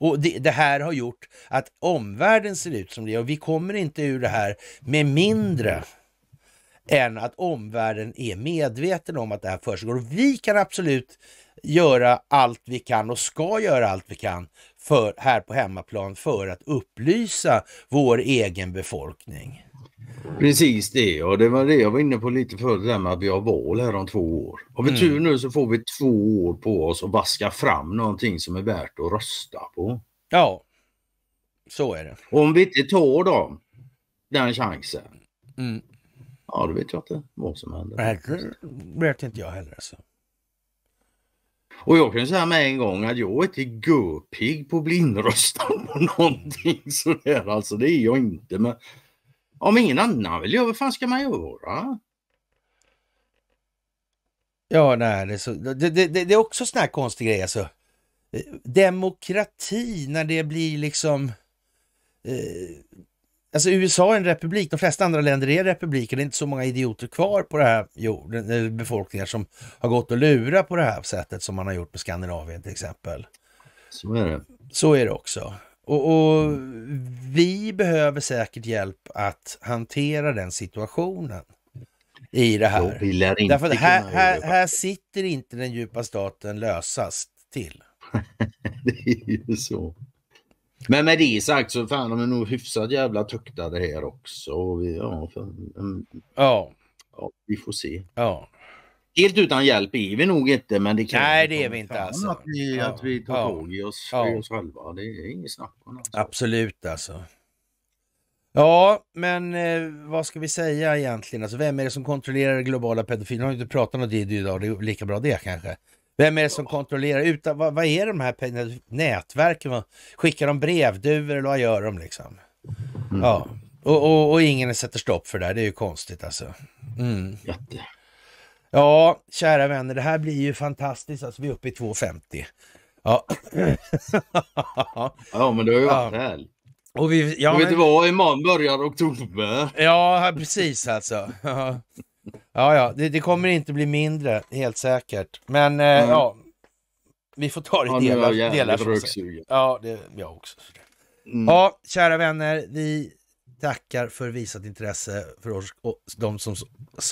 och det, det, här har gjort att omvärlden ser ut som det och vi kommer inte ur det här med mindre än att omvärlden är medveten om att det här försiggår. vi kan absolut göra allt vi kan och ska göra allt vi kan för, här på hemmaplan för att upplysa vår egen befolkning. Precis det och det var det jag var inne på lite förut där med att vi har val här om två år. Har vi mm. tur nu så får vi två år på oss att vaska fram någonting som är värt att rösta på. Ja, så är det. Och om vi inte tar dem, den chansen. Mm. Ja, då vet jag inte vad som händer. Nej, det vet inte jag heller. Så. Alltså. Och jag kan säga med en gång att jag är inte görpigg på att bli inröstad på någonting sådär. Alltså det är jag inte. Men om ingen annan vill göra, vad fan ska man göra? Ja, nej, det är, så, det, det, det är också sån här konstig grej alltså. Demokrati när det blir liksom... Eh, alltså USA är en republik, de flesta andra länder är republiker. Det är inte så många idioter kvar på det här jorden, eh, befolkningar som har gått och lura på det här sättet som man har gjort med Skandinavien till exempel. Så är det. Så är det också. Och, och, vi behöver säkert hjälp att hantera den situationen i det här. Därför att här, här, här sitter inte den djupa staten lösast till. det är ju så. Men med det sagt så fan de är nog hyfsat jävla tuktade här också. Ja, för, um, mm. ja. ja. Vi får se. Ja. Helt utan hjälp är vi nog inte, men det kan Nej, det är liksom vi inte alltså. Att vi, ja. att vi tar ja. tag i oss, ja. oss själva, det är inget snack om alltså. Absolut alltså. Ja, men eh, vad ska vi säga egentligen? Alltså, vem är det som kontrollerar globala pedofiler? Jag har inte pratat om det idag, det är lika bra det kanske. Vem är det som kontrollerar? Utan, vad, vad är de här nätverken? Skickar de brevduvor eller vad gör de liksom? Mm. Ja, och, och, och, ingen sätter stopp för det här. Det är ju konstigt alltså. Mm. Jätte. Ja, kära vänner, det här blir ju fantastiskt. Alltså, vi är uppe i 2,50. Ja. ja, men det har ju varit ja. här. Och vi, ja, vet men... du vad, imorgon börjar oktober. Ja, precis alltså. Ja, ja, det, det kommer inte bli mindre, helt säkert. Men eh, mm. ja, vi får ta det i delar. ja, delar. delar ja, det är jag också. Mm. Ja, kära vänner, vi tackar för visat intresse för oss och de som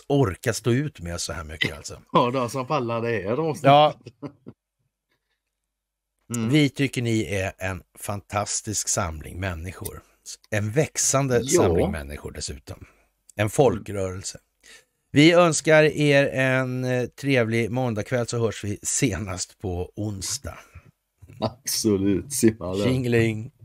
orkar stå ut med så här mycket alltså. Ja, de som pallar det är de. Ja. Mm. Vi tycker ni är en fantastisk samling människor. En växande ja. samling människor dessutom. En mm. folkrörelse. Vi önskar er en eh, trevlig måndagkväll så hörs vi senast på onsdag. Absolut, Tjingeling!